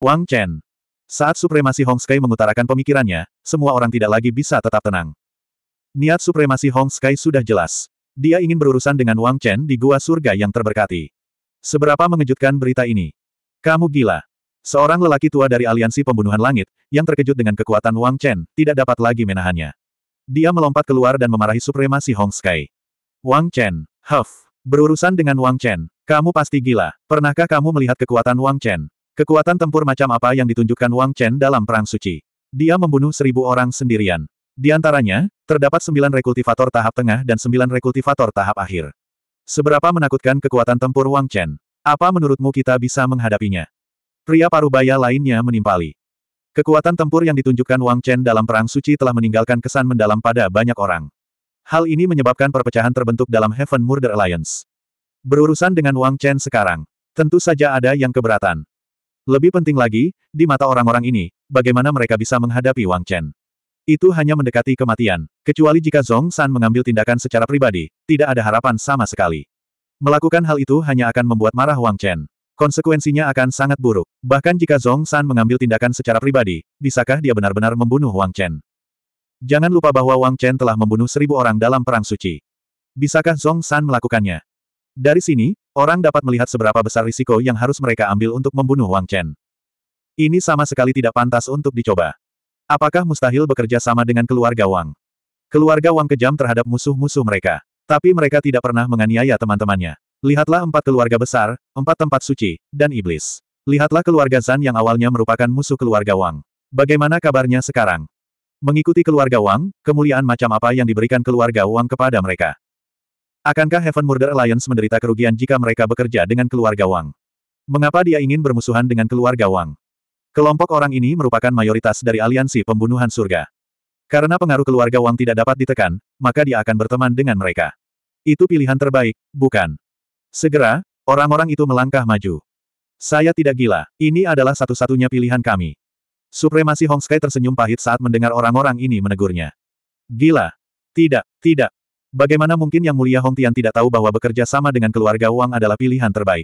Wang Chen. Saat supremasi Hong Sky mengutarakan pemikirannya, semua orang tidak lagi bisa tetap tenang. Niat supremasi Hong Sky sudah jelas. Dia ingin berurusan dengan Wang Chen di gua surga yang terberkati. Seberapa mengejutkan berita ini? Kamu gila. Seorang lelaki tua dari aliansi pembunuhan langit, yang terkejut dengan kekuatan Wang Chen, tidak dapat lagi menahannya. Dia melompat keluar dan memarahi supremasi Hong Sky. Wang Chen, huff, berurusan dengan Wang Chen, kamu pasti gila. Pernahkah kamu melihat kekuatan Wang Chen? Kekuatan tempur macam apa yang ditunjukkan Wang Chen dalam Perang Suci? Dia membunuh seribu orang sendirian. Di antaranya, terdapat sembilan rekultivator tahap tengah dan sembilan rekultivator tahap akhir. Seberapa menakutkan kekuatan tempur Wang Chen? Apa menurutmu kita bisa menghadapinya? Pria parubaya lainnya menimpali. Kekuatan tempur yang ditunjukkan Wang Chen dalam Perang Suci telah meninggalkan kesan mendalam pada banyak orang. Hal ini menyebabkan perpecahan terbentuk dalam Heaven Murder Alliance. Berurusan dengan Wang Chen sekarang, tentu saja ada yang keberatan. Lebih penting lagi, di mata orang-orang ini, bagaimana mereka bisa menghadapi Wang Chen. Itu hanya mendekati kematian, kecuali jika Zong San mengambil tindakan secara pribadi, tidak ada harapan sama sekali. Melakukan hal itu hanya akan membuat marah Wang Chen. Konsekuensinya akan sangat buruk. Bahkan jika Zong San mengambil tindakan secara pribadi, bisakah dia benar-benar membunuh Wang Chen? Jangan lupa bahwa Wang Chen telah membunuh seribu orang dalam Perang Suci. Bisakah Zong San melakukannya? Dari sini, Orang dapat melihat seberapa besar risiko yang harus mereka ambil untuk membunuh Wang Chen. Ini sama sekali tidak pantas untuk dicoba. Apakah mustahil bekerja sama dengan keluarga Wang? Keluarga Wang kejam terhadap musuh-musuh mereka. Tapi mereka tidak pernah menganiaya teman-temannya. Lihatlah empat keluarga besar, empat tempat suci, dan iblis. Lihatlah keluarga Zan yang awalnya merupakan musuh keluarga Wang. Bagaimana kabarnya sekarang? Mengikuti keluarga Wang, kemuliaan macam apa yang diberikan keluarga Wang kepada mereka? Akankah Heaven Murder Alliance menderita kerugian jika mereka bekerja dengan keluarga Wang? Mengapa dia ingin bermusuhan dengan keluarga Wang? Kelompok orang ini merupakan mayoritas dari aliansi pembunuhan surga. Karena pengaruh keluarga Wang tidak dapat ditekan, maka dia akan berteman dengan mereka. Itu pilihan terbaik, bukan? Segera, orang-orang itu melangkah maju. Saya tidak gila, ini adalah satu-satunya pilihan kami. Supremasi Hong Sky tersenyum pahit saat mendengar orang-orang ini menegurnya. Gila. Tidak, tidak, Bagaimana mungkin Yang Mulia Hong Tian tidak tahu bahwa bekerja sama dengan keluarga Wang adalah pilihan terbaik?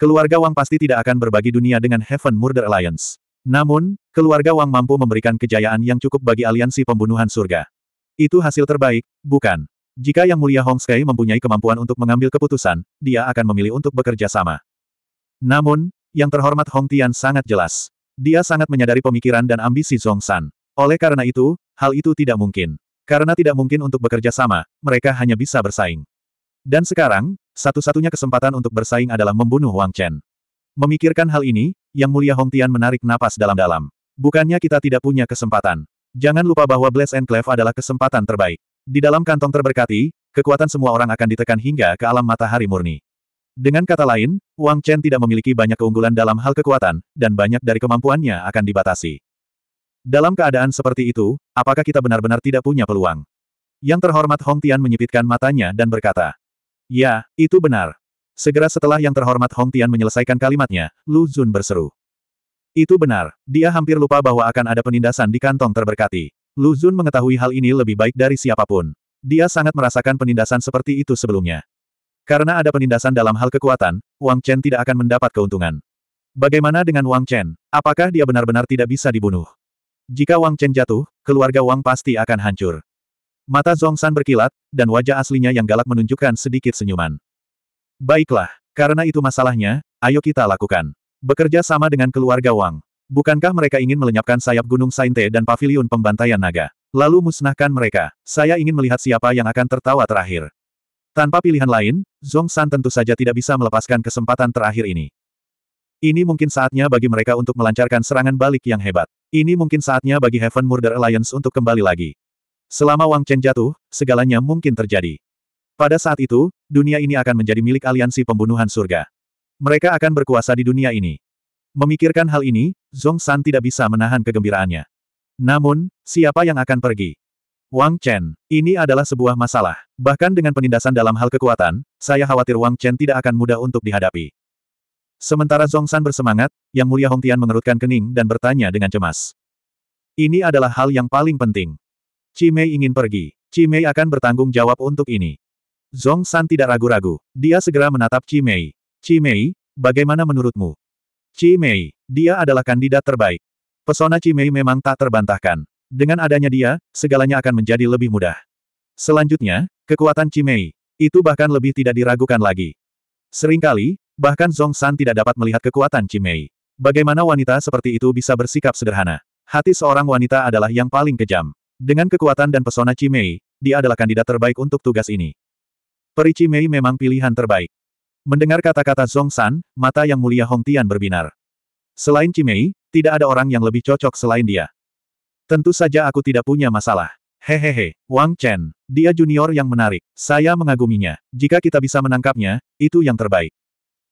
Keluarga Wang pasti tidak akan berbagi dunia dengan Heaven Murder Alliance. Namun, keluarga Wang mampu memberikan kejayaan yang cukup bagi aliansi pembunuhan surga. Itu hasil terbaik, bukan? Jika Yang Mulia Hong Sky mempunyai kemampuan untuk mengambil keputusan, dia akan memilih untuk bekerja sama. Namun, Yang terhormat Hong Tian sangat jelas. Dia sangat menyadari pemikiran dan ambisi Zhong San. Oleh karena itu, hal itu tidak mungkin. Karena tidak mungkin untuk bekerja sama, mereka hanya bisa bersaing. Dan sekarang, satu-satunya kesempatan untuk bersaing adalah membunuh Wang Chen. Memikirkan hal ini, Yang Mulia Hong Tian menarik napas dalam-dalam. Bukannya kita tidak punya kesempatan. Jangan lupa bahwa Bless Enclave adalah kesempatan terbaik. Di dalam kantong terberkati, kekuatan semua orang akan ditekan hingga ke alam matahari murni. Dengan kata lain, Wang Chen tidak memiliki banyak keunggulan dalam hal kekuatan, dan banyak dari kemampuannya akan dibatasi. Dalam keadaan seperti itu, apakah kita benar-benar tidak punya peluang? Yang terhormat Hong Tian menyipitkan matanya dan berkata, Ya, itu benar. Segera setelah yang terhormat Hong Tian menyelesaikan kalimatnya, Lu Zun berseru. Itu benar, dia hampir lupa bahwa akan ada penindasan di kantong terberkati. Lu Zun mengetahui hal ini lebih baik dari siapapun. Dia sangat merasakan penindasan seperti itu sebelumnya. Karena ada penindasan dalam hal kekuatan, Wang Chen tidak akan mendapat keuntungan. Bagaimana dengan Wang Chen? Apakah dia benar-benar tidak bisa dibunuh? Jika Wang Chen jatuh, keluarga Wang pasti akan hancur. Mata San berkilat, dan wajah aslinya yang galak menunjukkan sedikit senyuman. Baiklah, karena itu masalahnya, ayo kita lakukan. Bekerja sama dengan keluarga Wang. Bukankah mereka ingin melenyapkan sayap Gunung Sainte dan pavilion pembantaian naga? Lalu musnahkan mereka. Saya ingin melihat siapa yang akan tertawa terakhir. Tanpa pilihan lain, Zong San tentu saja tidak bisa melepaskan kesempatan terakhir ini. Ini mungkin saatnya bagi mereka untuk melancarkan serangan balik yang hebat. Ini mungkin saatnya bagi Heaven Murder Alliance untuk kembali lagi. Selama Wang Chen jatuh, segalanya mungkin terjadi. Pada saat itu, dunia ini akan menjadi milik aliansi pembunuhan surga. Mereka akan berkuasa di dunia ini. Memikirkan hal ini, Zhong San tidak bisa menahan kegembiraannya. Namun, siapa yang akan pergi? Wang Chen, ini adalah sebuah masalah. Bahkan dengan penindasan dalam hal kekuatan, saya khawatir Wang Chen tidak akan mudah untuk dihadapi. Sementara Zong San bersemangat, Yang Mulia Hong Tian mengerutkan kening dan bertanya dengan cemas. Ini adalah hal yang paling penting. Cimei ingin pergi. Cimei akan bertanggung jawab untuk ini. Zong San tidak ragu-ragu. Dia segera menatap Cimei. Cimei, bagaimana menurutmu? Cimei, dia adalah kandidat terbaik. Pesona Cimei memang tak terbantahkan. Dengan adanya dia, segalanya akan menjadi lebih mudah. Selanjutnya, kekuatan Cimei. Itu bahkan lebih tidak diragukan lagi. Seringkali, Bahkan Zong San tidak dapat melihat kekuatan Cimei. Bagaimana wanita seperti itu bisa bersikap sederhana? Hati seorang wanita adalah yang paling kejam. Dengan kekuatan dan pesona Cimei, dia adalah kandidat terbaik untuk tugas ini. Peri Cimei memang pilihan terbaik. Mendengar kata-kata Zong San, mata yang mulia Hong Tian berbinar. Selain Cimei, tidak ada orang yang lebih cocok selain dia. Tentu saja aku tidak punya masalah. Hehehe, Wang Chen, dia junior yang menarik. Saya mengaguminya. Jika kita bisa menangkapnya, itu yang terbaik.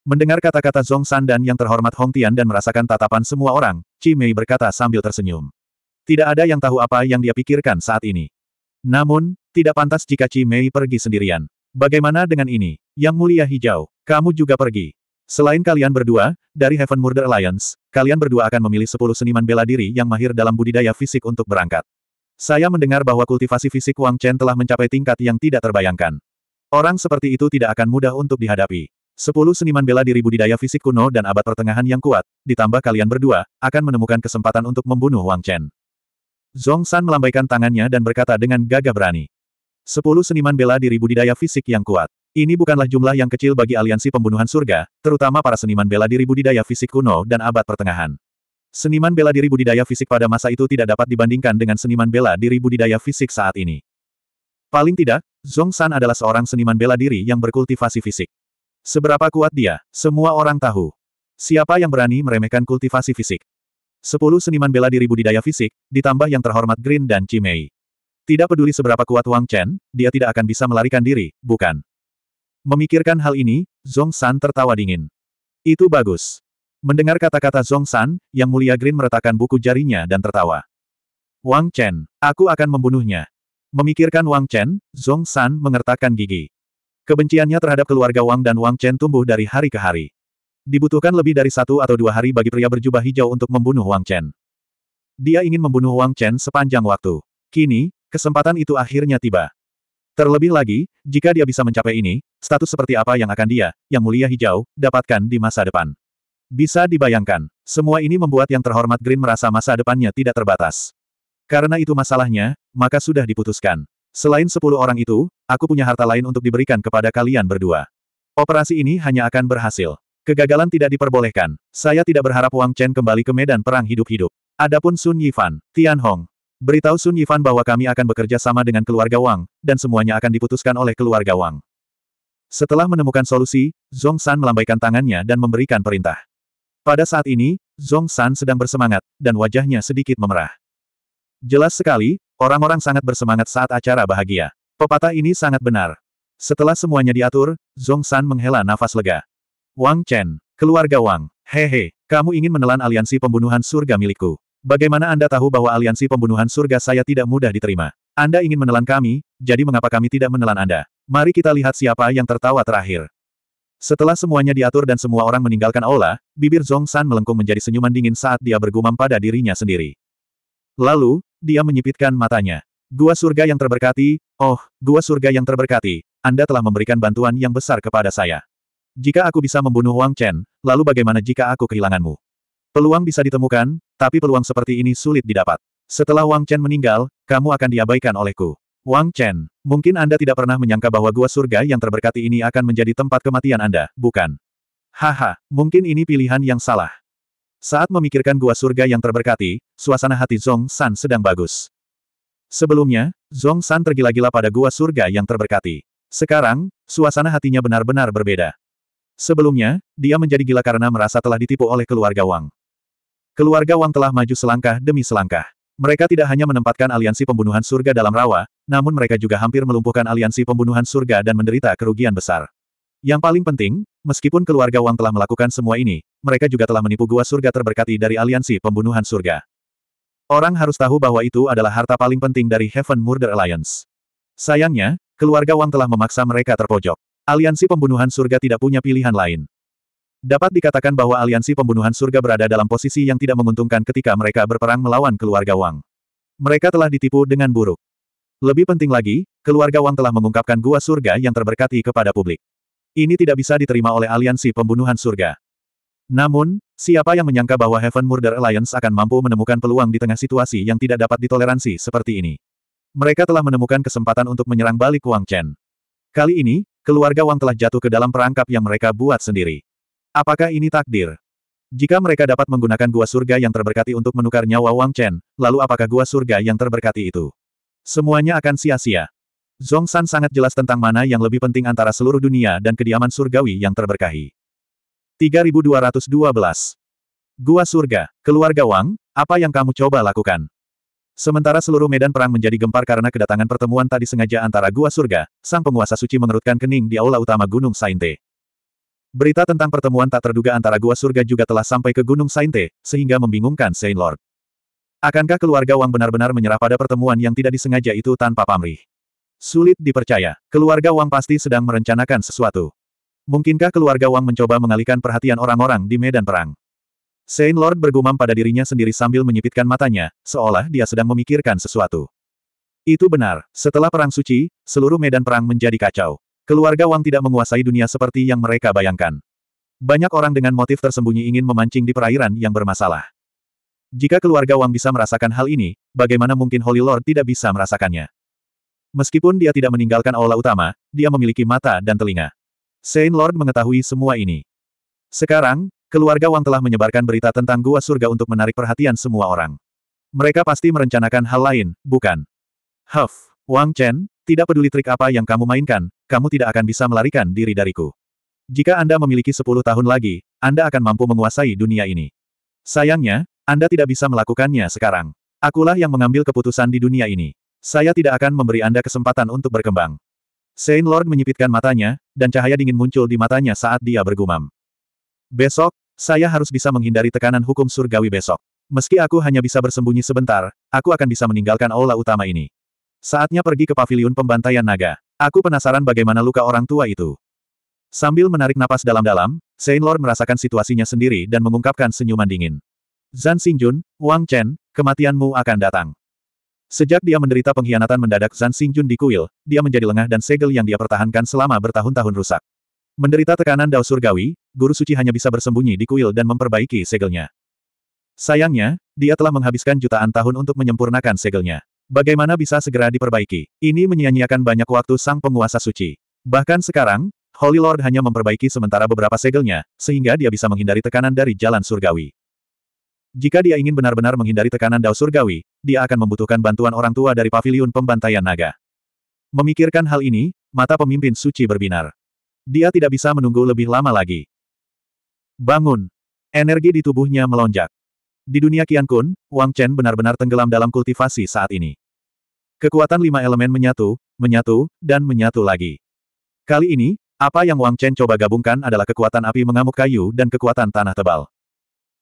Mendengar kata-kata Zong San dan yang terhormat Hong Tian dan merasakan tatapan semua orang, Chi Mei berkata sambil tersenyum. Tidak ada yang tahu apa yang dia pikirkan saat ini. Namun, tidak pantas jika Chi Mei pergi sendirian. Bagaimana dengan ini, Yang Mulia Hijau, kamu juga pergi. Selain kalian berdua, dari Heaven Murder Alliance, kalian berdua akan memilih 10 seniman bela diri yang mahir dalam budidaya fisik untuk berangkat. Saya mendengar bahwa kultivasi fisik Wang Chen telah mencapai tingkat yang tidak terbayangkan. Orang seperti itu tidak akan mudah untuk dihadapi. Sepuluh seniman bela diri budidaya fisik kuno dan abad pertengahan yang kuat, ditambah kalian berdua, akan menemukan kesempatan untuk membunuh Wang Chen. Zhong San melambaikan tangannya dan berkata dengan gagah berani. Sepuluh seniman bela diri budidaya fisik yang kuat. Ini bukanlah jumlah yang kecil bagi aliansi pembunuhan surga, terutama para seniman bela diri budidaya fisik kuno dan abad pertengahan. Seniman bela diri budidaya fisik pada masa itu tidak dapat dibandingkan dengan seniman bela diri budidaya fisik saat ini. Paling tidak, Zhong San adalah seorang seniman bela diri yang berkultivasi fisik. Seberapa kuat dia, semua orang tahu. Siapa yang berani meremehkan kultivasi fisik? Sepuluh seniman bela diri budidaya fisik, ditambah yang terhormat Green dan Cimei. Tidak peduli seberapa kuat Wang Chen, dia tidak akan bisa melarikan diri, bukan? Memikirkan hal ini, Zhong San tertawa dingin. Itu bagus. Mendengar kata-kata Zhong San, Yang Mulia Green meretakkan buku jarinya dan tertawa. Wang Chen, aku akan membunuhnya. Memikirkan Wang Chen, Zhong San mengertakkan gigi. Kebenciannya terhadap keluarga Wang dan Wang Chen tumbuh dari hari ke hari. Dibutuhkan lebih dari satu atau dua hari bagi pria berjubah hijau untuk membunuh Wang Chen. Dia ingin membunuh Wang Chen sepanjang waktu. Kini, kesempatan itu akhirnya tiba. Terlebih lagi, jika dia bisa mencapai ini, status seperti apa yang akan dia, yang mulia hijau, dapatkan di masa depan. Bisa dibayangkan, semua ini membuat yang terhormat Green merasa masa depannya tidak terbatas. Karena itu masalahnya, maka sudah diputuskan. Selain sepuluh orang itu, aku punya harta lain untuk diberikan kepada kalian berdua. Operasi ini hanya akan berhasil. Kegagalan tidak diperbolehkan. Saya tidak berharap Wang Chen kembali ke medan perang hidup-hidup. Adapun Sun Yifan, Tian Hong. Beritahu Sun Yifan bahwa kami akan bekerja sama dengan keluarga Wang, dan semuanya akan diputuskan oleh keluarga Wang. Setelah menemukan solusi, Zhong San melambaikan tangannya dan memberikan perintah. Pada saat ini, Zhong San sedang bersemangat, dan wajahnya sedikit memerah. Jelas sekali, orang-orang sangat bersemangat saat acara bahagia. Pepatah ini sangat benar. Setelah semuanya diatur, Zong San menghela nafas lega. Wang Chen, keluarga Wang, hehe, kamu ingin menelan aliansi pembunuhan surga milikku. Bagaimana Anda tahu bahwa aliansi pembunuhan surga saya tidak mudah diterima? Anda ingin menelan kami, jadi mengapa kami tidak menelan Anda? Mari kita lihat siapa yang tertawa terakhir. Setelah semuanya diatur dan semua orang meninggalkan aula, bibir Zong San melengkung menjadi senyuman dingin saat dia bergumam pada dirinya sendiri. Lalu, dia menyipitkan matanya. Gua surga yang terberkati, oh, dua surga yang terberkati, Anda telah memberikan bantuan yang besar kepada saya. Jika aku bisa membunuh Wang Chen, lalu bagaimana jika aku kehilanganmu? Peluang bisa ditemukan, tapi peluang seperti ini sulit didapat. Setelah Wang Chen meninggal, kamu akan diabaikan olehku. Wang Chen, mungkin Anda tidak pernah menyangka bahwa gua surga yang terberkati ini akan menjadi tempat kematian Anda, bukan? Haha, mungkin ini pilihan yang salah. Saat memikirkan gua surga yang terberkati, suasana hati Zong San sedang bagus. Sebelumnya, Zong San tergila-gila pada gua surga yang terberkati. Sekarang, suasana hatinya benar-benar berbeda. Sebelumnya, dia menjadi gila karena merasa telah ditipu oleh keluarga Wang. Keluarga Wang telah maju selangkah demi selangkah. Mereka tidak hanya menempatkan aliansi pembunuhan surga dalam rawa, namun mereka juga hampir melumpuhkan aliansi pembunuhan surga dan menderita kerugian besar. Yang paling penting, meskipun keluarga Wang telah melakukan semua ini, mereka juga telah menipu gua surga terberkati dari aliansi pembunuhan surga. Orang harus tahu bahwa itu adalah harta paling penting dari Heaven Murder Alliance. Sayangnya, keluarga Wang telah memaksa mereka terpojok. Aliansi Pembunuhan Surga tidak punya pilihan lain. Dapat dikatakan bahwa aliansi pembunuhan surga berada dalam posisi yang tidak menguntungkan ketika mereka berperang melawan keluarga Wang. Mereka telah ditipu dengan buruk. Lebih penting lagi, keluarga Wang telah mengungkapkan gua surga yang terberkati kepada publik. Ini tidak bisa diterima oleh aliansi pembunuhan surga. Namun, siapa yang menyangka bahwa Heaven Murder Alliance akan mampu menemukan peluang di tengah situasi yang tidak dapat ditoleransi seperti ini. Mereka telah menemukan kesempatan untuk menyerang balik Wang Chen. Kali ini, keluarga Wang telah jatuh ke dalam perangkap yang mereka buat sendiri. Apakah ini takdir? Jika mereka dapat menggunakan gua surga yang terberkati untuk menukar nyawa Wang Chen, lalu apakah gua surga yang terberkati itu? Semuanya akan sia-sia. Zong San sangat jelas tentang mana yang lebih penting antara seluruh dunia dan kediaman surgawi yang terberkahi. 3212. Gua Surga, Keluarga Wang, apa yang kamu coba lakukan? Sementara seluruh medan perang menjadi gempar karena kedatangan pertemuan tadi sengaja antara Gua Surga, sang penguasa suci mengerutkan kening di aula utama Gunung Sainte. Berita tentang pertemuan tak terduga antara Gua Surga juga telah sampai ke Gunung Sainte, sehingga membingungkan Saint Lord. Akankah keluarga Wang benar-benar menyerah pada pertemuan yang tidak disengaja itu tanpa pamrih? Sulit dipercaya, keluarga Wang pasti sedang merencanakan sesuatu. Mungkinkah keluarga Wang mencoba mengalihkan perhatian orang-orang di medan perang? Saint Lord bergumam pada dirinya sendiri sambil menyipitkan matanya, seolah dia sedang memikirkan sesuatu. Itu benar, setelah Perang Suci, seluruh medan perang menjadi kacau. Keluarga Wang tidak menguasai dunia seperti yang mereka bayangkan. Banyak orang dengan motif tersembunyi ingin memancing di perairan yang bermasalah. Jika keluarga Wang bisa merasakan hal ini, bagaimana mungkin Holy Lord tidak bisa merasakannya? Meskipun dia tidak meninggalkan aula utama, dia memiliki mata dan telinga. Saint Lord mengetahui semua ini. Sekarang, keluarga Wang telah menyebarkan berita tentang gua surga untuk menarik perhatian semua orang. Mereka pasti merencanakan hal lain, bukan? Huff, Wang Chen, tidak peduli trik apa yang kamu mainkan, kamu tidak akan bisa melarikan diri dariku. Jika Anda memiliki sepuluh tahun lagi, Anda akan mampu menguasai dunia ini. Sayangnya, Anda tidak bisa melakukannya sekarang. Akulah yang mengambil keputusan di dunia ini. Saya tidak akan memberi Anda kesempatan untuk berkembang. Saint Lord menyipitkan matanya, dan cahaya dingin muncul di matanya saat dia bergumam. Besok, saya harus bisa menghindari tekanan hukum surgawi besok. Meski aku hanya bisa bersembunyi sebentar, aku akan bisa meninggalkan aula utama ini. Saatnya pergi ke pavilion pembantaian naga. Aku penasaran bagaimana luka orang tua itu. Sambil menarik napas dalam-dalam, Saint Lord merasakan situasinya sendiri dan mengungkapkan senyuman dingin. Zan Xingjun, Wang Chen, kematianmu akan datang. Sejak dia menderita pengkhianatan mendadak Zan Xingjun di kuil, dia menjadi lengah dan segel yang dia pertahankan selama bertahun-tahun rusak. Menderita tekanan dao surgawi, guru suci hanya bisa bersembunyi di kuil dan memperbaiki segelnya. Sayangnya, dia telah menghabiskan jutaan tahun untuk menyempurnakan segelnya. Bagaimana bisa segera diperbaiki? Ini menyia-nyiakan banyak waktu sang penguasa suci. Bahkan sekarang, Holy Lord hanya memperbaiki sementara beberapa segelnya, sehingga dia bisa menghindari tekanan dari jalan surgawi. Jika dia ingin benar-benar menghindari tekanan Dao Surgawi, dia akan membutuhkan bantuan orang tua dari paviliun pembantaian naga. Memikirkan hal ini, mata pemimpin suci berbinar. Dia tidak bisa menunggu lebih lama lagi. Bangun! Energi di tubuhnya melonjak. Di dunia Qian Kun, Wang Chen benar-benar tenggelam dalam kultivasi saat ini. Kekuatan lima elemen menyatu, menyatu, dan menyatu lagi. Kali ini, apa yang Wang Chen coba gabungkan adalah kekuatan api mengamuk kayu dan kekuatan tanah tebal.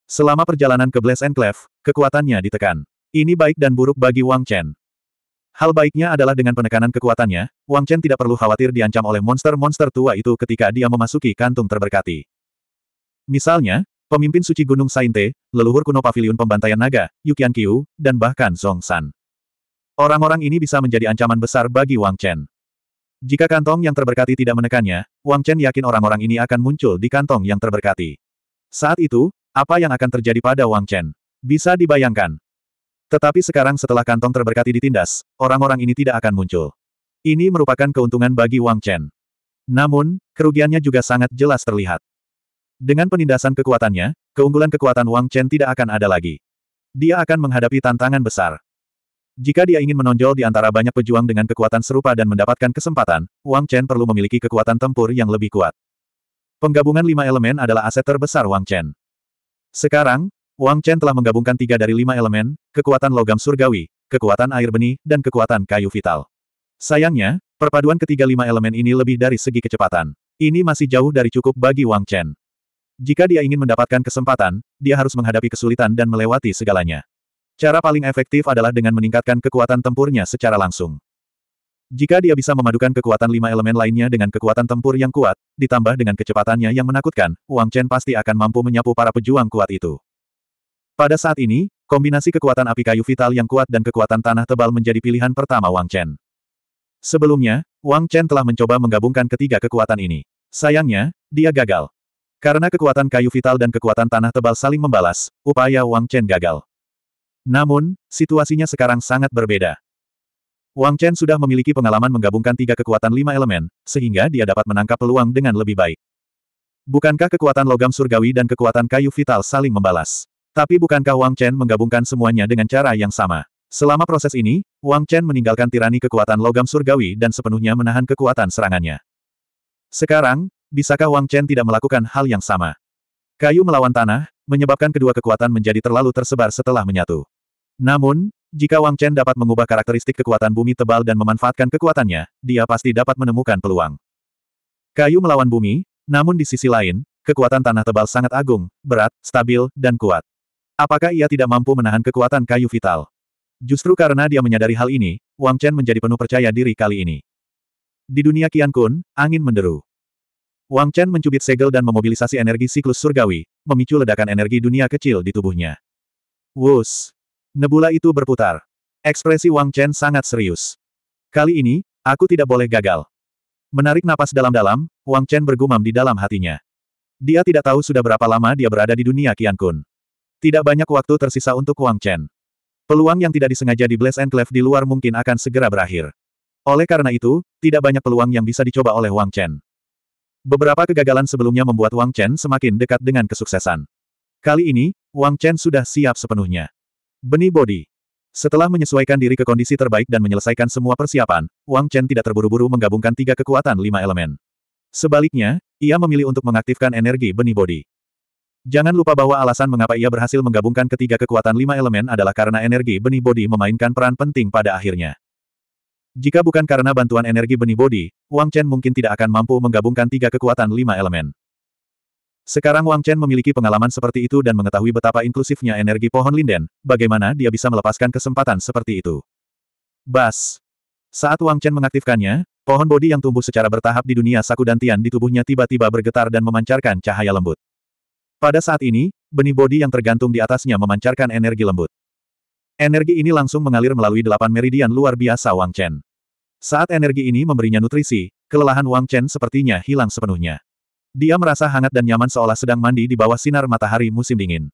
Selama perjalanan ke Bless Enclave, kekuatannya ditekan. Ini baik dan buruk bagi Wang Chen. Hal baiknya adalah dengan penekanan kekuatannya, Wang Chen tidak perlu khawatir diancam oleh monster-monster tua itu ketika dia memasuki kantung terberkati. Misalnya, pemimpin suci Gunung Sainte, leluhur kuno pavilion pembantaian naga, Yukian Qiu, dan bahkan Song San. Orang-orang ini bisa menjadi ancaman besar bagi Wang Chen. Jika kantong yang terberkati tidak menekannya, Wang Chen yakin orang-orang ini akan muncul di kantong yang terberkati. Saat itu, apa yang akan terjadi pada Wang Chen? Bisa dibayangkan. Tetapi sekarang setelah kantong terberkati ditindas, orang-orang ini tidak akan muncul. Ini merupakan keuntungan bagi Wang Chen. Namun, kerugiannya juga sangat jelas terlihat. Dengan penindasan kekuatannya, keunggulan kekuatan Wang Chen tidak akan ada lagi. Dia akan menghadapi tantangan besar. Jika dia ingin menonjol di antara banyak pejuang dengan kekuatan serupa dan mendapatkan kesempatan, Wang Chen perlu memiliki kekuatan tempur yang lebih kuat. Penggabungan lima elemen adalah aset terbesar Wang Chen. Sekarang, Wang Chen telah menggabungkan tiga dari lima elemen, kekuatan logam surgawi, kekuatan air benih, dan kekuatan kayu vital. Sayangnya, perpaduan ketiga lima elemen ini lebih dari segi kecepatan. Ini masih jauh dari cukup bagi Wang Chen. Jika dia ingin mendapatkan kesempatan, dia harus menghadapi kesulitan dan melewati segalanya. Cara paling efektif adalah dengan meningkatkan kekuatan tempurnya secara langsung. Jika dia bisa memadukan kekuatan lima elemen lainnya dengan kekuatan tempur yang kuat, ditambah dengan kecepatannya yang menakutkan, Wang Chen pasti akan mampu menyapu para pejuang kuat itu. Pada saat ini, kombinasi kekuatan api kayu vital yang kuat dan kekuatan tanah tebal menjadi pilihan pertama Wang Chen. Sebelumnya, Wang Chen telah mencoba menggabungkan ketiga kekuatan ini. Sayangnya, dia gagal. Karena kekuatan kayu vital dan kekuatan tanah tebal saling membalas, upaya Wang Chen gagal. Namun, situasinya sekarang sangat berbeda. Wang Chen sudah memiliki pengalaman menggabungkan tiga kekuatan lima elemen, sehingga dia dapat menangkap peluang dengan lebih baik. Bukankah kekuatan logam surgawi dan kekuatan kayu vital saling membalas? Tapi bukankah Wang Chen menggabungkan semuanya dengan cara yang sama? Selama proses ini, Wang Chen meninggalkan tirani kekuatan logam surgawi dan sepenuhnya menahan kekuatan serangannya. Sekarang, bisakah Wang Chen tidak melakukan hal yang sama? Kayu melawan tanah, menyebabkan kedua kekuatan menjadi terlalu tersebar setelah menyatu. Namun, jika Wang Chen dapat mengubah karakteristik kekuatan bumi tebal dan memanfaatkan kekuatannya, dia pasti dapat menemukan peluang. Kayu melawan bumi, namun di sisi lain, kekuatan tanah tebal sangat agung, berat, stabil, dan kuat. Apakah ia tidak mampu menahan kekuatan kayu vital? Justru karena dia menyadari hal ini, Wang Chen menjadi penuh percaya diri kali ini. Di dunia Qian Kun, angin menderu. Wang Chen mencubit segel dan memobilisasi energi siklus surgawi, memicu ledakan energi dunia kecil di tubuhnya. Wus! Nebula itu berputar. Ekspresi Wang Chen sangat serius. Kali ini, aku tidak boleh gagal. Menarik napas dalam-dalam, Wang Chen bergumam di dalam hatinya. Dia tidak tahu sudah berapa lama dia berada di dunia Qian Kun. Tidak banyak waktu tersisa untuk Wang Chen. Peluang yang tidak disengaja di Blast Enclave di luar mungkin akan segera berakhir. Oleh karena itu, tidak banyak peluang yang bisa dicoba oleh Wang Chen. Beberapa kegagalan sebelumnya membuat Wang Chen semakin dekat dengan kesuksesan. Kali ini, Wang Chen sudah siap sepenuhnya. Benih bodi. Setelah menyesuaikan diri ke kondisi terbaik dan menyelesaikan semua persiapan, Wang Chen tidak terburu-buru menggabungkan tiga kekuatan lima elemen. Sebaliknya, ia memilih untuk mengaktifkan energi benih bodi. Jangan lupa bahwa alasan mengapa ia berhasil menggabungkan ketiga kekuatan lima elemen adalah karena energi benih bodi memainkan peran penting pada akhirnya. Jika bukan karena bantuan energi benih bodi, Wang Chen mungkin tidak akan mampu menggabungkan tiga kekuatan lima elemen. Sekarang Wang Chen memiliki pengalaman seperti itu dan mengetahui betapa inklusifnya energi pohon linden, bagaimana dia bisa melepaskan kesempatan seperti itu. Bas. Saat Wang Chen mengaktifkannya, pohon bodi yang tumbuh secara bertahap di dunia saku sakudantian di tubuhnya tiba-tiba bergetar dan memancarkan cahaya lembut. Pada saat ini, benih bodi yang tergantung di atasnya memancarkan energi lembut. Energi ini langsung mengalir melalui delapan meridian luar biasa Wang Chen. Saat energi ini memberinya nutrisi, kelelahan Wang Chen sepertinya hilang sepenuhnya. Dia merasa hangat dan nyaman seolah sedang mandi di bawah sinar matahari musim dingin.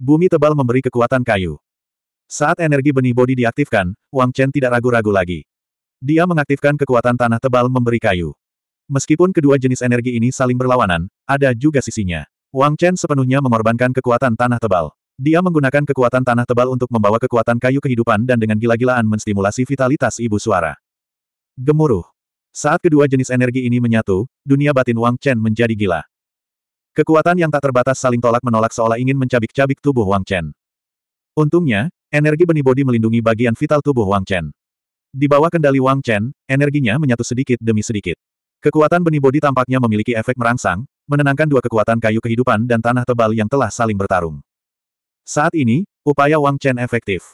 Bumi tebal memberi kekuatan kayu. Saat energi benih bodi diaktifkan, Wang Chen tidak ragu-ragu lagi. Dia mengaktifkan kekuatan tanah tebal memberi kayu. Meskipun kedua jenis energi ini saling berlawanan, ada juga sisinya. Wang Chen sepenuhnya mengorbankan kekuatan tanah tebal. Dia menggunakan kekuatan tanah tebal untuk membawa kekuatan kayu kehidupan dan dengan gila-gilaan menstimulasi vitalitas ibu suara. Gemuruh. Saat kedua jenis energi ini menyatu, dunia batin Wang Chen menjadi gila. Kekuatan yang tak terbatas saling tolak-menolak seolah ingin mencabik-cabik tubuh Wang Chen. Untungnya, energi benih bodi melindungi bagian vital tubuh Wang Chen. Di bawah kendali Wang Chen, energinya menyatu sedikit demi sedikit. Kekuatan benih bodi tampaknya memiliki efek merangsang, menenangkan dua kekuatan kayu kehidupan dan tanah tebal yang telah saling bertarung. Saat ini, upaya Wang Chen efektif.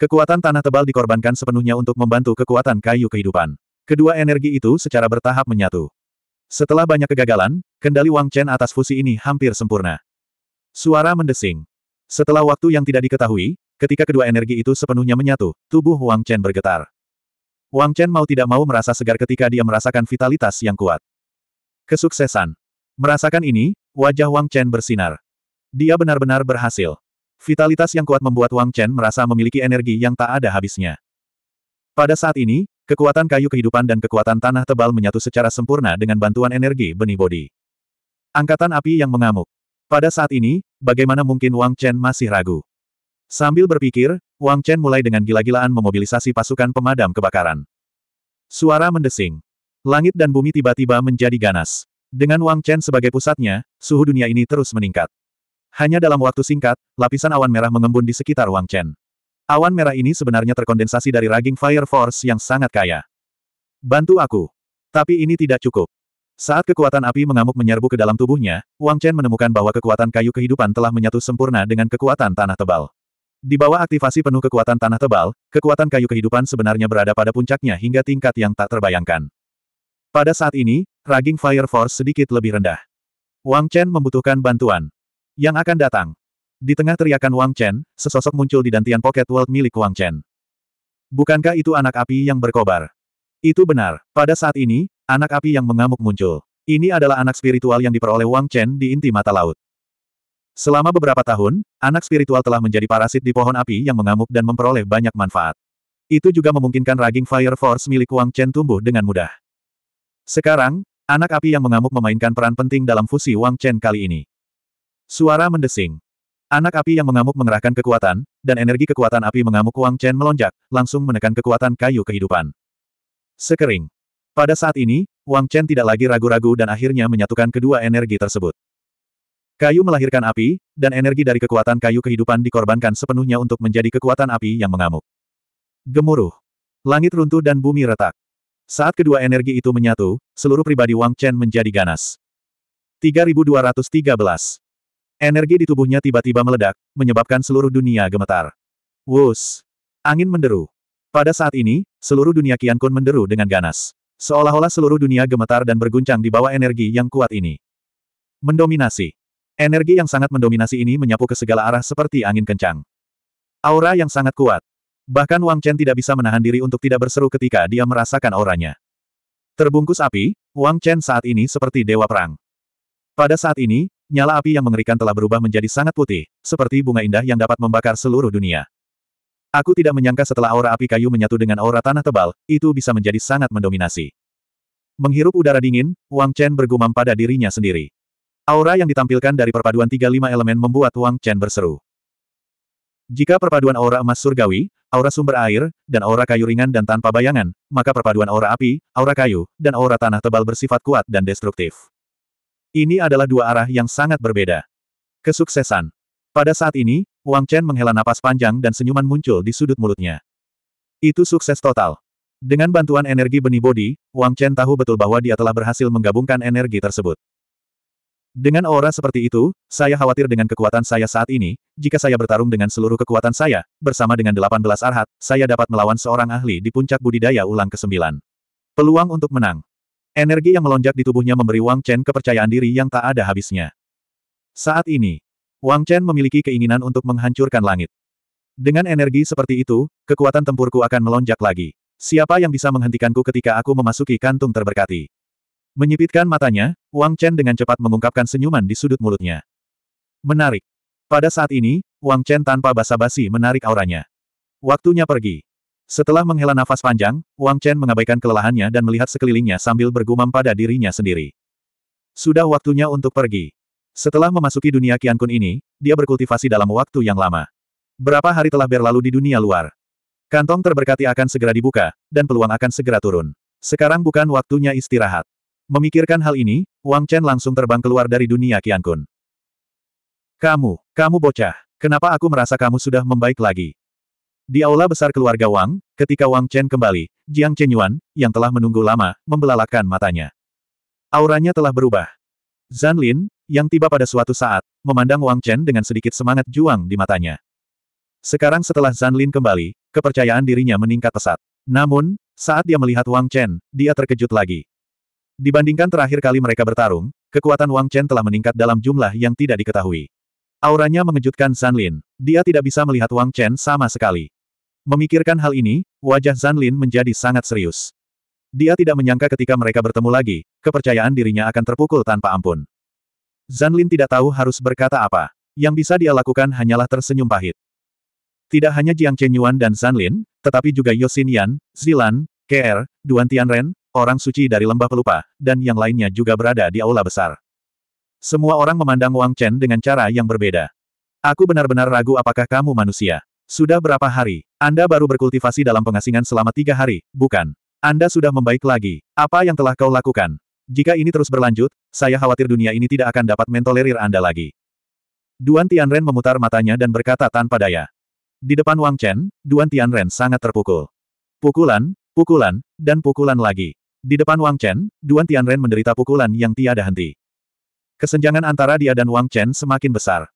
Kekuatan tanah tebal dikorbankan sepenuhnya untuk membantu kekuatan kayu kehidupan. Kedua energi itu secara bertahap menyatu. Setelah banyak kegagalan, kendali Wang Chen atas fusi ini hampir sempurna. Suara mendesing. Setelah waktu yang tidak diketahui, ketika kedua energi itu sepenuhnya menyatu, tubuh Wang Chen bergetar. Wang Chen mau tidak mau merasa segar ketika dia merasakan vitalitas yang kuat. Kesuksesan. Merasakan ini, wajah Wang Chen bersinar. Dia benar-benar berhasil. Vitalitas yang kuat membuat Wang Chen merasa memiliki energi yang tak ada habisnya. Pada saat ini, Kekuatan kayu kehidupan dan kekuatan tanah tebal menyatu secara sempurna dengan bantuan energi benih bodi. Angkatan api yang mengamuk. Pada saat ini, bagaimana mungkin Wang Chen masih ragu? Sambil berpikir, Wang Chen mulai dengan gila-gilaan memobilisasi pasukan pemadam kebakaran. Suara mendesing. Langit dan bumi tiba-tiba menjadi ganas. Dengan Wang Chen sebagai pusatnya, suhu dunia ini terus meningkat. Hanya dalam waktu singkat, lapisan awan merah mengembun di sekitar Wang Chen. Awan merah ini sebenarnya terkondensasi dari raging Fire Force yang sangat kaya. Bantu aku. Tapi ini tidak cukup. Saat kekuatan api mengamuk menyerbu ke dalam tubuhnya, Wang Chen menemukan bahwa kekuatan kayu kehidupan telah menyatu sempurna dengan kekuatan tanah tebal. Di bawah aktivasi penuh kekuatan tanah tebal, kekuatan kayu kehidupan sebenarnya berada pada puncaknya hingga tingkat yang tak terbayangkan. Pada saat ini, raging Fire Force sedikit lebih rendah. Wang Chen membutuhkan bantuan yang akan datang. Di tengah teriakan Wang Chen, sesosok muncul di dantian pocket world milik Wang Chen. Bukankah itu anak api yang berkobar? Itu benar. Pada saat ini, anak api yang mengamuk muncul. Ini adalah anak spiritual yang diperoleh Wang Chen di inti mata laut. Selama beberapa tahun, anak spiritual telah menjadi parasit di pohon api yang mengamuk dan memperoleh banyak manfaat. Itu juga memungkinkan raging Fire Force milik Wang Chen tumbuh dengan mudah. Sekarang, anak api yang mengamuk memainkan peran penting dalam fusi Wang Chen kali ini. Suara mendesing. Anak api yang mengamuk mengerahkan kekuatan, dan energi kekuatan api mengamuk Wang Chen melonjak, langsung menekan kekuatan kayu kehidupan. Sekering. Pada saat ini, Wang Chen tidak lagi ragu-ragu dan akhirnya menyatukan kedua energi tersebut. Kayu melahirkan api, dan energi dari kekuatan kayu kehidupan dikorbankan sepenuhnya untuk menjadi kekuatan api yang mengamuk. Gemuruh. Langit runtuh dan bumi retak. Saat kedua energi itu menyatu, seluruh pribadi Wang Chen menjadi ganas. 3213 Energi di tubuhnya tiba-tiba meledak, menyebabkan seluruh dunia gemetar. Wus! Angin menderu. Pada saat ini, seluruh dunia Qian menderu dengan ganas. Seolah-olah seluruh dunia gemetar dan berguncang di bawah energi yang kuat ini. Mendominasi. Energi yang sangat mendominasi ini menyapu ke segala arah seperti angin kencang. Aura yang sangat kuat. Bahkan Wang Chen tidak bisa menahan diri untuk tidak berseru ketika dia merasakan auranya. Terbungkus api, Wang Chen saat ini seperti dewa perang. Pada saat ini, Nyala api yang mengerikan telah berubah menjadi sangat putih, seperti bunga indah yang dapat membakar seluruh dunia. Aku tidak menyangka setelah aura api kayu menyatu dengan aura tanah tebal, itu bisa menjadi sangat mendominasi. Menghirup udara dingin, Wang Chen bergumam pada dirinya sendiri. Aura yang ditampilkan dari perpaduan 35 elemen membuat Wang Chen berseru. Jika perpaduan aura emas surgawi, aura sumber air, dan aura kayu ringan dan tanpa bayangan, maka perpaduan aura api, aura kayu, dan aura tanah tebal bersifat kuat dan destruktif. Ini adalah dua arah yang sangat berbeda. Kesuksesan. Pada saat ini, Wang Chen menghela napas panjang dan senyuman muncul di sudut mulutnya. Itu sukses total. Dengan bantuan energi benih bodi, Wang Chen tahu betul bahwa dia telah berhasil menggabungkan energi tersebut. Dengan aura seperti itu, saya khawatir dengan kekuatan saya saat ini, jika saya bertarung dengan seluruh kekuatan saya, bersama dengan 18 arhat, saya dapat melawan seorang ahli di puncak budidaya ulang ke-9. Peluang untuk menang. Energi yang melonjak di tubuhnya memberi Wang Chen kepercayaan diri yang tak ada habisnya. Saat ini, Wang Chen memiliki keinginan untuk menghancurkan langit. Dengan energi seperti itu, kekuatan tempurku akan melonjak lagi. Siapa yang bisa menghentikanku ketika aku memasuki kantung terberkati? Menyipitkan matanya, Wang Chen dengan cepat mengungkapkan senyuman di sudut mulutnya. Menarik. Pada saat ini, Wang Chen tanpa basa-basi menarik auranya. Waktunya pergi. Setelah menghela nafas panjang, Wang Chen mengabaikan kelelahannya dan melihat sekelilingnya sambil bergumam pada dirinya sendiri. Sudah waktunya untuk pergi. Setelah memasuki dunia Qian Kun ini, dia berkultivasi dalam waktu yang lama. Berapa hari telah berlalu di dunia luar? Kantong terberkati akan segera dibuka, dan peluang akan segera turun. Sekarang bukan waktunya istirahat. Memikirkan hal ini, Wang Chen langsung terbang keluar dari dunia Qian Kun. Kamu, kamu bocah, kenapa aku merasa kamu sudah membaik lagi? Di aula besar keluarga Wang, ketika Wang Chen kembali, Jiang Chen Yuan, yang telah menunggu lama, membelalakan matanya. Auranya telah berubah. Zan Lin, yang tiba pada suatu saat, memandang Wang Chen dengan sedikit semangat juang di matanya. Sekarang setelah Zan Lin kembali, kepercayaan dirinya meningkat pesat. Namun, saat dia melihat Wang Chen, dia terkejut lagi. Dibandingkan terakhir kali mereka bertarung, kekuatan Wang Chen telah meningkat dalam jumlah yang tidak diketahui. Auranya mengejutkan Zan Lin. Dia tidak bisa melihat Wang Chen sama sekali. Memikirkan hal ini, wajah Lin menjadi sangat serius. Dia tidak menyangka ketika mereka bertemu lagi, kepercayaan dirinya akan terpukul tanpa ampun. Lin tidak tahu harus berkata apa. Yang bisa dia lakukan hanyalah tersenyum pahit. Tidak hanya Jiang Chen Yuan dan Lin, tetapi juga Yosin Yan, Zilan, Ker, Duan Tianren, orang suci dari lembah pelupa, dan yang lainnya juga berada di aula besar. Semua orang memandang Wang Chen dengan cara yang berbeda. Aku benar-benar ragu apakah kamu manusia. Sudah berapa hari? Anda baru berkultivasi dalam pengasingan selama tiga hari, bukan? Anda sudah membaik lagi. Apa yang telah kau lakukan? Jika ini terus berlanjut, saya khawatir dunia ini tidak akan dapat mentolerir Anda lagi. Duan Tianren memutar matanya dan berkata tanpa daya. Di depan Wang Chen, Duan Tianren sangat terpukul. Pukulan, pukulan, dan pukulan lagi. Di depan Wang Chen, Duan Tianren menderita pukulan yang tiada henti. Kesenjangan antara dia dan Wang Chen semakin besar.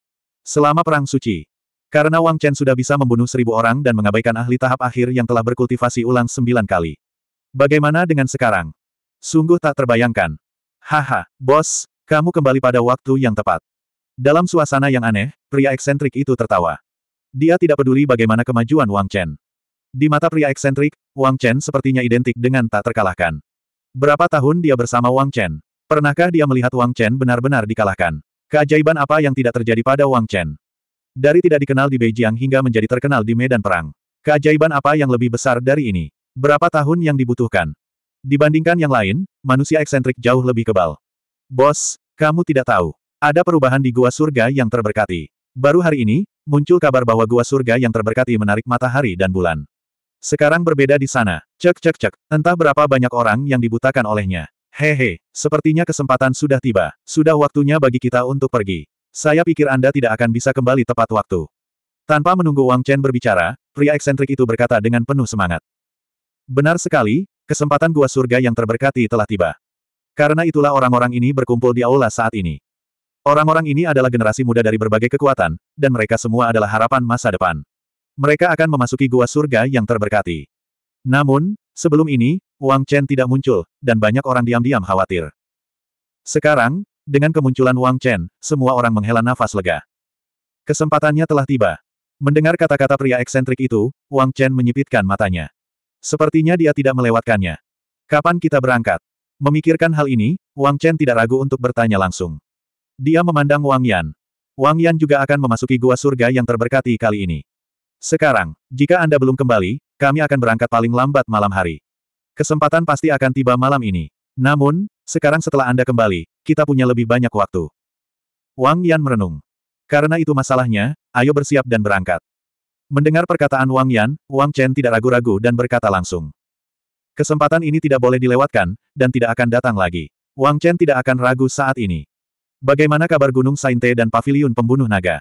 Selama Perang Suci, karena Wang Chen sudah bisa membunuh seribu orang dan mengabaikan ahli tahap akhir yang telah berkultivasi ulang sembilan kali. Bagaimana dengan sekarang? Sungguh tak terbayangkan. Haha, bos, kamu kembali pada waktu yang tepat. Dalam suasana yang aneh, pria eksentrik itu tertawa. Dia tidak peduli bagaimana kemajuan Wang Chen. Di mata pria eksentrik, Wang Chen sepertinya identik dengan tak terkalahkan. Berapa tahun dia bersama Wang Chen? Pernahkah dia melihat Wang Chen benar-benar dikalahkan? Keajaiban apa yang tidak terjadi pada Wang Chen? Dari tidak dikenal di Beijing hingga menjadi terkenal di medan perang. Keajaiban apa yang lebih besar dari ini? Berapa tahun yang dibutuhkan? Dibandingkan yang lain, manusia eksentrik jauh lebih kebal. Bos, kamu tidak tahu. Ada perubahan di Gua Surga yang terberkati. Baru hari ini, muncul kabar bahwa Gua Surga yang terberkati menarik matahari dan bulan. Sekarang berbeda di sana. Cek cek cek, entah berapa banyak orang yang dibutakan olehnya. Hehe, sepertinya kesempatan sudah tiba. Sudah waktunya bagi kita untuk pergi. Saya pikir Anda tidak akan bisa kembali tepat waktu. Tanpa menunggu Wang Chen berbicara, pria eksentrik itu berkata dengan penuh semangat. Benar sekali, kesempatan gua surga yang terberkati telah tiba. Karena itulah orang-orang ini berkumpul di aula saat ini. Orang-orang ini adalah generasi muda dari berbagai kekuatan, dan mereka semua adalah harapan masa depan. Mereka akan memasuki gua surga yang terberkati. Namun, sebelum ini, Wang Chen tidak muncul, dan banyak orang diam-diam khawatir. Sekarang, dengan kemunculan Wang Chen, semua orang menghela nafas lega. Kesempatannya telah tiba. Mendengar kata-kata pria eksentrik itu, Wang Chen menyipitkan matanya. Sepertinya dia tidak melewatkannya. Kapan kita berangkat? Memikirkan hal ini, Wang Chen tidak ragu untuk bertanya langsung. Dia memandang Wang Yan. Wang Yan juga akan memasuki gua surga yang terberkati kali ini. Sekarang, jika Anda belum kembali, kami akan berangkat paling lambat malam hari. Kesempatan pasti akan tiba malam ini. Namun, sekarang setelah Anda kembali, kita punya lebih banyak waktu. Wang Yan merenung. Karena itu masalahnya, ayo bersiap dan berangkat. Mendengar perkataan Wang Yan, Wang Chen tidak ragu-ragu dan berkata langsung. Kesempatan ini tidak boleh dilewatkan, dan tidak akan datang lagi. Wang Chen tidak akan ragu saat ini. Bagaimana kabar Gunung Sainte dan Paviliun Pembunuh Naga?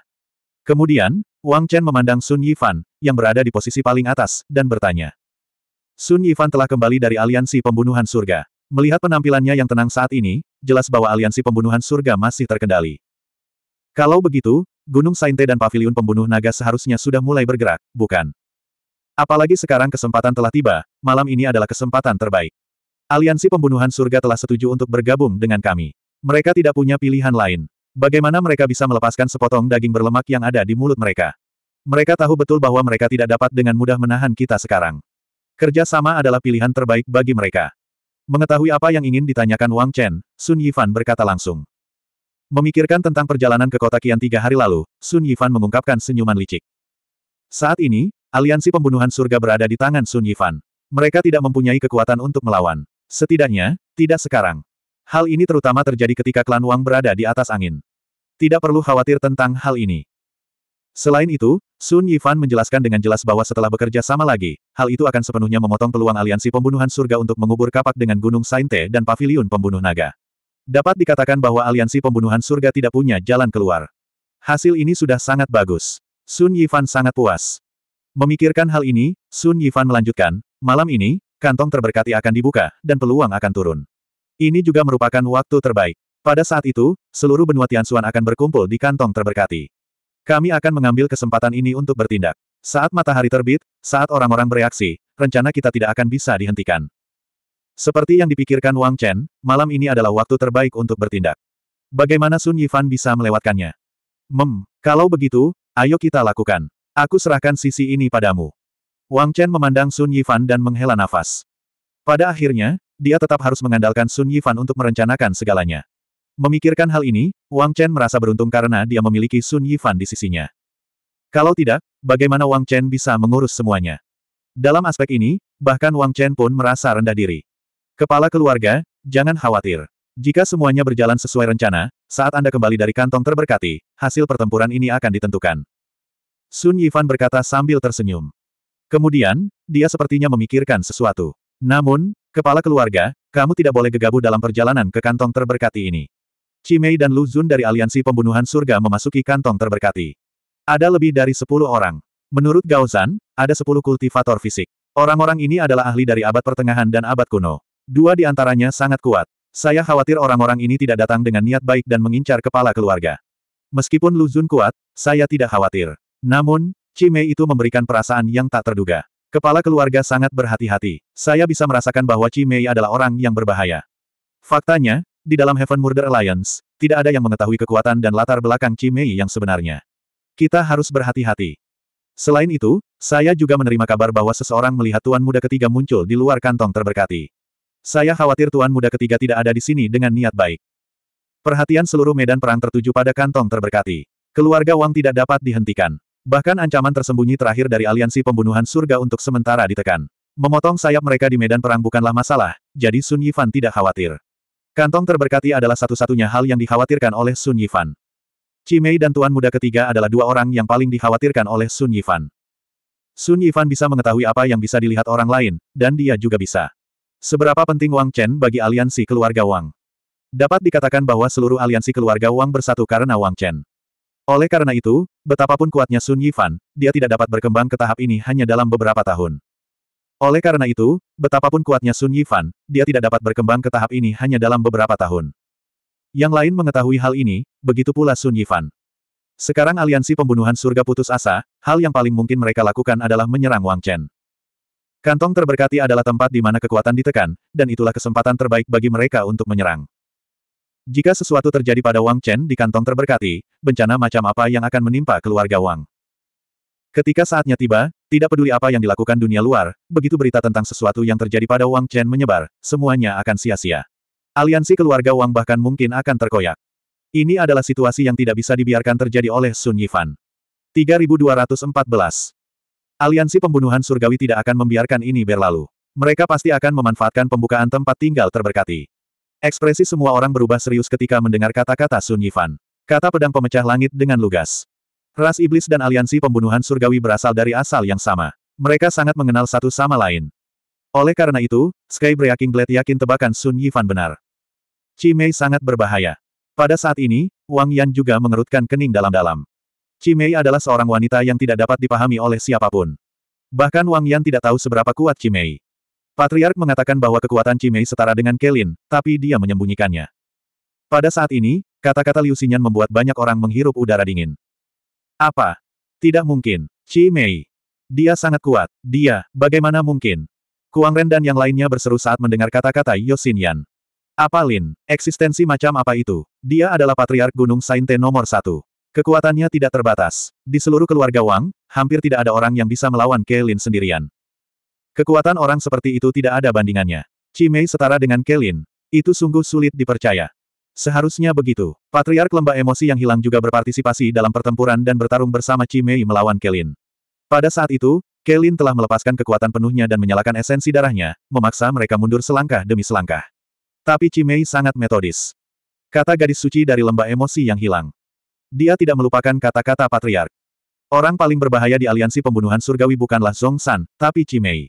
Kemudian, Wang Chen memandang Sun Yifan, yang berada di posisi paling atas, dan bertanya. Sun Yifan telah kembali dari aliansi pembunuhan surga. Melihat penampilannya yang tenang saat ini, jelas bahwa aliansi pembunuhan surga masih terkendali. Kalau begitu, Gunung Sainte dan Paviliun Pembunuh Naga seharusnya sudah mulai bergerak, bukan? Apalagi sekarang kesempatan telah tiba, malam ini adalah kesempatan terbaik. Aliansi Pembunuhan Surga telah setuju untuk bergabung dengan kami. Mereka tidak punya pilihan lain. Bagaimana mereka bisa melepaskan sepotong daging berlemak yang ada di mulut mereka? Mereka tahu betul bahwa mereka tidak dapat dengan mudah menahan kita sekarang. Kerjasama adalah pilihan terbaik bagi mereka. Mengetahui apa yang ingin ditanyakan Wang Chen, Sun Yifan berkata langsung. Memikirkan tentang perjalanan ke kota Kian tiga hari lalu, Sun Yifan mengungkapkan senyuman licik. Saat ini, aliansi pembunuhan surga berada di tangan Sun Yifan. Mereka tidak mempunyai kekuatan untuk melawan. Setidaknya, tidak sekarang. Hal ini terutama terjadi ketika klan Wang berada di atas angin. Tidak perlu khawatir tentang hal ini. Selain itu, Sun Yifan menjelaskan dengan jelas bahwa setelah bekerja sama lagi, hal itu akan sepenuhnya memotong peluang aliansi pembunuhan surga untuk mengubur kapak dengan Gunung Sainte dan Paviliun Pembunuh Naga. Dapat dikatakan bahwa aliansi pembunuhan surga tidak punya jalan keluar. Hasil ini sudah sangat bagus. Sun Yifan sangat puas. Memikirkan hal ini, Sun Yifan melanjutkan, malam ini, kantong terberkati akan dibuka, dan peluang akan turun. Ini juga merupakan waktu terbaik. Pada saat itu, seluruh benua Tianxuan akan berkumpul di kantong terberkati. Kami akan mengambil kesempatan ini untuk bertindak. Saat matahari terbit, saat orang-orang bereaksi, rencana kita tidak akan bisa dihentikan. Seperti yang dipikirkan Wang Chen, malam ini adalah waktu terbaik untuk bertindak. Bagaimana Sun Yifan bisa melewatkannya? Mem, kalau begitu, ayo kita lakukan. Aku serahkan sisi ini padamu. Wang Chen memandang Sun Yifan dan menghela nafas. Pada akhirnya, dia tetap harus mengandalkan Sun Yifan untuk merencanakan segalanya. Memikirkan hal ini, Wang Chen merasa beruntung karena dia memiliki Sun Yifan di sisinya. Kalau tidak, bagaimana Wang Chen bisa mengurus semuanya? Dalam aspek ini, bahkan Wang Chen pun merasa rendah diri. Kepala keluarga, jangan khawatir. Jika semuanya berjalan sesuai rencana, saat Anda kembali dari kantong terberkati, hasil pertempuran ini akan ditentukan. Sun Yifan berkata sambil tersenyum. Kemudian, dia sepertinya memikirkan sesuatu. Namun, kepala keluarga, kamu tidak boleh gegabah dalam perjalanan ke kantong terberkati ini. Cimei dan Lu Zun dari Aliansi Pembunuhan Surga memasuki kantong terberkati. Ada lebih dari sepuluh orang. Menurut Gaozan, ada sepuluh kultivator fisik. Orang-orang ini adalah ahli dari abad pertengahan dan abad kuno. Dua di antaranya sangat kuat. Saya khawatir orang-orang ini tidak datang dengan niat baik dan mengincar kepala keluarga. Meskipun Lu Zun kuat, saya tidak khawatir. Namun, Cimei itu memberikan perasaan yang tak terduga. Kepala keluarga sangat berhati-hati. Saya bisa merasakan bahwa Cimei adalah orang yang berbahaya. Faktanya, di dalam Heaven Murder Alliance, tidak ada yang mengetahui kekuatan dan latar belakang Cimei yang sebenarnya. Kita harus berhati-hati. Selain itu, saya juga menerima kabar bahwa seseorang melihat Tuan Muda ketiga muncul di luar kantong terberkati. Saya khawatir Tuan Muda ketiga tidak ada di sini dengan niat baik. Perhatian seluruh medan perang tertuju pada kantong terberkati. Keluarga Wang tidak dapat dihentikan. Bahkan ancaman tersembunyi terakhir dari aliansi pembunuhan surga untuk sementara ditekan. Memotong sayap mereka di medan perang bukanlah masalah, jadi Sun Yifan tidak khawatir. Kantong terberkati adalah satu-satunya hal yang dikhawatirkan oleh Sun Yifan. Cimei dan tuan muda ketiga adalah dua orang yang paling dikhawatirkan oleh Sun Yifan. Sun Yifan bisa mengetahui apa yang bisa dilihat orang lain, dan dia juga bisa. Seberapa penting Wang Chen bagi aliansi keluarga Wang? Dapat dikatakan bahwa seluruh aliansi keluarga Wang bersatu karena Wang Chen. Oleh karena itu, betapapun kuatnya Sun Yifan, dia tidak dapat berkembang ke tahap ini hanya dalam beberapa tahun. Oleh karena itu, betapapun kuatnya Sun Yifan, dia tidak dapat berkembang ke tahap ini hanya dalam beberapa tahun. Yang lain mengetahui hal ini, begitu pula Sun Yifan. Sekarang aliansi pembunuhan surga putus asa, hal yang paling mungkin mereka lakukan adalah menyerang Wang Chen. Kantong terberkati adalah tempat di mana kekuatan ditekan, dan itulah kesempatan terbaik bagi mereka untuk menyerang. Jika sesuatu terjadi pada Wang Chen di kantong terberkati, bencana macam apa yang akan menimpa keluarga Wang? Ketika saatnya tiba, tidak peduli apa yang dilakukan dunia luar, begitu berita tentang sesuatu yang terjadi pada Wang Chen menyebar, semuanya akan sia-sia. Aliansi keluarga Wang bahkan mungkin akan terkoyak. Ini adalah situasi yang tidak bisa dibiarkan terjadi oleh Sun Yifan. 3214 Aliansi pembunuhan surgawi tidak akan membiarkan ini berlalu. Mereka pasti akan memanfaatkan pembukaan tempat tinggal terberkati. Ekspresi semua orang berubah serius ketika mendengar kata-kata Sun Yifan. Kata pedang pemecah langit dengan lugas. Ras iblis dan aliansi pembunuhan surgawi berasal dari asal yang sama. Mereka sangat mengenal satu sama lain. Oleh karena itu, Sky Breaking Blade yakin tebakan Sun Yifan benar. Cimei sangat berbahaya. Pada saat ini, Wang Yan juga mengerutkan kening dalam-dalam. Cimei adalah seorang wanita yang tidak dapat dipahami oleh siapapun. Bahkan Wang Yan tidak tahu seberapa kuat Cimei. Patriark mengatakan bahwa kekuatan Cimei setara dengan Kelin, tapi dia menyembunyikannya. Pada saat ini, kata-kata Liu Xinyan membuat banyak orang menghirup udara dingin. Apa? Tidak mungkin. Chi Mei. Dia sangat kuat. Dia, bagaimana mungkin? Kuang Ren dan yang lainnya berseru saat mendengar kata-kata Yosin Yan. Apa Lin? Eksistensi macam apa itu? Dia adalah Patriark Gunung Sainte nomor satu. Kekuatannya tidak terbatas. Di seluruh keluarga Wang, hampir tidak ada orang yang bisa melawan Kelin sendirian. Kekuatan orang seperti itu tidak ada bandingannya. Cimei setara dengan Kelin. Itu sungguh sulit dipercaya. Seharusnya begitu. Patriark Lembah Emosi yang hilang juga berpartisipasi dalam pertempuran dan bertarung bersama Cimei melawan Kelin. Pada saat itu, Kelin telah melepaskan kekuatan penuhnya dan menyalakan esensi darahnya, memaksa mereka mundur selangkah demi selangkah. Tapi Cimei sangat metodis. Kata gadis suci dari Lembah Emosi yang hilang. Dia tidak melupakan kata-kata Patriark. Orang paling berbahaya di aliansi pembunuhan surgawi bukanlah Zong San, tapi Cimei.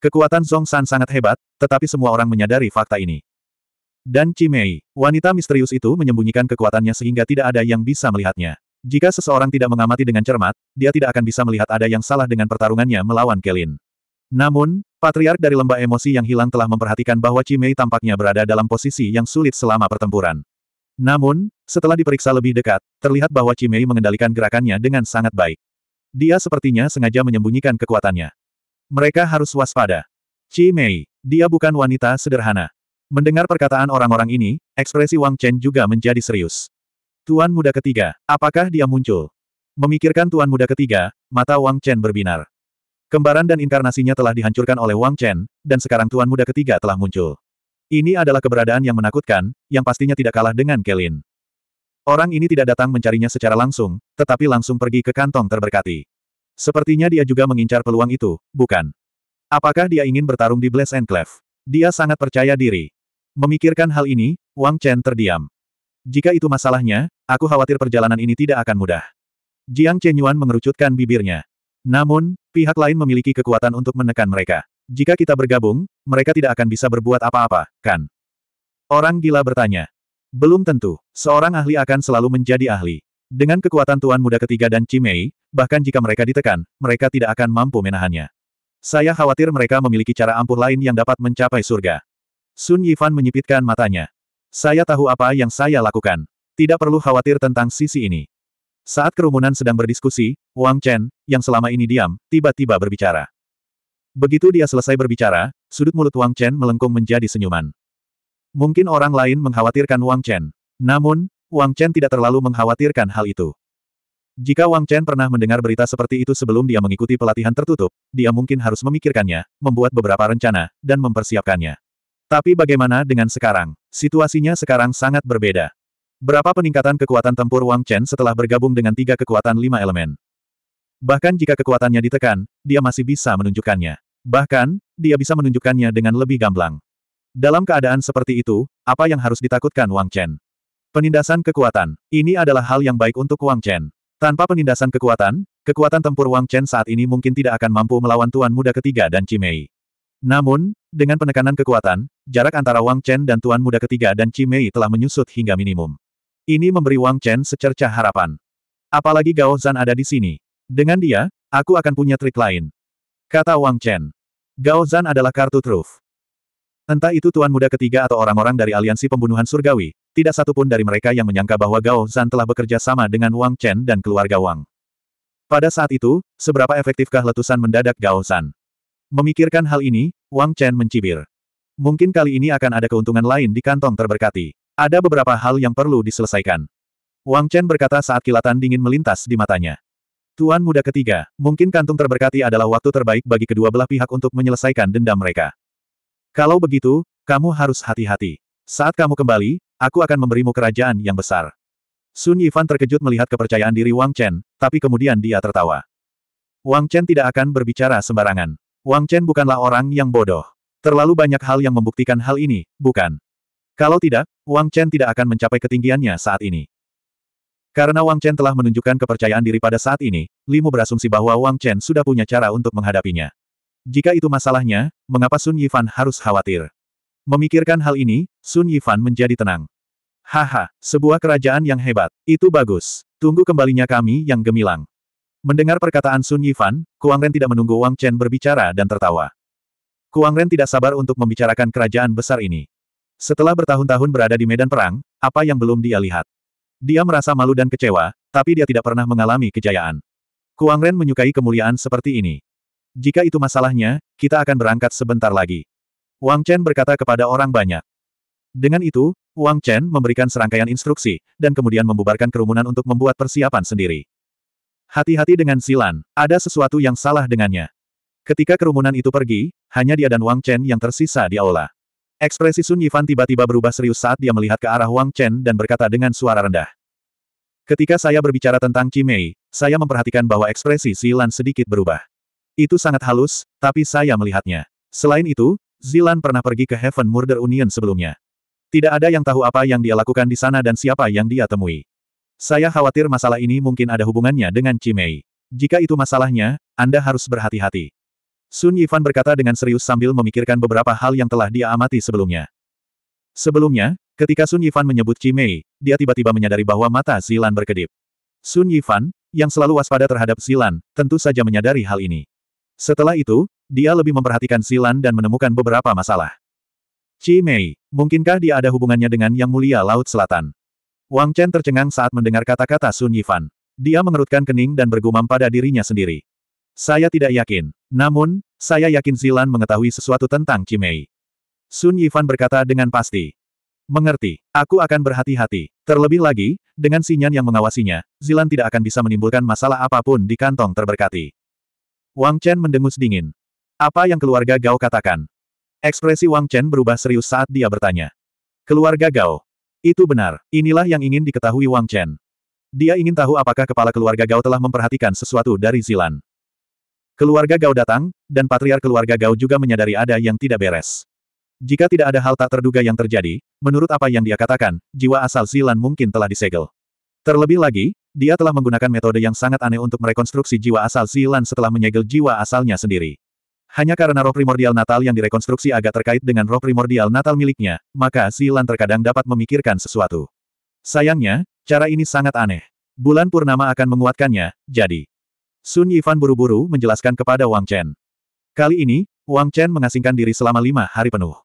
Kekuatan Zong San sangat hebat, tetapi semua orang menyadari fakta ini. Dan Cimei, wanita misterius itu menyembunyikan kekuatannya sehingga tidak ada yang bisa melihatnya. Jika seseorang tidak mengamati dengan cermat, dia tidak akan bisa melihat ada yang salah dengan pertarungannya melawan Kelin. Namun, patriark dari lembah emosi yang hilang telah memperhatikan bahwa Cimei tampaknya berada dalam posisi yang sulit selama pertempuran. Namun, setelah diperiksa lebih dekat, terlihat bahwa Cimei mengendalikan gerakannya dengan sangat baik. Dia sepertinya sengaja menyembunyikan kekuatannya. Mereka harus waspada. Cimei, dia bukan wanita sederhana. Mendengar perkataan orang-orang ini, ekspresi Wang Chen juga menjadi serius. Tuan muda ketiga, apakah dia muncul? Memikirkan tuan muda ketiga, mata Wang Chen berbinar. Kembaran dan inkarnasinya telah dihancurkan oleh Wang Chen, dan sekarang tuan muda ketiga telah muncul. Ini adalah keberadaan yang menakutkan, yang pastinya tidak kalah dengan Kelin. Orang ini tidak datang mencarinya secara langsung, tetapi langsung pergi ke kantong terberkati. Sepertinya dia juga mengincar peluang itu, bukan? Apakah dia ingin bertarung di Bless Enclave? Dia sangat percaya diri. Memikirkan hal ini, Wang Chen terdiam. Jika itu masalahnya, aku khawatir perjalanan ini tidak akan mudah. Jiang Chenyuan mengerucutkan bibirnya. Namun, pihak lain memiliki kekuatan untuk menekan mereka. Jika kita bergabung, mereka tidak akan bisa berbuat apa-apa, kan? Orang gila bertanya. Belum tentu, seorang ahli akan selalu menjadi ahli. Dengan kekuatan Tuan Muda Ketiga dan Cimei, bahkan jika mereka ditekan, mereka tidak akan mampu menahannya. Saya khawatir mereka memiliki cara ampuh lain yang dapat mencapai surga. Sun Yifan menyipitkan matanya. Saya tahu apa yang saya lakukan. Tidak perlu khawatir tentang sisi ini. Saat kerumunan sedang berdiskusi, Wang Chen, yang selama ini diam, tiba-tiba berbicara. Begitu dia selesai berbicara, sudut mulut Wang Chen melengkung menjadi senyuman. Mungkin orang lain mengkhawatirkan Wang Chen. Namun, Wang Chen tidak terlalu mengkhawatirkan hal itu. Jika Wang Chen pernah mendengar berita seperti itu sebelum dia mengikuti pelatihan tertutup, dia mungkin harus memikirkannya, membuat beberapa rencana, dan mempersiapkannya. Tapi bagaimana dengan sekarang? Situasinya sekarang sangat berbeda. Berapa peningkatan kekuatan tempur Wang Chen setelah bergabung dengan tiga kekuatan lima elemen? Bahkan jika kekuatannya ditekan, dia masih bisa menunjukkannya. Bahkan, dia bisa menunjukkannya dengan lebih gamblang. Dalam keadaan seperti itu, apa yang harus ditakutkan Wang Chen? Penindasan kekuatan. Ini adalah hal yang baik untuk Wang Chen. Tanpa penindasan kekuatan, kekuatan tempur Wang Chen saat ini mungkin tidak akan mampu melawan Tuan Muda Ketiga dan Cimei. Namun, dengan penekanan kekuatan, jarak antara Wang Chen dan Tuan Muda ketiga dan Cimei telah menyusut hingga minimum. Ini memberi Wang Chen secercah harapan. Apalagi Gao Zan ada di sini. Dengan dia, aku akan punya trik lain. Kata Wang Chen. Gao Zan adalah kartu truf. Entah itu Tuan Muda ketiga atau orang-orang dari aliansi pembunuhan surgawi, tidak satupun dari mereka yang menyangka bahwa Gao Zan telah bekerja sama dengan Wang Chen dan keluarga Wang. Pada saat itu, seberapa efektifkah letusan mendadak Gao Zan? Memikirkan hal ini, Wang Chen mencibir. Mungkin kali ini akan ada keuntungan lain di kantong terberkati. Ada beberapa hal yang perlu diselesaikan. Wang Chen berkata saat kilatan dingin melintas di matanya. Tuan muda ketiga, mungkin kantung terberkati adalah waktu terbaik bagi kedua belah pihak untuk menyelesaikan dendam mereka. Kalau begitu, kamu harus hati-hati. Saat kamu kembali, aku akan memberimu kerajaan yang besar. Sun Yifan terkejut melihat kepercayaan diri Wang Chen, tapi kemudian dia tertawa. Wang Chen tidak akan berbicara sembarangan. Wang Chen bukanlah orang yang bodoh. Terlalu banyak hal yang membuktikan hal ini, bukan? Kalau tidak, Wang Chen tidak akan mencapai ketinggiannya saat ini. Karena Wang Chen telah menunjukkan kepercayaan diri pada saat ini, Limu berasumsi bahwa Wang Chen sudah punya cara untuk menghadapinya. Jika itu masalahnya, mengapa Sun Yifan harus khawatir? Memikirkan hal ini, Sun Yifan menjadi tenang. Haha, sebuah kerajaan yang hebat. Itu bagus. Tunggu kembalinya kami yang gemilang. Mendengar perkataan Sun Yifan, Kuang Ren tidak menunggu Wang Chen berbicara dan tertawa. Kuang Ren tidak sabar untuk membicarakan kerajaan besar ini. Setelah bertahun-tahun berada di medan perang, apa yang belum dia lihat? Dia merasa malu dan kecewa, tapi dia tidak pernah mengalami kejayaan. Kuang Ren menyukai kemuliaan seperti ini. Jika itu masalahnya, kita akan berangkat sebentar lagi. Wang Chen berkata kepada orang banyak. Dengan itu, Wang Chen memberikan serangkaian instruksi, dan kemudian membubarkan kerumunan untuk membuat persiapan sendiri. Hati-hati dengan Silan, ada sesuatu yang salah dengannya. Ketika kerumunan itu pergi, hanya dia dan Wang Chen yang tersisa di aula. Ekspresi Sun Yifan tiba-tiba berubah serius saat dia melihat ke arah Wang Chen dan berkata dengan suara rendah. Ketika saya berbicara tentang Mei, saya memperhatikan bahwa ekspresi Zilan sedikit berubah. Itu sangat halus, tapi saya melihatnya. Selain itu, Zilan pernah pergi ke Heaven Murder Union sebelumnya. Tidak ada yang tahu apa yang dia lakukan di sana dan siapa yang dia temui. Saya khawatir masalah ini mungkin ada hubungannya dengan Cimei. Jika itu masalahnya, Anda harus berhati-hati. Sun Yifan berkata dengan serius sambil memikirkan beberapa hal yang telah dia amati sebelumnya. Sebelumnya, ketika Sun Yifan menyebut Cimei, dia tiba-tiba menyadari bahwa mata Zilan berkedip. Sun Yifan, yang selalu waspada terhadap Zilan, tentu saja menyadari hal ini. Setelah itu, dia lebih memperhatikan Zilan dan menemukan beberapa masalah. Cimei, mungkinkah dia ada hubungannya dengan Yang Mulia Laut Selatan? Wang Chen tercengang saat mendengar kata-kata Sun Yifan. Dia mengerutkan kening dan bergumam pada dirinya sendiri. Saya tidak yakin. Namun, saya yakin Zilan mengetahui sesuatu tentang Cimei. Sun Yifan berkata dengan pasti. Mengerti. Aku akan berhati-hati. Terlebih lagi, dengan Sinyan yang mengawasinya, Zilan tidak akan bisa menimbulkan masalah apapun di kantong terberkati. Wang Chen mendengus dingin. Apa yang keluarga Gao katakan? Ekspresi Wang Chen berubah serius saat dia bertanya. Keluarga Gao, itu benar, inilah yang ingin diketahui Wang Chen. Dia ingin tahu apakah kepala keluarga Gao telah memperhatikan sesuatu dari Zilan. Keluarga Gao datang, dan patriar keluarga Gao juga menyadari ada yang tidak beres. Jika tidak ada hal tak terduga yang terjadi, menurut apa yang dia katakan, jiwa asal Zilan mungkin telah disegel. Terlebih lagi, dia telah menggunakan metode yang sangat aneh untuk merekonstruksi jiwa asal Zilan setelah menyegel jiwa asalnya sendiri. Hanya karena roh primordial natal yang direkonstruksi agak terkait dengan roh primordial natal miliknya, maka Zilan terkadang dapat memikirkan sesuatu. Sayangnya, cara ini sangat aneh. Bulan purnama akan menguatkannya, jadi. Sun Yifan buru-buru menjelaskan kepada Wang Chen. Kali ini, Wang Chen mengasingkan diri selama lima hari penuh.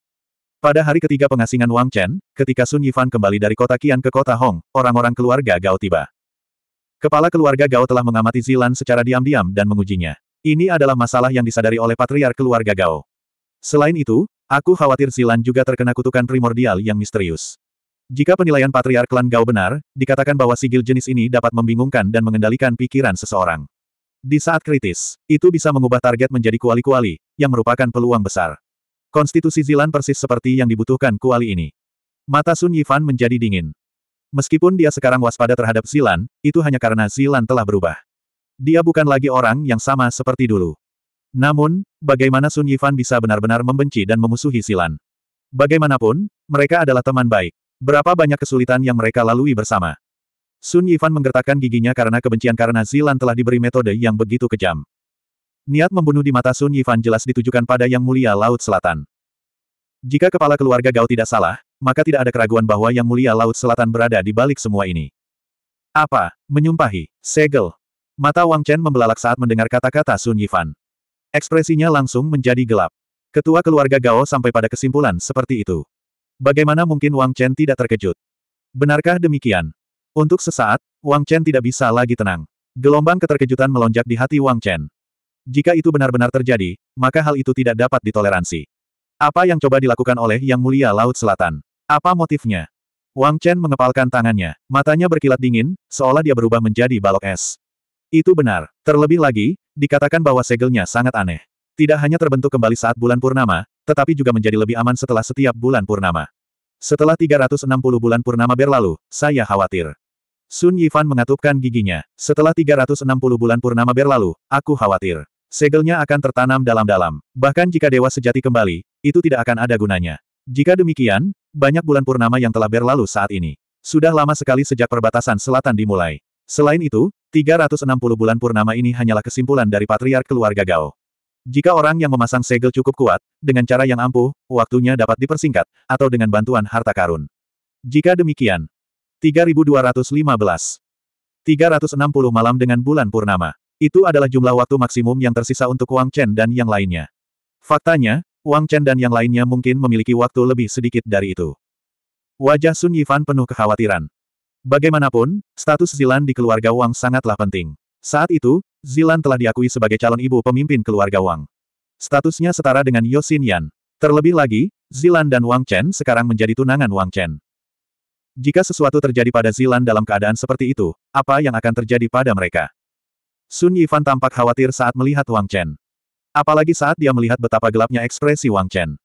Pada hari ketiga pengasingan Wang Chen, ketika Sun Yifan kembali dari kota Qian ke kota Hong, orang-orang keluarga Gao tiba. Kepala keluarga Gao telah mengamati Zilan secara diam-diam dan mengujinya. Ini adalah masalah yang disadari oleh patriar keluarga Gao. Selain itu, aku khawatir Zilan juga terkena kutukan primordial yang misterius. Jika penilaian patriar klan Gao benar, dikatakan bahwa sigil jenis ini dapat membingungkan dan mengendalikan pikiran seseorang. Di saat kritis, itu bisa mengubah target menjadi kuali-kuali, yang merupakan peluang besar. Konstitusi Zilan persis seperti yang dibutuhkan kuali ini. Mata Sun Yifan menjadi dingin. Meskipun dia sekarang waspada terhadap Zilan, itu hanya karena Zilan telah berubah. Dia bukan lagi orang yang sama seperti dulu. Namun, bagaimana Sun Yifan bisa benar-benar membenci dan memusuhi Silan? Bagaimanapun, mereka adalah teman baik. Berapa banyak kesulitan yang mereka lalui bersama. Sun Yifan menggertakkan giginya karena kebencian karena Silan telah diberi metode yang begitu kejam. Niat membunuh di mata Sun Yifan jelas ditujukan pada Yang Mulia Laut Selatan. Jika kepala keluarga Gao tidak salah, maka tidak ada keraguan bahwa Yang Mulia Laut Selatan berada di balik semua ini. Apa? Menyumpahi? Segel? Mata Wang Chen membelalak saat mendengar kata-kata Sun Yifan. Ekspresinya langsung menjadi gelap. Ketua keluarga Gao sampai pada kesimpulan seperti itu. Bagaimana mungkin Wang Chen tidak terkejut? Benarkah demikian? Untuk sesaat, Wang Chen tidak bisa lagi tenang. Gelombang keterkejutan melonjak di hati Wang Chen. Jika itu benar-benar terjadi, maka hal itu tidak dapat ditoleransi. Apa yang coba dilakukan oleh Yang Mulia Laut Selatan? Apa motifnya? Wang Chen mengepalkan tangannya, matanya berkilat dingin, seolah dia berubah menjadi balok es. Itu benar. Terlebih lagi, dikatakan bahwa segelnya sangat aneh. Tidak hanya terbentuk kembali saat bulan purnama, tetapi juga menjadi lebih aman setelah setiap bulan purnama. Setelah 360 bulan purnama berlalu, saya khawatir. Sun Yifan mengatupkan giginya. Setelah 360 bulan purnama berlalu, aku khawatir. Segelnya akan tertanam dalam-dalam. Bahkan jika dewa sejati kembali, itu tidak akan ada gunanya. Jika demikian, banyak bulan purnama yang telah berlalu saat ini. Sudah lama sekali sejak perbatasan selatan dimulai. Selain itu, 360 bulan purnama ini hanyalah kesimpulan dari patriark keluarga Gao. Jika orang yang memasang segel cukup kuat, dengan cara yang ampuh, waktunya dapat dipersingkat, atau dengan bantuan harta karun. Jika demikian, 3215. 360 malam dengan bulan purnama. Itu adalah jumlah waktu maksimum yang tersisa untuk Wang Chen dan yang lainnya. Faktanya, Wang Chen dan yang lainnya mungkin memiliki waktu lebih sedikit dari itu. Wajah Sun Yifan penuh kekhawatiran. Bagaimanapun, status Zilan di keluarga Wang sangatlah penting. Saat itu, Zilan telah diakui sebagai calon ibu pemimpin keluarga Wang. Statusnya setara dengan Yosin Yan. Terlebih lagi, Zilan dan Wang Chen sekarang menjadi tunangan Wang Chen. Jika sesuatu terjadi pada Zilan dalam keadaan seperti itu, apa yang akan terjadi pada mereka? Sun Yifan tampak khawatir saat melihat Wang Chen. Apalagi saat dia melihat betapa gelapnya ekspresi Wang Chen.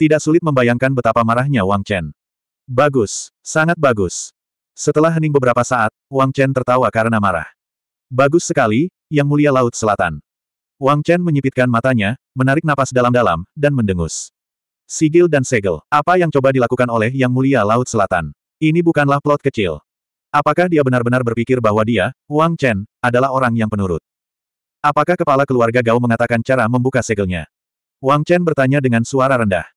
Tidak sulit membayangkan betapa marahnya Wang Chen. Bagus, sangat bagus. Setelah hening beberapa saat, Wang Chen tertawa karena marah. Bagus sekali, Yang Mulia Laut Selatan. Wang Chen menyipitkan matanya, menarik napas dalam-dalam, dan mendengus. Sigil dan segel, apa yang coba dilakukan oleh Yang Mulia Laut Selatan? Ini bukanlah plot kecil. Apakah dia benar-benar berpikir bahwa dia, Wang Chen, adalah orang yang penurut? Apakah kepala keluarga Gao mengatakan cara membuka segelnya? Wang Chen bertanya dengan suara rendah.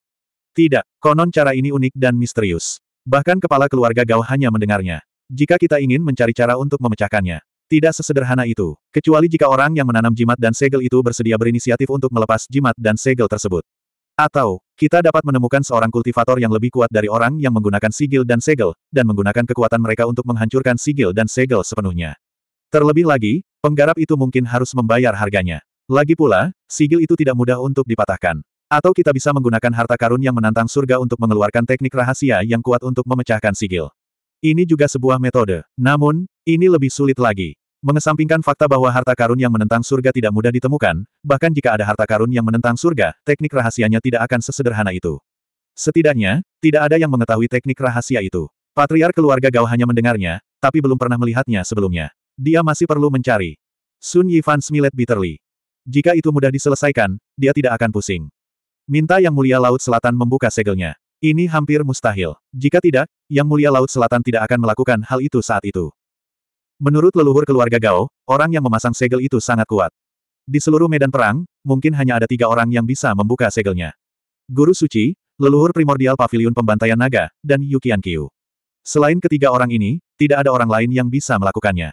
Tidak, konon cara ini unik dan misterius. Bahkan kepala keluarga Gao hanya mendengarnya. Jika kita ingin mencari cara untuk memecahkannya. Tidak sesederhana itu. Kecuali jika orang yang menanam jimat dan segel itu bersedia berinisiatif untuk melepas jimat dan segel tersebut. Atau, kita dapat menemukan seorang kultivator yang lebih kuat dari orang yang menggunakan sigil dan segel, dan menggunakan kekuatan mereka untuk menghancurkan sigil dan segel sepenuhnya. Terlebih lagi, penggarap itu mungkin harus membayar harganya. Lagi pula, sigil itu tidak mudah untuk dipatahkan. Atau kita bisa menggunakan harta karun yang menantang surga untuk mengeluarkan teknik rahasia yang kuat untuk memecahkan sigil. Ini juga sebuah metode. Namun, ini lebih sulit lagi. Mengesampingkan fakta bahwa harta karun yang menentang surga tidak mudah ditemukan, bahkan jika ada harta karun yang menentang surga, teknik rahasianya tidak akan sesederhana itu. Setidaknya, tidak ada yang mengetahui teknik rahasia itu. Patriar keluarga Gao hanya mendengarnya, tapi belum pernah melihatnya sebelumnya. Dia masih perlu mencari. Sun Yifan smilet bitterly. Jika itu mudah diselesaikan, dia tidak akan pusing. Minta Yang Mulia Laut Selatan membuka segelnya. Ini hampir mustahil. Jika tidak, Yang Mulia Laut Selatan tidak akan melakukan hal itu saat itu. Menurut leluhur keluarga Gao, orang yang memasang segel itu sangat kuat. Di seluruh medan perang, mungkin hanya ada tiga orang yang bisa membuka segelnya. Guru Suci, leluhur primordial pavilion pembantaian naga, dan Yukian Kiu. Selain ketiga orang ini, tidak ada orang lain yang bisa melakukannya.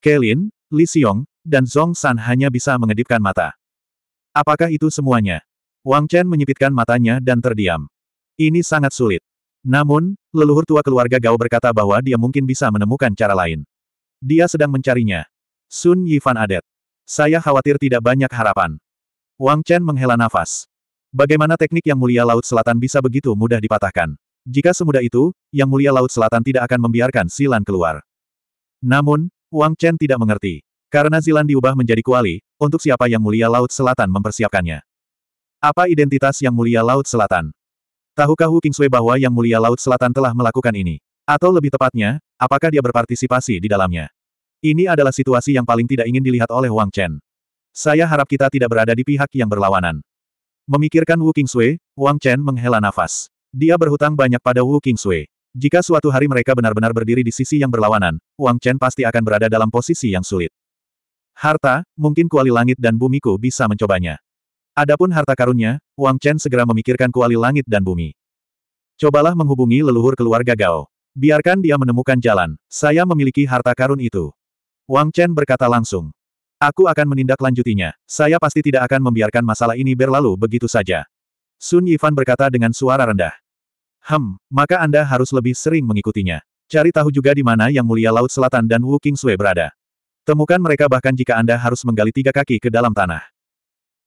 Kelin, Li Xiong, dan Zhong San hanya bisa mengedipkan mata. Apakah itu semuanya? Wang Chen menyipitkan matanya dan terdiam. Ini sangat sulit. Namun, leluhur tua keluarga Gao berkata bahwa dia mungkin bisa menemukan cara lain. Dia sedang mencarinya. Sun Yifan Adet. Saya khawatir tidak banyak harapan. Wang Chen menghela nafas. Bagaimana teknik yang mulia Laut Selatan bisa begitu mudah dipatahkan? Jika semudah itu, yang mulia Laut Selatan tidak akan membiarkan Silan keluar. Namun, Wang Chen tidak mengerti. Karena Zilan diubah menjadi kuali, untuk siapa yang mulia Laut Selatan mempersiapkannya. Apa identitas Yang Mulia Laut Selatan? Tahukah Hu Kingsui bahwa Yang Mulia Laut Selatan telah melakukan ini? Atau lebih tepatnya, apakah dia berpartisipasi di dalamnya? Ini adalah situasi yang paling tidak ingin dilihat oleh Wang Chen. Saya harap kita tidak berada di pihak yang berlawanan. Memikirkan Wu Kingsui, Wang Chen menghela nafas. Dia berhutang banyak pada Wu Kingsui. Jika suatu hari mereka benar-benar berdiri di sisi yang berlawanan, Wang Chen pasti akan berada dalam posisi yang sulit. Harta, mungkin kuali langit dan bumiku bisa mencobanya. Adapun harta karunnya, Wang Chen segera memikirkan kuali langit dan bumi. Cobalah menghubungi leluhur keluarga Gao. Biarkan dia menemukan jalan, saya memiliki harta karun itu. Wang Chen berkata langsung. Aku akan menindaklanjutinya, saya pasti tidak akan membiarkan masalah ini berlalu begitu saja. Sun Yifan berkata dengan suara rendah. Hem, maka Anda harus lebih sering mengikutinya. Cari tahu juga di mana Yang Mulia Laut Selatan dan Wu Kingsui berada. Temukan mereka bahkan jika Anda harus menggali tiga kaki ke dalam tanah.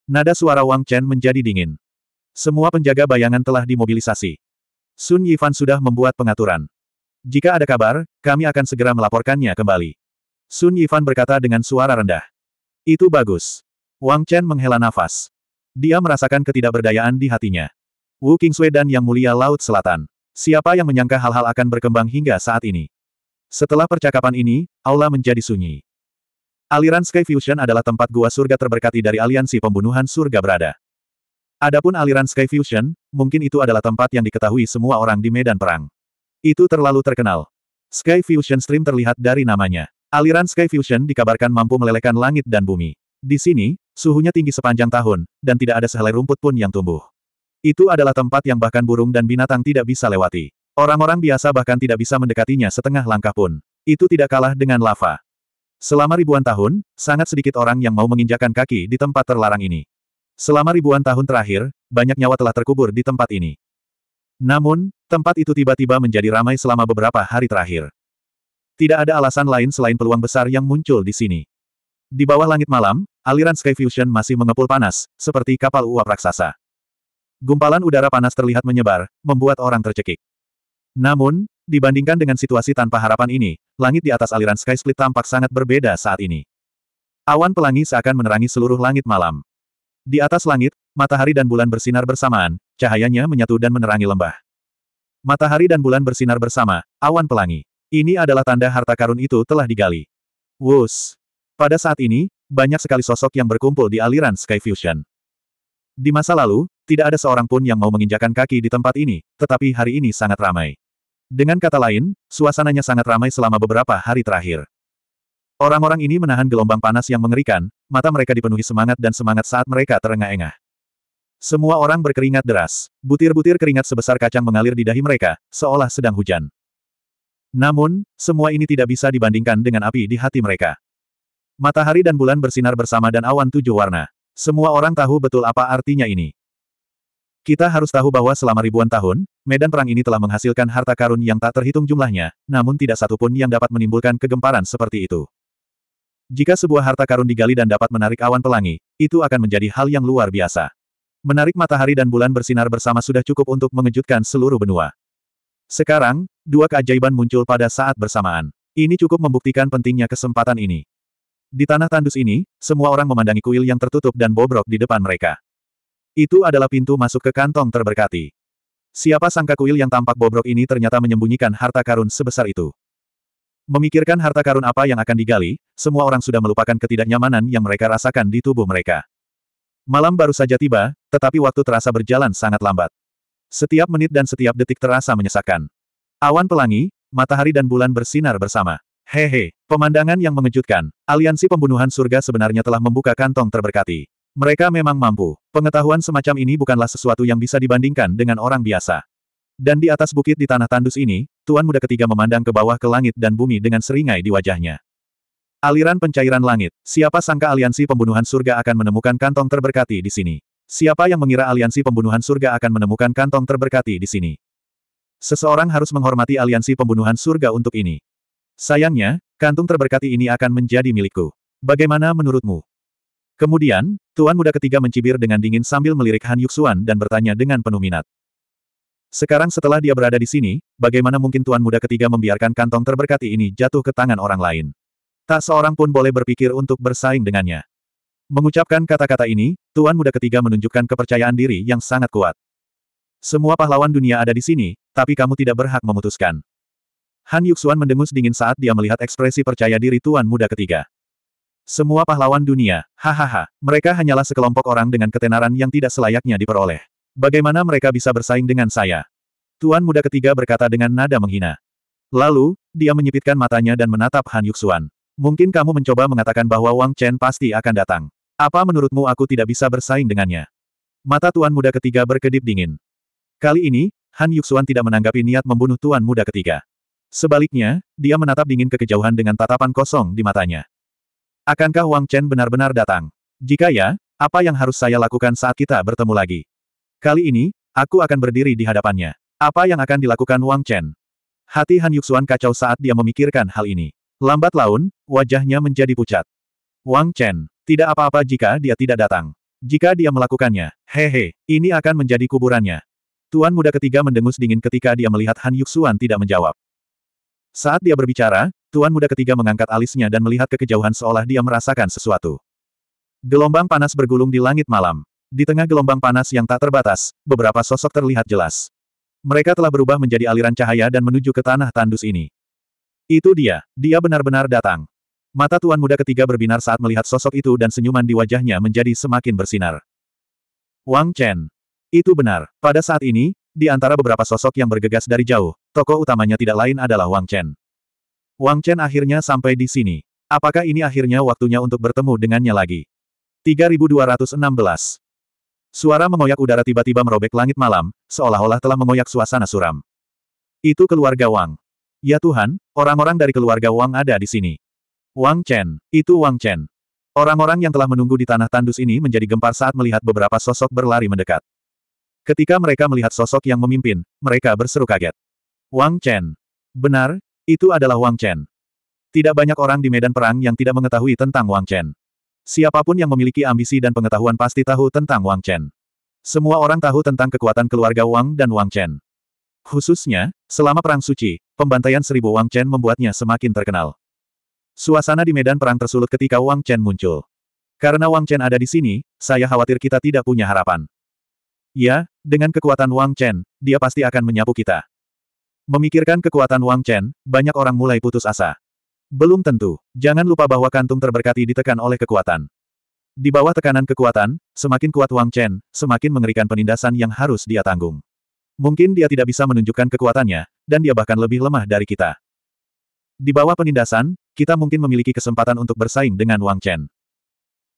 Nada suara Wang Chen menjadi dingin. Semua penjaga bayangan telah dimobilisasi. Sun Yifan sudah membuat pengaturan. Jika ada kabar, kami akan segera melaporkannya kembali. Sun Yifan berkata dengan suara rendah. Itu bagus. Wang Chen menghela nafas. Dia merasakan ketidakberdayaan di hatinya. Wu Kingsui dan Yang Mulia Laut Selatan. Siapa yang menyangka hal-hal akan berkembang hingga saat ini? Setelah percakapan ini, aula menjadi sunyi. Aliran Sky Fusion adalah tempat gua surga terberkati dari aliansi pembunuhan surga berada. Adapun aliran Sky Fusion, mungkin itu adalah tempat yang diketahui semua orang di medan perang. Itu terlalu terkenal. Sky Fusion Stream terlihat dari namanya. Aliran Sky Fusion dikabarkan mampu melelehkan langit dan bumi. Di sini, suhunya tinggi sepanjang tahun, dan tidak ada sehelai rumput pun yang tumbuh. Itu adalah tempat yang bahkan burung dan binatang tidak bisa lewati. Orang-orang biasa bahkan tidak bisa mendekatinya setengah langkah pun. Itu tidak kalah dengan lava. Selama ribuan tahun, sangat sedikit orang yang mau menginjakan kaki di tempat terlarang ini. Selama ribuan tahun terakhir, banyak nyawa telah terkubur di tempat ini. Namun, tempat itu tiba-tiba menjadi ramai selama beberapa hari terakhir. Tidak ada alasan lain selain peluang besar yang muncul di sini. Di bawah langit malam, aliran Sky Fusion masih mengepul panas, seperti kapal uap raksasa. Gumpalan udara panas terlihat menyebar, membuat orang tercekik. Namun, Dibandingkan dengan situasi tanpa harapan ini, langit di atas aliran Sky Split tampak sangat berbeda saat ini. Awan pelangi seakan menerangi seluruh langit malam. Di atas langit, matahari dan bulan bersinar bersamaan, cahayanya menyatu dan menerangi lembah. Matahari dan bulan bersinar bersama, awan pelangi. Ini adalah tanda harta karun itu telah digali. Wus. Pada saat ini, banyak sekali sosok yang berkumpul di aliran Sky Fusion. Di masa lalu, tidak ada seorang pun yang mau menginjakan kaki di tempat ini, tetapi hari ini sangat ramai. Dengan kata lain, suasananya sangat ramai selama beberapa hari terakhir. Orang-orang ini menahan gelombang panas yang mengerikan, mata mereka dipenuhi semangat dan semangat saat mereka terengah-engah. Semua orang berkeringat deras, butir-butir keringat sebesar kacang mengalir di dahi mereka, seolah sedang hujan. Namun, semua ini tidak bisa dibandingkan dengan api di hati mereka. Matahari dan bulan bersinar bersama dan awan tujuh warna. Semua orang tahu betul apa artinya ini. Kita harus tahu bahwa selama ribuan tahun, medan perang ini telah menghasilkan harta karun yang tak terhitung jumlahnya, namun tidak satu pun yang dapat menimbulkan kegemparan seperti itu. Jika sebuah harta karun digali dan dapat menarik awan pelangi, itu akan menjadi hal yang luar biasa. Menarik matahari dan bulan bersinar bersama sudah cukup untuk mengejutkan seluruh benua. Sekarang, dua keajaiban muncul pada saat bersamaan. Ini cukup membuktikan pentingnya kesempatan ini. Di tanah tandus ini, semua orang memandangi kuil yang tertutup dan bobrok di depan mereka. Itu adalah pintu masuk ke kantong terberkati. Siapa sangka kuil yang tampak bobrok ini ternyata menyembunyikan harta karun sebesar itu. Memikirkan harta karun apa yang akan digali, semua orang sudah melupakan ketidaknyamanan yang mereka rasakan di tubuh mereka. Malam baru saja tiba, tetapi waktu terasa berjalan sangat lambat. Setiap menit dan setiap detik terasa menyesakkan. Awan pelangi, matahari dan bulan bersinar bersama. Hehe, pemandangan yang mengejutkan. Aliansi pembunuhan surga sebenarnya telah membuka kantong terberkati. Mereka memang mampu. Pengetahuan semacam ini bukanlah sesuatu yang bisa dibandingkan dengan orang biasa. Dan di atas bukit di tanah tandus ini, Tuan Muda ketiga memandang ke bawah ke langit dan bumi dengan seringai di wajahnya. Aliran pencairan langit, siapa sangka aliansi pembunuhan surga akan menemukan kantong terberkati di sini. Siapa yang mengira aliansi pembunuhan surga akan menemukan kantong terberkati di sini. Seseorang harus menghormati aliansi pembunuhan surga untuk ini. Sayangnya, kantung terberkati ini akan menjadi milikku. Bagaimana menurutmu? Kemudian, Tuan Muda ketiga mencibir dengan dingin sambil melirik Han Yuxuan dan bertanya dengan penuh minat. Sekarang setelah dia berada di sini, bagaimana mungkin Tuan Muda ketiga membiarkan kantong terberkati ini jatuh ke tangan orang lain? Tak seorang pun boleh berpikir untuk bersaing dengannya. Mengucapkan kata-kata ini, Tuan Muda ketiga menunjukkan kepercayaan diri yang sangat kuat. Semua pahlawan dunia ada di sini, tapi kamu tidak berhak memutuskan. Han Yuxuan mendengus dingin saat dia melihat ekspresi percaya diri Tuan Muda ketiga. Semua pahlawan dunia, hahaha, mereka hanyalah sekelompok orang dengan ketenaran yang tidak selayaknya diperoleh. Bagaimana mereka bisa bersaing dengan saya? Tuan muda ketiga berkata dengan nada menghina. Lalu, dia menyipitkan matanya dan menatap Han Yuxuan. Mungkin kamu mencoba mengatakan bahwa Wang Chen pasti akan datang. Apa menurutmu aku tidak bisa bersaing dengannya? Mata tuan muda ketiga berkedip dingin. Kali ini, Han Yuxuan tidak menanggapi niat membunuh tuan muda ketiga. Sebaliknya, dia menatap dingin ke kejauhan dengan tatapan kosong di matanya. Akankah Wang Chen benar-benar datang? Jika ya, apa yang harus saya lakukan saat kita bertemu lagi? Kali ini, aku akan berdiri di hadapannya. Apa yang akan dilakukan Wang Chen? Hati Han Yuxuan kacau saat dia memikirkan hal ini. Lambat laun, wajahnya menjadi pucat. Wang Chen, tidak apa-apa jika dia tidak datang. Jika dia melakukannya, hehe, ini akan menjadi kuburannya. Tuan muda ketiga mendengus dingin ketika dia melihat Han Yuxuan tidak menjawab. Saat dia berbicara, Tuan muda ketiga mengangkat alisnya dan melihat ke kejauhan seolah dia merasakan sesuatu. Gelombang panas bergulung di langit malam. Di tengah gelombang panas yang tak terbatas, beberapa sosok terlihat jelas. Mereka telah berubah menjadi aliran cahaya dan menuju ke tanah tandus ini. Itu dia, dia benar-benar datang. Mata tuan muda ketiga berbinar saat melihat sosok itu dan senyuman di wajahnya menjadi semakin bersinar. Wang Chen. Itu benar, pada saat ini, di antara beberapa sosok yang bergegas dari jauh, tokoh utamanya tidak lain adalah Wang Chen. Wang Chen akhirnya sampai di sini. Apakah ini akhirnya waktunya untuk bertemu dengannya lagi? 3216 Suara mengoyak udara tiba-tiba merobek langit malam, seolah-olah telah mengoyak suasana suram. Itu keluarga Wang. Ya Tuhan, orang-orang dari keluarga Wang ada di sini. Wang Chen, itu Wang Chen. Orang-orang yang telah menunggu di tanah tandus ini menjadi gempar saat melihat beberapa sosok berlari mendekat. Ketika mereka melihat sosok yang memimpin, mereka berseru kaget. Wang Chen. Benar, itu adalah Wang Chen. Tidak banyak orang di medan perang yang tidak mengetahui tentang Wang Chen. Siapapun yang memiliki ambisi dan pengetahuan pasti tahu tentang Wang Chen. Semua orang tahu tentang kekuatan keluarga Wang dan Wang Chen. Khususnya, selama Perang Suci, pembantaian seribu Wang Chen membuatnya semakin terkenal. Suasana di medan perang tersulut ketika Wang Chen muncul. Karena Wang Chen ada di sini, saya khawatir kita tidak punya harapan. Ya, dengan kekuatan Wang Chen, dia pasti akan menyapu kita. Memikirkan kekuatan Wang Chen, banyak orang mulai putus asa. Belum tentu, jangan lupa bahwa kantung terberkati ditekan oleh kekuatan. Di bawah tekanan kekuatan, semakin kuat Wang Chen, semakin mengerikan penindasan yang harus dia tanggung. Mungkin dia tidak bisa menunjukkan kekuatannya, dan dia bahkan lebih lemah dari kita. Di bawah penindasan, kita mungkin memiliki kesempatan untuk bersaing dengan Wang Chen.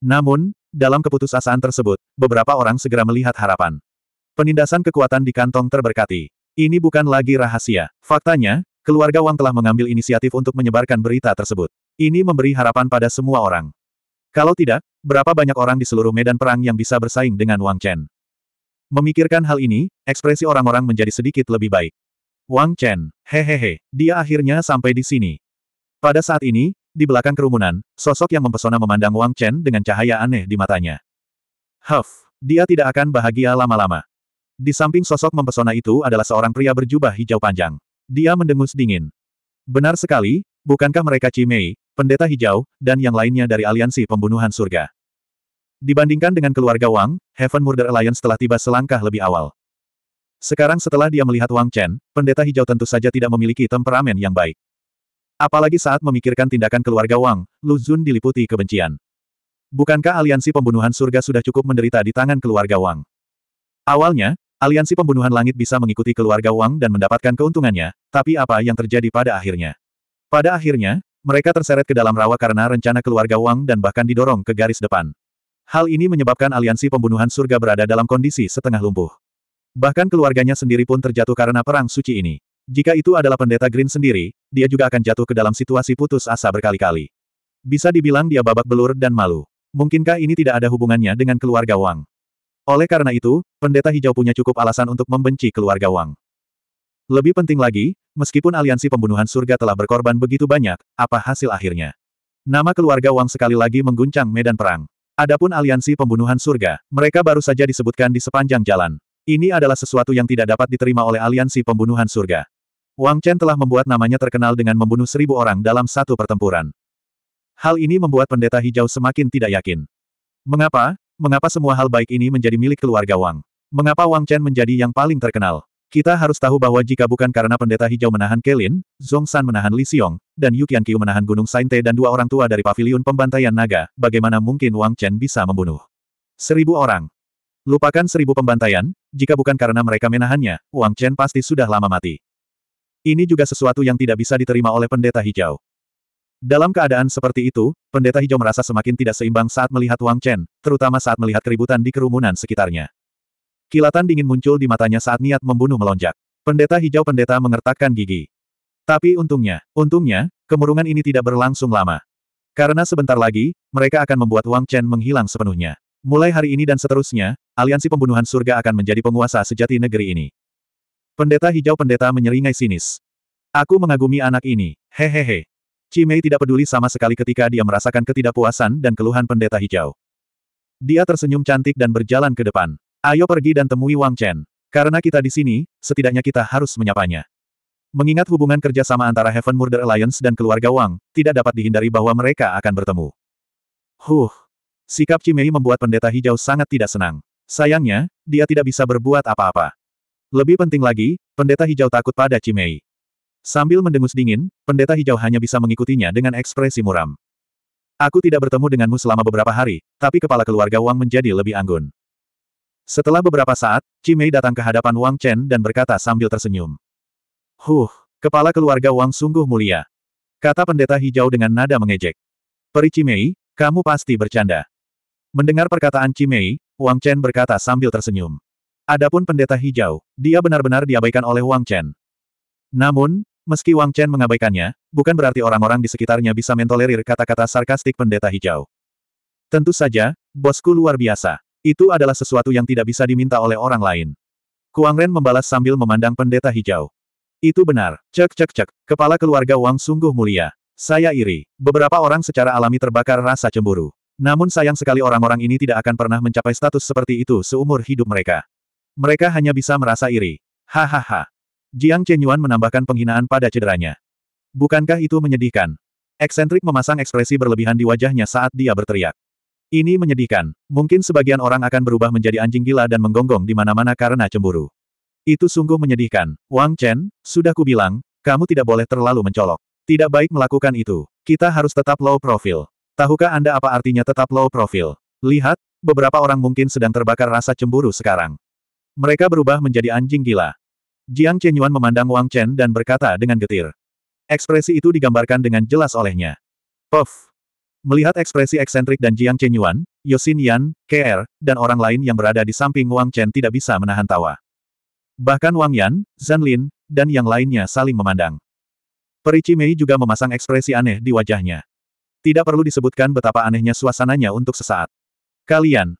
Namun, dalam keputusasaan tersebut, beberapa orang segera melihat harapan. Penindasan kekuatan di kantong terberkati. Ini bukan lagi rahasia. Faktanya, keluarga Wang telah mengambil inisiatif untuk menyebarkan berita tersebut. Ini memberi harapan pada semua orang. Kalau tidak, berapa banyak orang di seluruh medan perang yang bisa bersaing dengan Wang Chen? Memikirkan hal ini, ekspresi orang-orang menjadi sedikit lebih baik. Wang Chen, hehehe, dia akhirnya sampai di sini. Pada saat ini, di belakang kerumunan, sosok yang mempesona memandang Wang Chen dengan cahaya aneh di matanya. Huff, dia tidak akan bahagia lama-lama. Di samping sosok mempesona itu adalah seorang pria berjubah hijau panjang. Dia mendengus dingin. Benar sekali, bukankah mereka Cimei, pendeta hijau, dan yang lainnya dari aliansi pembunuhan surga? Dibandingkan dengan keluarga Wang, Heaven Murder Alliance telah tiba selangkah lebih awal. Sekarang setelah dia melihat Wang Chen, pendeta hijau tentu saja tidak memiliki temperamen yang baik. Apalagi saat memikirkan tindakan keluarga Wang, Lu Zun diliputi kebencian. Bukankah aliansi pembunuhan surga sudah cukup menderita di tangan keluarga Wang? Awalnya, Aliansi Pembunuhan Langit bisa mengikuti keluarga Wang dan mendapatkan keuntungannya, tapi apa yang terjadi pada akhirnya? Pada akhirnya, mereka terseret ke dalam rawa karena rencana keluarga Wang dan bahkan didorong ke garis depan. Hal ini menyebabkan aliansi pembunuhan surga berada dalam kondisi setengah lumpuh. Bahkan keluarganya sendiri pun terjatuh karena perang suci ini. Jika itu adalah pendeta Green sendiri, dia juga akan jatuh ke dalam situasi putus asa berkali-kali. Bisa dibilang dia babak belur dan malu. Mungkinkah ini tidak ada hubungannya dengan keluarga Wang? Oleh karena itu, pendeta hijau punya cukup alasan untuk membenci keluarga Wang. Lebih penting lagi, meskipun aliansi pembunuhan surga telah berkorban begitu banyak, apa hasil akhirnya? Nama keluarga Wang sekali lagi mengguncang medan perang. Adapun aliansi pembunuhan surga, mereka baru saja disebutkan di sepanjang jalan. Ini adalah sesuatu yang tidak dapat diterima oleh aliansi pembunuhan surga. Wang Chen telah membuat namanya terkenal dengan membunuh seribu orang dalam satu pertempuran. Hal ini membuat pendeta hijau semakin tidak yakin. Mengapa? Mengapa semua hal baik ini menjadi milik keluarga Wang? Mengapa Wang Chen menjadi yang paling terkenal? Kita harus tahu bahwa jika bukan karena pendeta hijau menahan Kelin, Zong San menahan Li Xiong, dan Yu Qianqiu menahan Gunung Sainte dan dua orang tua dari paviliun pembantaian naga, bagaimana mungkin Wang Chen bisa membunuh? Seribu orang. Lupakan seribu pembantaian, jika bukan karena mereka menahannya, Wang Chen pasti sudah lama mati. Ini juga sesuatu yang tidak bisa diterima oleh pendeta hijau. Dalam keadaan seperti itu, pendeta hijau merasa semakin tidak seimbang saat melihat Wang Chen, terutama saat melihat keributan di kerumunan sekitarnya. Kilatan dingin muncul di matanya saat niat membunuh melonjak. Pendeta hijau pendeta mengertakkan gigi. Tapi untungnya, untungnya, kemurungan ini tidak berlangsung lama. Karena sebentar lagi, mereka akan membuat Wang Chen menghilang sepenuhnya. Mulai hari ini dan seterusnya, aliansi pembunuhan surga akan menjadi penguasa sejati negeri ini. Pendeta hijau pendeta menyeringai sinis. Aku mengagumi anak ini, hehehe. Cimei tidak peduli sama sekali ketika dia merasakan ketidakpuasan dan keluhan pendeta hijau. Dia tersenyum cantik dan berjalan ke depan. Ayo pergi dan temui Wang Chen. Karena kita di sini, setidaknya kita harus menyapanya. Mengingat hubungan kerjasama antara Heaven Murder Alliance dan keluarga Wang, tidak dapat dihindari bahwa mereka akan bertemu. Huh. Sikap Cimei membuat pendeta hijau sangat tidak senang. Sayangnya, dia tidak bisa berbuat apa-apa. Lebih penting lagi, pendeta hijau takut pada Cimei. Sambil mendengus dingin, pendeta hijau hanya bisa mengikutinya dengan ekspresi muram. Aku tidak bertemu denganmu selama beberapa hari, tapi kepala keluarga Wang menjadi lebih anggun. Setelah beberapa saat, Cimei datang ke hadapan Wang Chen dan berkata sambil tersenyum. Huh, kepala keluarga Wang sungguh mulia. Kata pendeta hijau dengan nada mengejek. Peri Cimei, kamu pasti bercanda. Mendengar perkataan Cimei, Wang Chen berkata sambil tersenyum. Adapun pendeta hijau, dia benar-benar diabaikan oleh Wang Chen. Namun, Meski Wang Chen mengabaikannya, bukan berarti orang-orang di sekitarnya bisa mentolerir kata-kata sarkastik pendeta hijau. Tentu saja, bosku luar biasa. Itu adalah sesuatu yang tidak bisa diminta oleh orang lain. Kuang Ren membalas sambil memandang pendeta hijau. Itu benar, cek cek cek, kepala keluarga Wang sungguh mulia. Saya iri. Beberapa orang secara alami terbakar rasa cemburu. Namun sayang sekali orang-orang ini tidak akan pernah mencapai status seperti itu seumur hidup mereka. Mereka hanya bisa merasa iri. Hahaha. Jiang Chenyuan menambahkan penghinaan pada cederanya. Bukankah itu menyedihkan? Eksentrik memasang ekspresi berlebihan di wajahnya saat dia berteriak. Ini menyedihkan. Mungkin sebagian orang akan berubah menjadi anjing gila dan menggonggong di mana-mana karena cemburu. Itu sungguh menyedihkan. Wang Chen, sudah kubilang, kamu tidak boleh terlalu mencolok. Tidak baik melakukan itu. Kita harus tetap low profile. Tahukah Anda apa artinya tetap low profile? Lihat, beberapa orang mungkin sedang terbakar rasa cemburu sekarang. Mereka berubah menjadi anjing gila. Jiang Chenyuan memandang Wang Chen dan berkata dengan getir. Ekspresi itu digambarkan dengan jelas olehnya. Puff! Melihat ekspresi eksentrik dan Jiang Chenyuan, Yosin Yan, KR, dan orang lain yang berada di samping Wang Chen tidak bisa menahan tawa. Bahkan Wang Yan, Zhan Lin, dan yang lainnya saling memandang. Perici Mei juga memasang ekspresi aneh di wajahnya. Tidak perlu disebutkan betapa anehnya suasananya untuk sesaat. Kalian,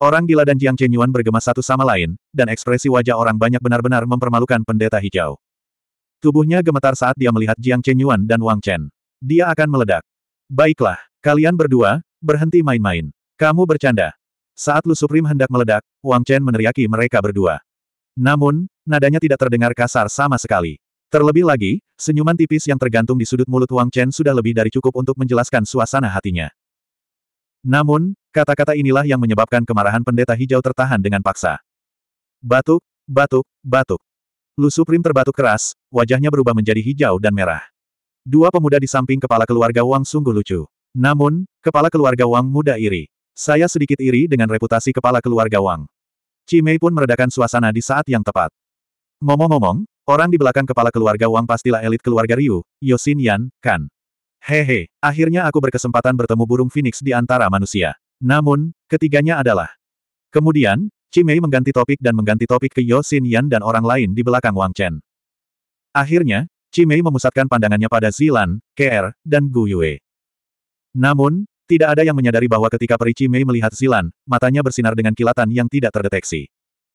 Orang gila dan Jiang Chenyuan bergema satu sama lain, dan ekspresi wajah orang banyak benar-benar mempermalukan pendeta hijau. Tubuhnya gemetar saat dia melihat Jiang Chenyuan dan Wang Chen. Dia akan meledak. Baiklah, kalian berdua, berhenti main-main. Kamu bercanda. Saat Lu Supreme hendak meledak, Wang Chen meneriaki mereka berdua. Namun, nadanya tidak terdengar kasar sama sekali. Terlebih lagi, senyuman tipis yang tergantung di sudut mulut Wang Chen sudah lebih dari cukup untuk menjelaskan suasana hatinya. Namun, kata-kata inilah yang menyebabkan kemarahan pendeta hijau tertahan dengan paksa. Batuk, batuk, batuk. Lu Suprim terbatuk keras, wajahnya berubah menjadi hijau dan merah. Dua pemuda di samping kepala keluarga Wang sungguh lucu. Namun, kepala keluarga Wang muda iri. Saya sedikit iri dengan reputasi kepala keluarga Wang. Cimei pun meredakan suasana di saat yang tepat. Ngomong-ngomong, orang di belakang kepala keluarga Wang pastilah elit keluarga Ryu, Yosin Yan, Kan. Hehe, akhirnya aku berkesempatan bertemu burung phoenix di antara manusia. Namun, ketiganya adalah. Kemudian, Cimei mengganti topik dan mengganti topik ke Yosin Yan dan orang lain di belakang Wang Chen. Akhirnya, Cimei memusatkan pandangannya pada Zilan, Ker, dan Gu Yue. Namun, tidak ada yang menyadari bahwa ketika peri Cimei melihat Zilan, matanya bersinar dengan kilatan yang tidak terdeteksi.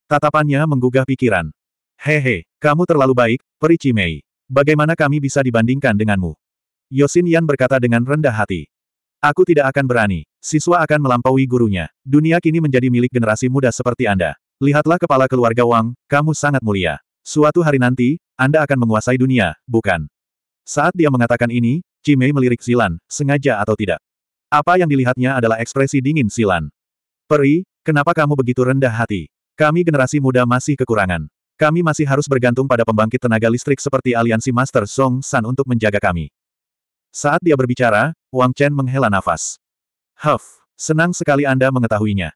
Tatapannya menggugah pikiran. Hehe, kamu terlalu baik, peri Cimei. Bagaimana kami bisa dibandingkan denganmu? Yosin Yan berkata dengan rendah hati. Aku tidak akan berani. Siswa akan melampaui gurunya. Dunia kini menjadi milik generasi muda seperti Anda. Lihatlah kepala keluarga Wang, kamu sangat mulia. Suatu hari nanti, Anda akan menguasai dunia, bukan? Saat dia mengatakan ini, Cimei melirik Silan, sengaja atau tidak. Apa yang dilihatnya adalah ekspresi dingin Silan. Peri, kenapa kamu begitu rendah hati? Kami generasi muda masih kekurangan. Kami masih harus bergantung pada pembangkit tenaga listrik seperti aliansi Master Song San untuk menjaga kami. Saat dia berbicara, Wang Chen menghela nafas. Huff, senang sekali Anda mengetahuinya.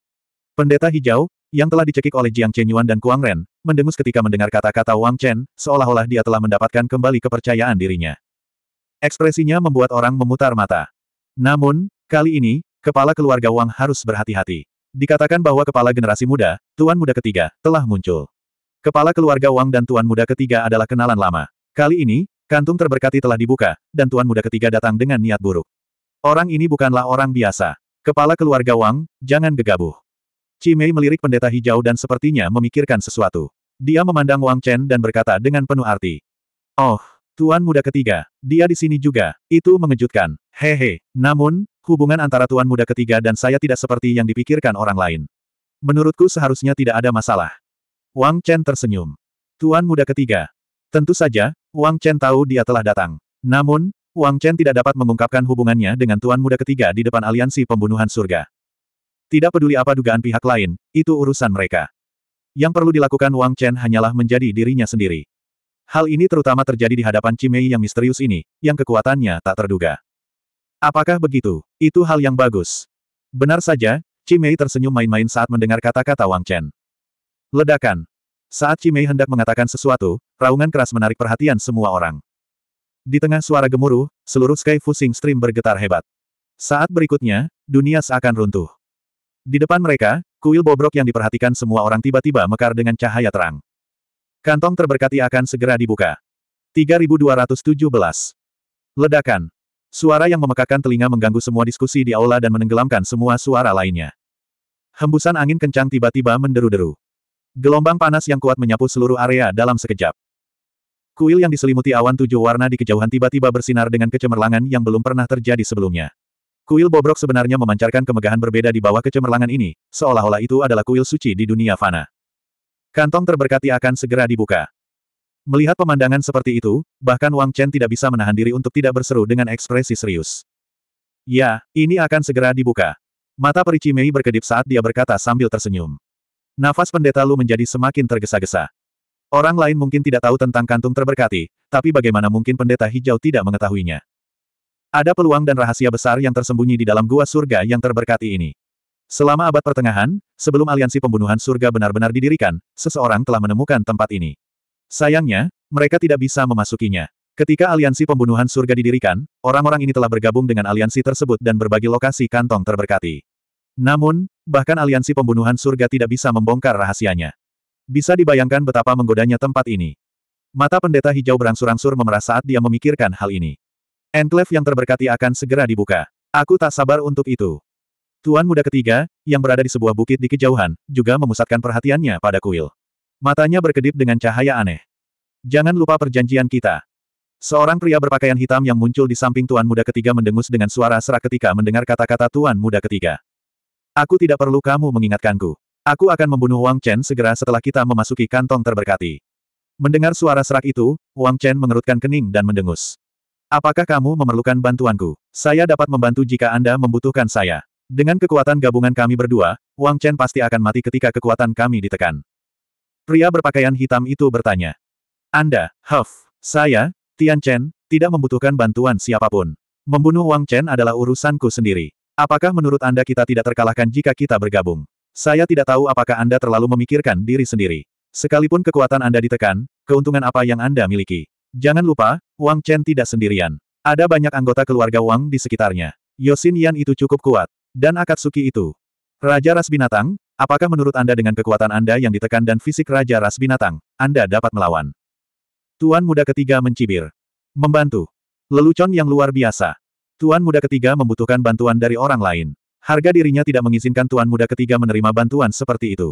Pendeta hijau, yang telah dicekik oleh Jiang Chen Yuan dan Kuang Ren, mendengus ketika mendengar kata-kata Wang Chen, seolah-olah dia telah mendapatkan kembali kepercayaan dirinya. Ekspresinya membuat orang memutar mata. Namun, kali ini, kepala keluarga Wang harus berhati-hati. Dikatakan bahwa kepala generasi muda, tuan muda ketiga, telah muncul. Kepala keluarga Wang dan tuan muda ketiga adalah kenalan lama. Kali ini, Kantung terberkati telah dibuka, dan tuan muda ketiga datang dengan niat buruk. Orang ini bukanlah orang biasa. Kepala keluarga Wang, jangan gegabah. Cimei melirik pendeta hijau dan sepertinya memikirkan sesuatu. Dia memandang Wang Chen dan berkata dengan penuh arti. Oh, tuan muda ketiga, dia di sini juga, itu mengejutkan. Hehe, namun, hubungan antara tuan muda ketiga dan saya tidak seperti yang dipikirkan orang lain. Menurutku seharusnya tidak ada masalah. Wang Chen tersenyum. Tuan muda ketiga. Tentu saja, Wang Chen tahu dia telah datang. Namun, Wang Chen tidak dapat mengungkapkan hubungannya dengan Tuan Muda ketiga di depan aliansi pembunuhan surga. Tidak peduli apa dugaan pihak lain, itu urusan mereka. Yang perlu dilakukan Wang Chen hanyalah menjadi dirinya sendiri. Hal ini terutama terjadi di hadapan Cimei yang misterius ini, yang kekuatannya tak terduga. Apakah begitu? Itu hal yang bagus. Benar saja, Cimei tersenyum main-main saat mendengar kata-kata Wang Chen. Ledakan, saat Cimei hendak mengatakan sesuatu, raungan keras menarik perhatian semua orang. Di tengah suara gemuruh, seluruh Sky Fusing Stream bergetar hebat. Saat berikutnya, dunia seakan runtuh. Di depan mereka, kuil bobrok yang diperhatikan semua orang tiba-tiba mekar dengan cahaya terang. Kantong terberkati akan segera dibuka. 3217. Ledakan. Suara yang memekakan telinga mengganggu semua diskusi di aula dan menenggelamkan semua suara lainnya. Hembusan angin kencang tiba-tiba menderu-deru. Gelombang panas yang kuat menyapu seluruh area dalam sekejap. Kuil yang diselimuti awan tujuh warna di kejauhan tiba-tiba bersinar dengan kecemerlangan yang belum pernah terjadi sebelumnya. Kuil bobrok sebenarnya memancarkan kemegahan berbeda di bawah kecemerlangan ini, seolah-olah itu adalah kuil suci di dunia fana. Kantong terberkati akan segera dibuka. Melihat pemandangan seperti itu, bahkan Wang Chen tidak bisa menahan diri untuk tidak berseru dengan ekspresi serius. Ya, ini akan segera dibuka. Mata Pericimei berkedip saat dia berkata sambil tersenyum. Nafas pendeta Lu menjadi semakin tergesa-gesa. Orang lain mungkin tidak tahu tentang kantung terberkati, tapi bagaimana mungkin pendeta hijau tidak mengetahuinya? Ada peluang dan rahasia besar yang tersembunyi di dalam gua surga yang terberkati ini. Selama abad pertengahan, sebelum aliansi pembunuhan surga benar-benar didirikan, seseorang telah menemukan tempat ini. Sayangnya, mereka tidak bisa memasukinya. Ketika aliansi pembunuhan surga didirikan, orang-orang ini telah bergabung dengan aliansi tersebut dan berbagi lokasi kantong terberkati. Namun, bahkan aliansi pembunuhan surga tidak bisa membongkar rahasianya. Bisa dibayangkan betapa menggodanya tempat ini. Mata pendeta hijau berangsur-angsur memerah saat dia memikirkan hal ini. Enclave yang terberkati akan segera dibuka. Aku tak sabar untuk itu. Tuan muda ketiga, yang berada di sebuah bukit di kejauhan, juga memusatkan perhatiannya pada kuil. Matanya berkedip dengan cahaya aneh. Jangan lupa perjanjian kita. Seorang pria berpakaian hitam yang muncul di samping tuan muda ketiga mendengus dengan suara serak ketika mendengar kata-kata tuan muda ketiga. Aku tidak perlu kamu mengingatkanku. Aku akan membunuh Wang Chen segera setelah kita memasuki kantong terberkati. Mendengar suara serak itu, Wang Chen mengerutkan kening dan mendengus. Apakah kamu memerlukan bantuanku? Saya dapat membantu jika Anda membutuhkan saya. Dengan kekuatan gabungan kami berdua, Wang Chen pasti akan mati ketika kekuatan kami ditekan. Pria berpakaian hitam itu bertanya. Anda, Huff, saya, Tian Chen, tidak membutuhkan bantuan siapapun. Membunuh Wang Chen adalah urusanku sendiri. Apakah menurut Anda kita tidak terkalahkan jika kita bergabung? Saya tidak tahu apakah Anda terlalu memikirkan diri sendiri. Sekalipun kekuatan Anda ditekan, keuntungan apa yang Anda miliki? Jangan lupa, Wang Chen tidak sendirian. Ada banyak anggota keluarga Wang di sekitarnya. Yosin Yan itu cukup kuat. Dan Akatsuki itu. Raja Ras Binatang, apakah menurut Anda dengan kekuatan Anda yang ditekan dan fisik Raja Ras Binatang, Anda dapat melawan? Tuan muda ketiga mencibir. Membantu. Lelucon yang luar biasa. Tuan muda ketiga membutuhkan bantuan dari orang lain. Harga dirinya tidak mengizinkan tuan muda ketiga menerima bantuan seperti itu.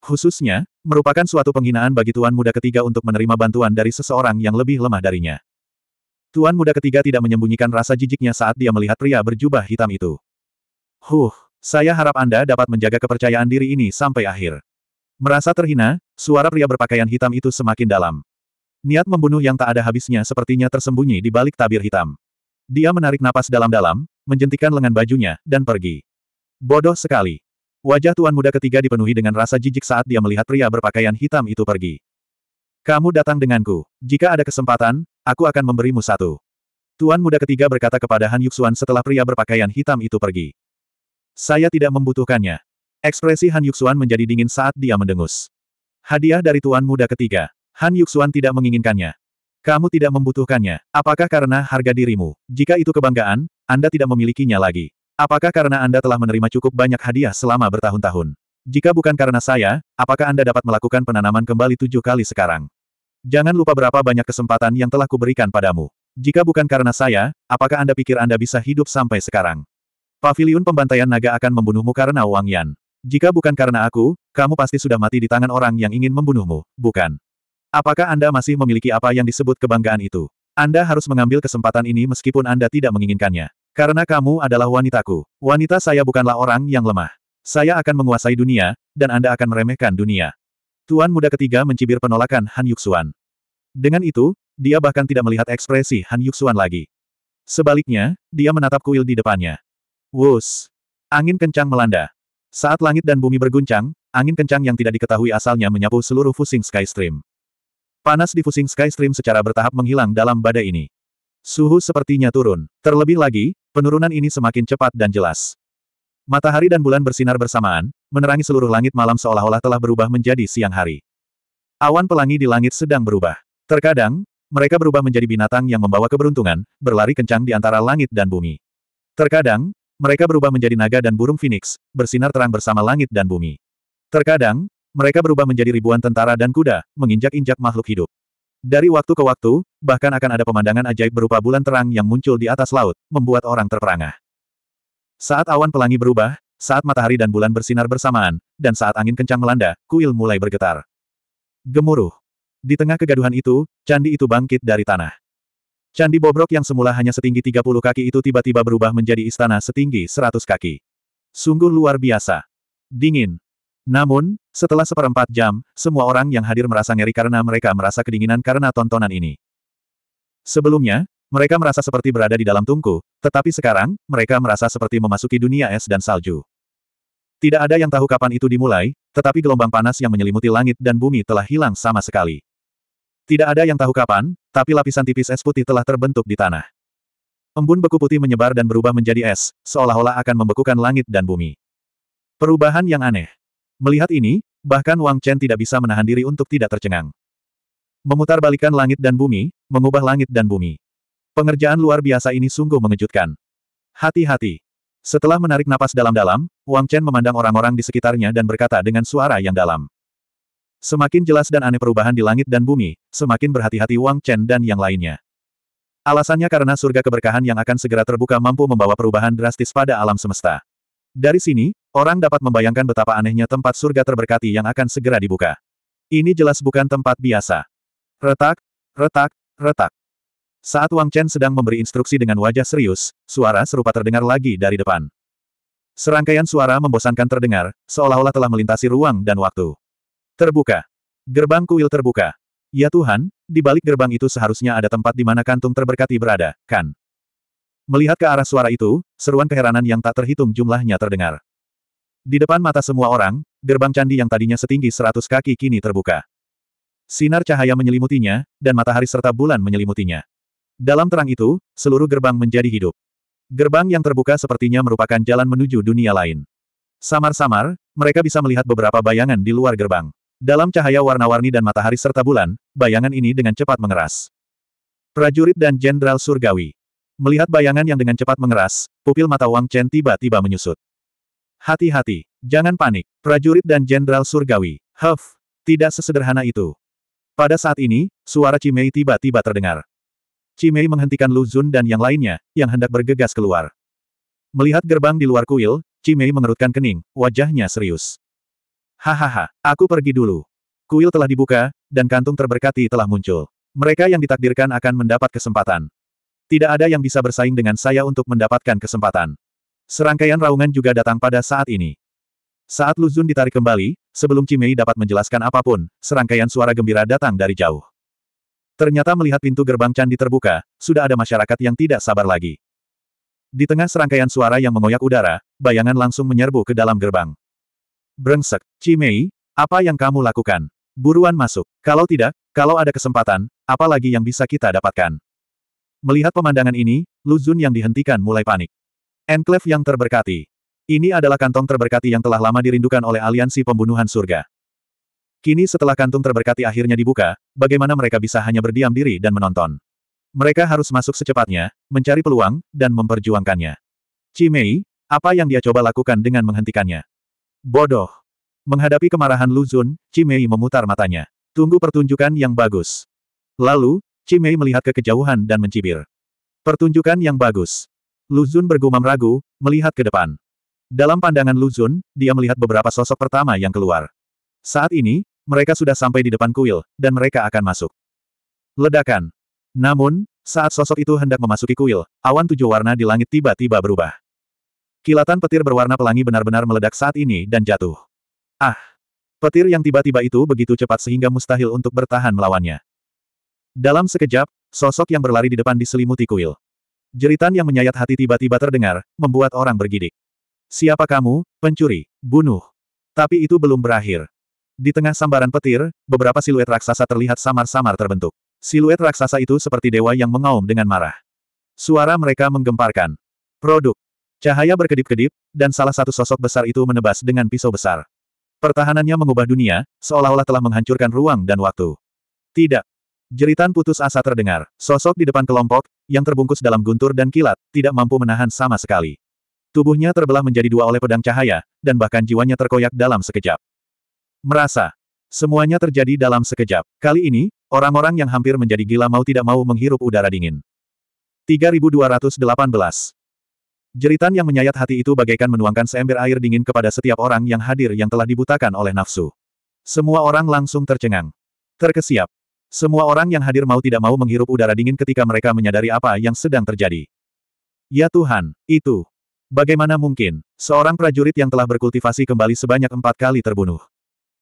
Khususnya, merupakan suatu penghinaan bagi tuan muda ketiga untuk menerima bantuan dari seseorang yang lebih lemah darinya. Tuan muda ketiga tidak menyembunyikan rasa jijiknya saat dia melihat pria berjubah hitam itu. Huh, saya harap Anda dapat menjaga kepercayaan diri ini sampai akhir. Merasa terhina, suara pria berpakaian hitam itu semakin dalam. Niat membunuh yang tak ada habisnya sepertinya tersembunyi di balik tabir hitam. Dia menarik napas dalam-dalam, menjentikan lengan bajunya, dan pergi. Bodoh sekali. Wajah tuan muda ketiga dipenuhi dengan rasa jijik saat dia melihat pria berpakaian hitam itu pergi. Kamu datang denganku. Jika ada kesempatan, aku akan memberimu satu. Tuan muda ketiga berkata kepada Han Yuxuan setelah pria berpakaian hitam itu pergi. Saya tidak membutuhkannya. Ekspresi Han Yuxuan menjadi dingin saat dia mendengus. Hadiah dari tuan muda ketiga. Han Yuxuan tidak menginginkannya. Kamu tidak membutuhkannya. Apakah karena harga dirimu? Jika itu kebanggaan, Anda tidak memilikinya lagi. Apakah karena Anda telah menerima cukup banyak hadiah selama bertahun-tahun? Jika bukan karena saya, apakah Anda dapat melakukan penanaman kembali tujuh kali sekarang? Jangan lupa berapa banyak kesempatan yang telah kuberikan padamu. Jika bukan karena saya, apakah Anda pikir Anda bisa hidup sampai sekarang? Paviliun pembantaian naga akan membunuhmu karena Wang Yan. Jika bukan karena aku, kamu pasti sudah mati di tangan orang yang ingin membunuhmu, bukan? Apakah Anda masih memiliki apa yang disebut kebanggaan itu? Anda harus mengambil kesempatan ini meskipun Anda tidak menginginkannya. Karena kamu adalah wanitaku. Wanita saya bukanlah orang yang lemah. Saya akan menguasai dunia, dan Anda akan meremehkan dunia. Tuan muda ketiga mencibir penolakan Han Yuxuan. Dengan itu, dia bahkan tidak melihat ekspresi Han Yuxuan lagi. Sebaliknya, dia menatap kuil di depannya. Wus! Angin kencang melanda. Saat langit dan bumi berguncang, angin kencang yang tidak diketahui asalnya menyapu seluruh Fusing Skystream. Panas di Sky skystream secara bertahap menghilang dalam badai ini. Suhu sepertinya turun. Terlebih lagi, penurunan ini semakin cepat dan jelas. Matahari dan bulan bersinar bersamaan, menerangi seluruh langit malam seolah-olah telah berubah menjadi siang hari. Awan pelangi di langit sedang berubah. Terkadang, mereka berubah menjadi binatang yang membawa keberuntungan, berlari kencang di antara langit dan bumi. Terkadang, mereka berubah menjadi naga dan burung phoenix, bersinar terang bersama langit dan bumi. Terkadang, mereka berubah menjadi ribuan tentara dan kuda, menginjak-injak makhluk hidup. Dari waktu ke waktu, bahkan akan ada pemandangan ajaib berupa bulan terang yang muncul di atas laut, membuat orang terperangah. Saat awan pelangi berubah, saat matahari dan bulan bersinar bersamaan, dan saat angin kencang melanda, kuil mulai bergetar. Gemuruh. Di tengah kegaduhan itu, candi itu bangkit dari tanah. Candi bobrok yang semula hanya setinggi 30 kaki itu tiba-tiba berubah menjadi istana setinggi 100 kaki. Sungguh luar biasa. Dingin, namun, setelah seperempat jam, semua orang yang hadir merasa ngeri karena mereka merasa kedinginan karena tontonan ini. Sebelumnya, mereka merasa seperti berada di dalam tungku, tetapi sekarang, mereka merasa seperti memasuki dunia es dan salju. Tidak ada yang tahu kapan itu dimulai, tetapi gelombang panas yang menyelimuti langit dan bumi telah hilang sama sekali. Tidak ada yang tahu kapan, tapi lapisan tipis es putih telah terbentuk di tanah. Embun beku putih menyebar dan berubah menjadi es, seolah-olah akan membekukan langit dan bumi. Perubahan yang aneh. Melihat ini, bahkan Wang Chen tidak bisa menahan diri untuk tidak tercengang. Memutarbalikkan langit dan bumi, mengubah langit dan bumi. Pengerjaan luar biasa ini sungguh mengejutkan. Hati-hati. Setelah menarik napas dalam-dalam, Wang Chen memandang orang-orang di sekitarnya dan berkata dengan suara yang dalam. Semakin jelas dan aneh perubahan di langit dan bumi, semakin berhati-hati Wang Chen dan yang lainnya. Alasannya karena surga keberkahan yang akan segera terbuka mampu membawa perubahan drastis pada alam semesta. Dari sini, orang dapat membayangkan betapa anehnya tempat surga terberkati yang akan segera dibuka. Ini jelas bukan tempat biasa. Retak, retak, retak. Saat Wang Chen sedang memberi instruksi dengan wajah serius, suara serupa terdengar lagi dari depan. Serangkaian suara membosankan terdengar, seolah-olah telah melintasi ruang dan waktu. Terbuka. Gerbang kuil terbuka. Ya Tuhan, di balik gerbang itu seharusnya ada tempat di mana kantung terberkati berada, kan? Melihat ke arah suara itu, seruan keheranan yang tak terhitung jumlahnya terdengar. Di depan mata semua orang, gerbang candi yang tadinya setinggi seratus kaki kini terbuka. Sinar cahaya menyelimutinya, dan matahari serta bulan menyelimutinya. Dalam terang itu, seluruh gerbang menjadi hidup. Gerbang yang terbuka sepertinya merupakan jalan menuju dunia lain. Samar-samar, mereka bisa melihat beberapa bayangan di luar gerbang. Dalam cahaya warna-warni dan matahari serta bulan, bayangan ini dengan cepat mengeras. Prajurit dan Jenderal Surgawi. Melihat bayangan yang dengan cepat mengeras, pupil mata Wang Chen tiba-tiba menyusut. Hati-hati, jangan panik, prajurit dan jenderal surgawi. Huff, tidak sesederhana itu. Pada saat ini, suara Cimei tiba-tiba terdengar. Cimei menghentikan Lu Zun dan yang lainnya, yang hendak bergegas keluar. Melihat gerbang di luar kuil, Cimei mengerutkan kening, wajahnya serius. Hahaha, aku pergi dulu. Kuil telah dibuka, dan kantung terberkati telah muncul. Mereka yang ditakdirkan akan mendapat kesempatan. Tidak ada yang bisa bersaing dengan saya untuk mendapatkan kesempatan. Serangkaian raungan juga datang pada saat ini. Saat Luzun ditarik kembali, sebelum Cimei dapat menjelaskan apapun, serangkaian suara gembira datang dari jauh. Ternyata melihat pintu gerbang candi terbuka, sudah ada masyarakat yang tidak sabar lagi. Di tengah serangkaian suara yang mengoyak udara, bayangan langsung menyerbu ke dalam gerbang. Brengsek, Cimei, apa yang kamu lakukan? Buruan masuk. Kalau tidak, kalau ada kesempatan, apalagi yang bisa kita dapatkan? Melihat pemandangan ini, Luzun yang dihentikan mulai panik. Enklef yang terberkati. Ini adalah kantong terberkati yang telah lama dirindukan oleh aliansi pembunuhan surga. Kini setelah kantung terberkati akhirnya dibuka, bagaimana mereka bisa hanya berdiam diri dan menonton. Mereka harus masuk secepatnya, mencari peluang, dan memperjuangkannya. Cimei, apa yang dia coba lakukan dengan menghentikannya? Bodoh. Menghadapi kemarahan Luzun, Cimei memutar matanya. Tunggu pertunjukan yang bagus. Lalu, Cimei melihat ke kejauhan dan mencibir. Pertunjukan yang bagus. Luzun bergumam ragu, melihat ke depan. Dalam pandangan Luzun, dia melihat beberapa sosok pertama yang keluar. Saat ini, mereka sudah sampai di depan kuil, dan mereka akan masuk. Ledakan. Namun, saat sosok itu hendak memasuki kuil, awan tujuh warna di langit tiba-tiba berubah. Kilatan petir berwarna pelangi benar-benar meledak saat ini dan jatuh. Ah! Petir yang tiba-tiba itu begitu cepat sehingga mustahil untuk bertahan melawannya. Dalam sekejap, sosok yang berlari di depan diselimuti kuil. Jeritan yang menyayat hati tiba-tiba terdengar, membuat orang bergidik. Siapa kamu, pencuri, bunuh. Tapi itu belum berakhir. Di tengah sambaran petir, beberapa siluet raksasa terlihat samar-samar terbentuk. Siluet raksasa itu seperti dewa yang mengaum dengan marah. Suara mereka menggemparkan. Produk. Cahaya berkedip-kedip, dan salah satu sosok besar itu menebas dengan pisau besar. Pertahanannya mengubah dunia, seolah-olah telah menghancurkan ruang dan waktu. Tidak, Jeritan putus asa terdengar, sosok di depan kelompok, yang terbungkus dalam guntur dan kilat, tidak mampu menahan sama sekali. Tubuhnya terbelah menjadi dua oleh pedang cahaya, dan bahkan jiwanya terkoyak dalam sekejap. Merasa. Semuanya terjadi dalam sekejap. Kali ini, orang-orang yang hampir menjadi gila mau tidak mau menghirup udara dingin. 3218 Jeritan yang menyayat hati itu bagaikan menuangkan seember air dingin kepada setiap orang yang hadir yang telah dibutakan oleh nafsu. Semua orang langsung tercengang. Terkesiap. Semua orang yang hadir mau tidak mau menghirup udara dingin ketika mereka menyadari apa yang sedang terjadi. Ya Tuhan, itu. Bagaimana mungkin, seorang prajurit yang telah berkultivasi kembali sebanyak empat kali terbunuh.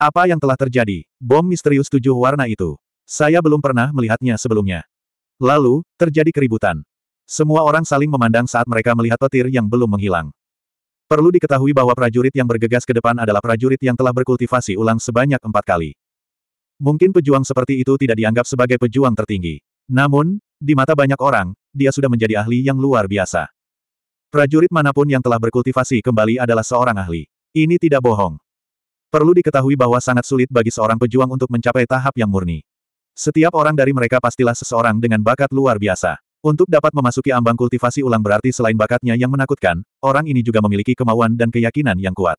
Apa yang telah terjadi? Bom misterius tujuh warna itu. Saya belum pernah melihatnya sebelumnya. Lalu, terjadi keributan. Semua orang saling memandang saat mereka melihat petir yang belum menghilang. Perlu diketahui bahwa prajurit yang bergegas ke depan adalah prajurit yang telah berkultivasi ulang sebanyak empat kali. Mungkin pejuang seperti itu tidak dianggap sebagai pejuang tertinggi. Namun, di mata banyak orang, dia sudah menjadi ahli yang luar biasa. Prajurit manapun yang telah berkultivasi kembali adalah seorang ahli. Ini tidak bohong. Perlu diketahui bahwa sangat sulit bagi seorang pejuang untuk mencapai tahap yang murni. Setiap orang dari mereka pastilah seseorang dengan bakat luar biasa. Untuk dapat memasuki ambang kultivasi ulang berarti selain bakatnya yang menakutkan, orang ini juga memiliki kemauan dan keyakinan yang kuat.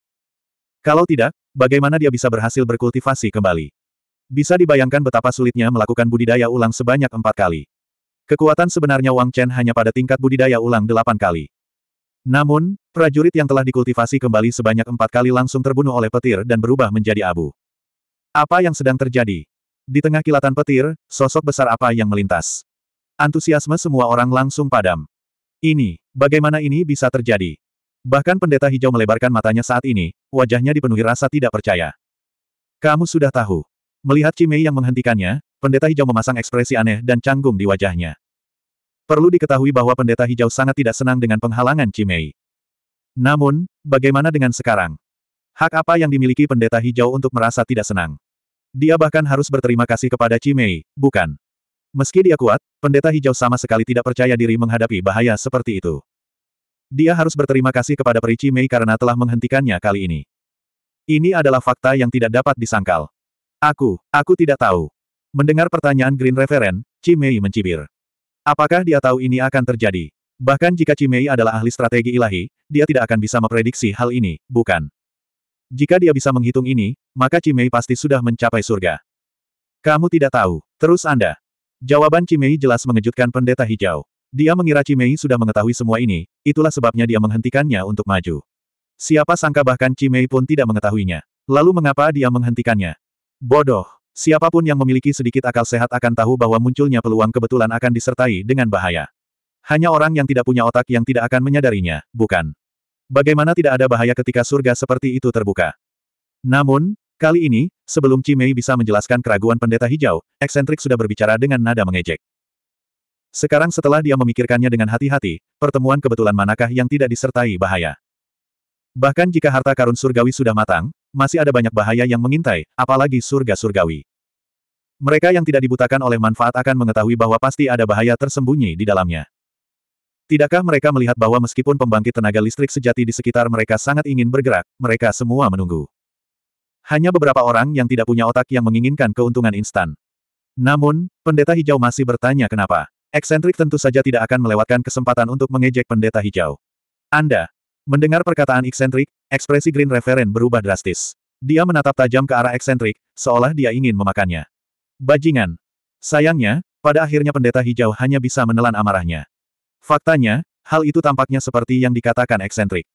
Kalau tidak, bagaimana dia bisa berhasil berkultivasi kembali? Bisa dibayangkan betapa sulitnya melakukan budidaya ulang sebanyak empat kali. Kekuatan sebenarnya Wang Chen hanya pada tingkat budidaya ulang delapan kali. Namun, prajurit yang telah dikultivasi kembali sebanyak empat kali langsung terbunuh oleh petir dan berubah menjadi abu. Apa yang sedang terjadi? Di tengah kilatan petir, sosok besar apa yang melintas? Antusiasme semua orang langsung padam. Ini, bagaimana ini bisa terjadi? Bahkan pendeta hijau melebarkan matanya saat ini, wajahnya dipenuhi rasa tidak percaya. Kamu sudah tahu. Melihat Cimei yang menghentikannya, pendeta hijau memasang ekspresi aneh dan canggung di wajahnya. Perlu diketahui bahwa pendeta hijau sangat tidak senang dengan penghalangan Cimei. Namun, bagaimana dengan sekarang? Hak apa yang dimiliki pendeta hijau untuk merasa tidak senang? Dia bahkan harus berterima kasih kepada Cimei, bukan? Meski dia kuat, pendeta hijau sama sekali tidak percaya diri menghadapi bahaya seperti itu. Dia harus berterima kasih kepada Peri Cimei karena telah menghentikannya kali ini. Ini adalah fakta yang tidak dapat disangkal. Aku, aku tidak tahu. Mendengar pertanyaan Green Reverend, Cimei mencibir. Apakah dia tahu ini akan terjadi? Bahkan jika Cimei adalah ahli strategi ilahi, dia tidak akan bisa memprediksi hal ini, bukan? Jika dia bisa menghitung ini, maka Cimei pasti sudah mencapai surga. Kamu tidak tahu. Terus Anda. Jawaban Cimei jelas mengejutkan pendeta hijau. Dia mengira Cimei sudah mengetahui semua ini, itulah sebabnya dia menghentikannya untuk maju. Siapa sangka bahkan Cimei pun tidak mengetahuinya. Lalu mengapa dia menghentikannya? Bodoh. Siapapun yang memiliki sedikit akal sehat akan tahu bahwa munculnya peluang kebetulan akan disertai dengan bahaya. Hanya orang yang tidak punya otak yang tidak akan menyadarinya, bukan? Bagaimana tidak ada bahaya ketika surga seperti itu terbuka? Namun, kali ini, sebelum Cimei bisa menjelaskan keraguan pendeta hijau, eksentrik sudah berbicara dengan nada mengejek. Sekarang setelah dia memikirkannya dengan hati-hati, pertemuan kebetulan manakah yang tidak disertai bahaya? Bahkan jika harta karun surgawi sudah matang, masih ada banyak bahaya yang mengintai, apalagi surga surgawi. Mereka yang tidak dibutakan oleh manfaat akan mengetahui bahwa pasti ada bahaya tersembunyi di dalamnya. Tidakkah mereka melihat bahwa meskipun pembangkit tenaga listrik sejati di sekitar mereka sangat ingin bergerak, mereka semua menunggu. Hanya beberapa orang yang tidak punya otak yang menginginkan keuntungan instan. Namun, pendeta hijau masih bertanya kenapa. Eksentrik tentu saja tidak akan melewatkan kesempatan untuk mengejek pendeta hijau. Anda, Mendengar perkataan eksentrik, ekspresi Green Reverend berubah drastis. Dia menatap tajam ke arah eksentrik, seolah dia ingin memakannya. Bajingan. Sayangnya, pada akhirnya pendeta hijau hanya bisa menelan amarahnya. Faktanya, hal itu tampaknya seperti yang dikatakan eksentrik.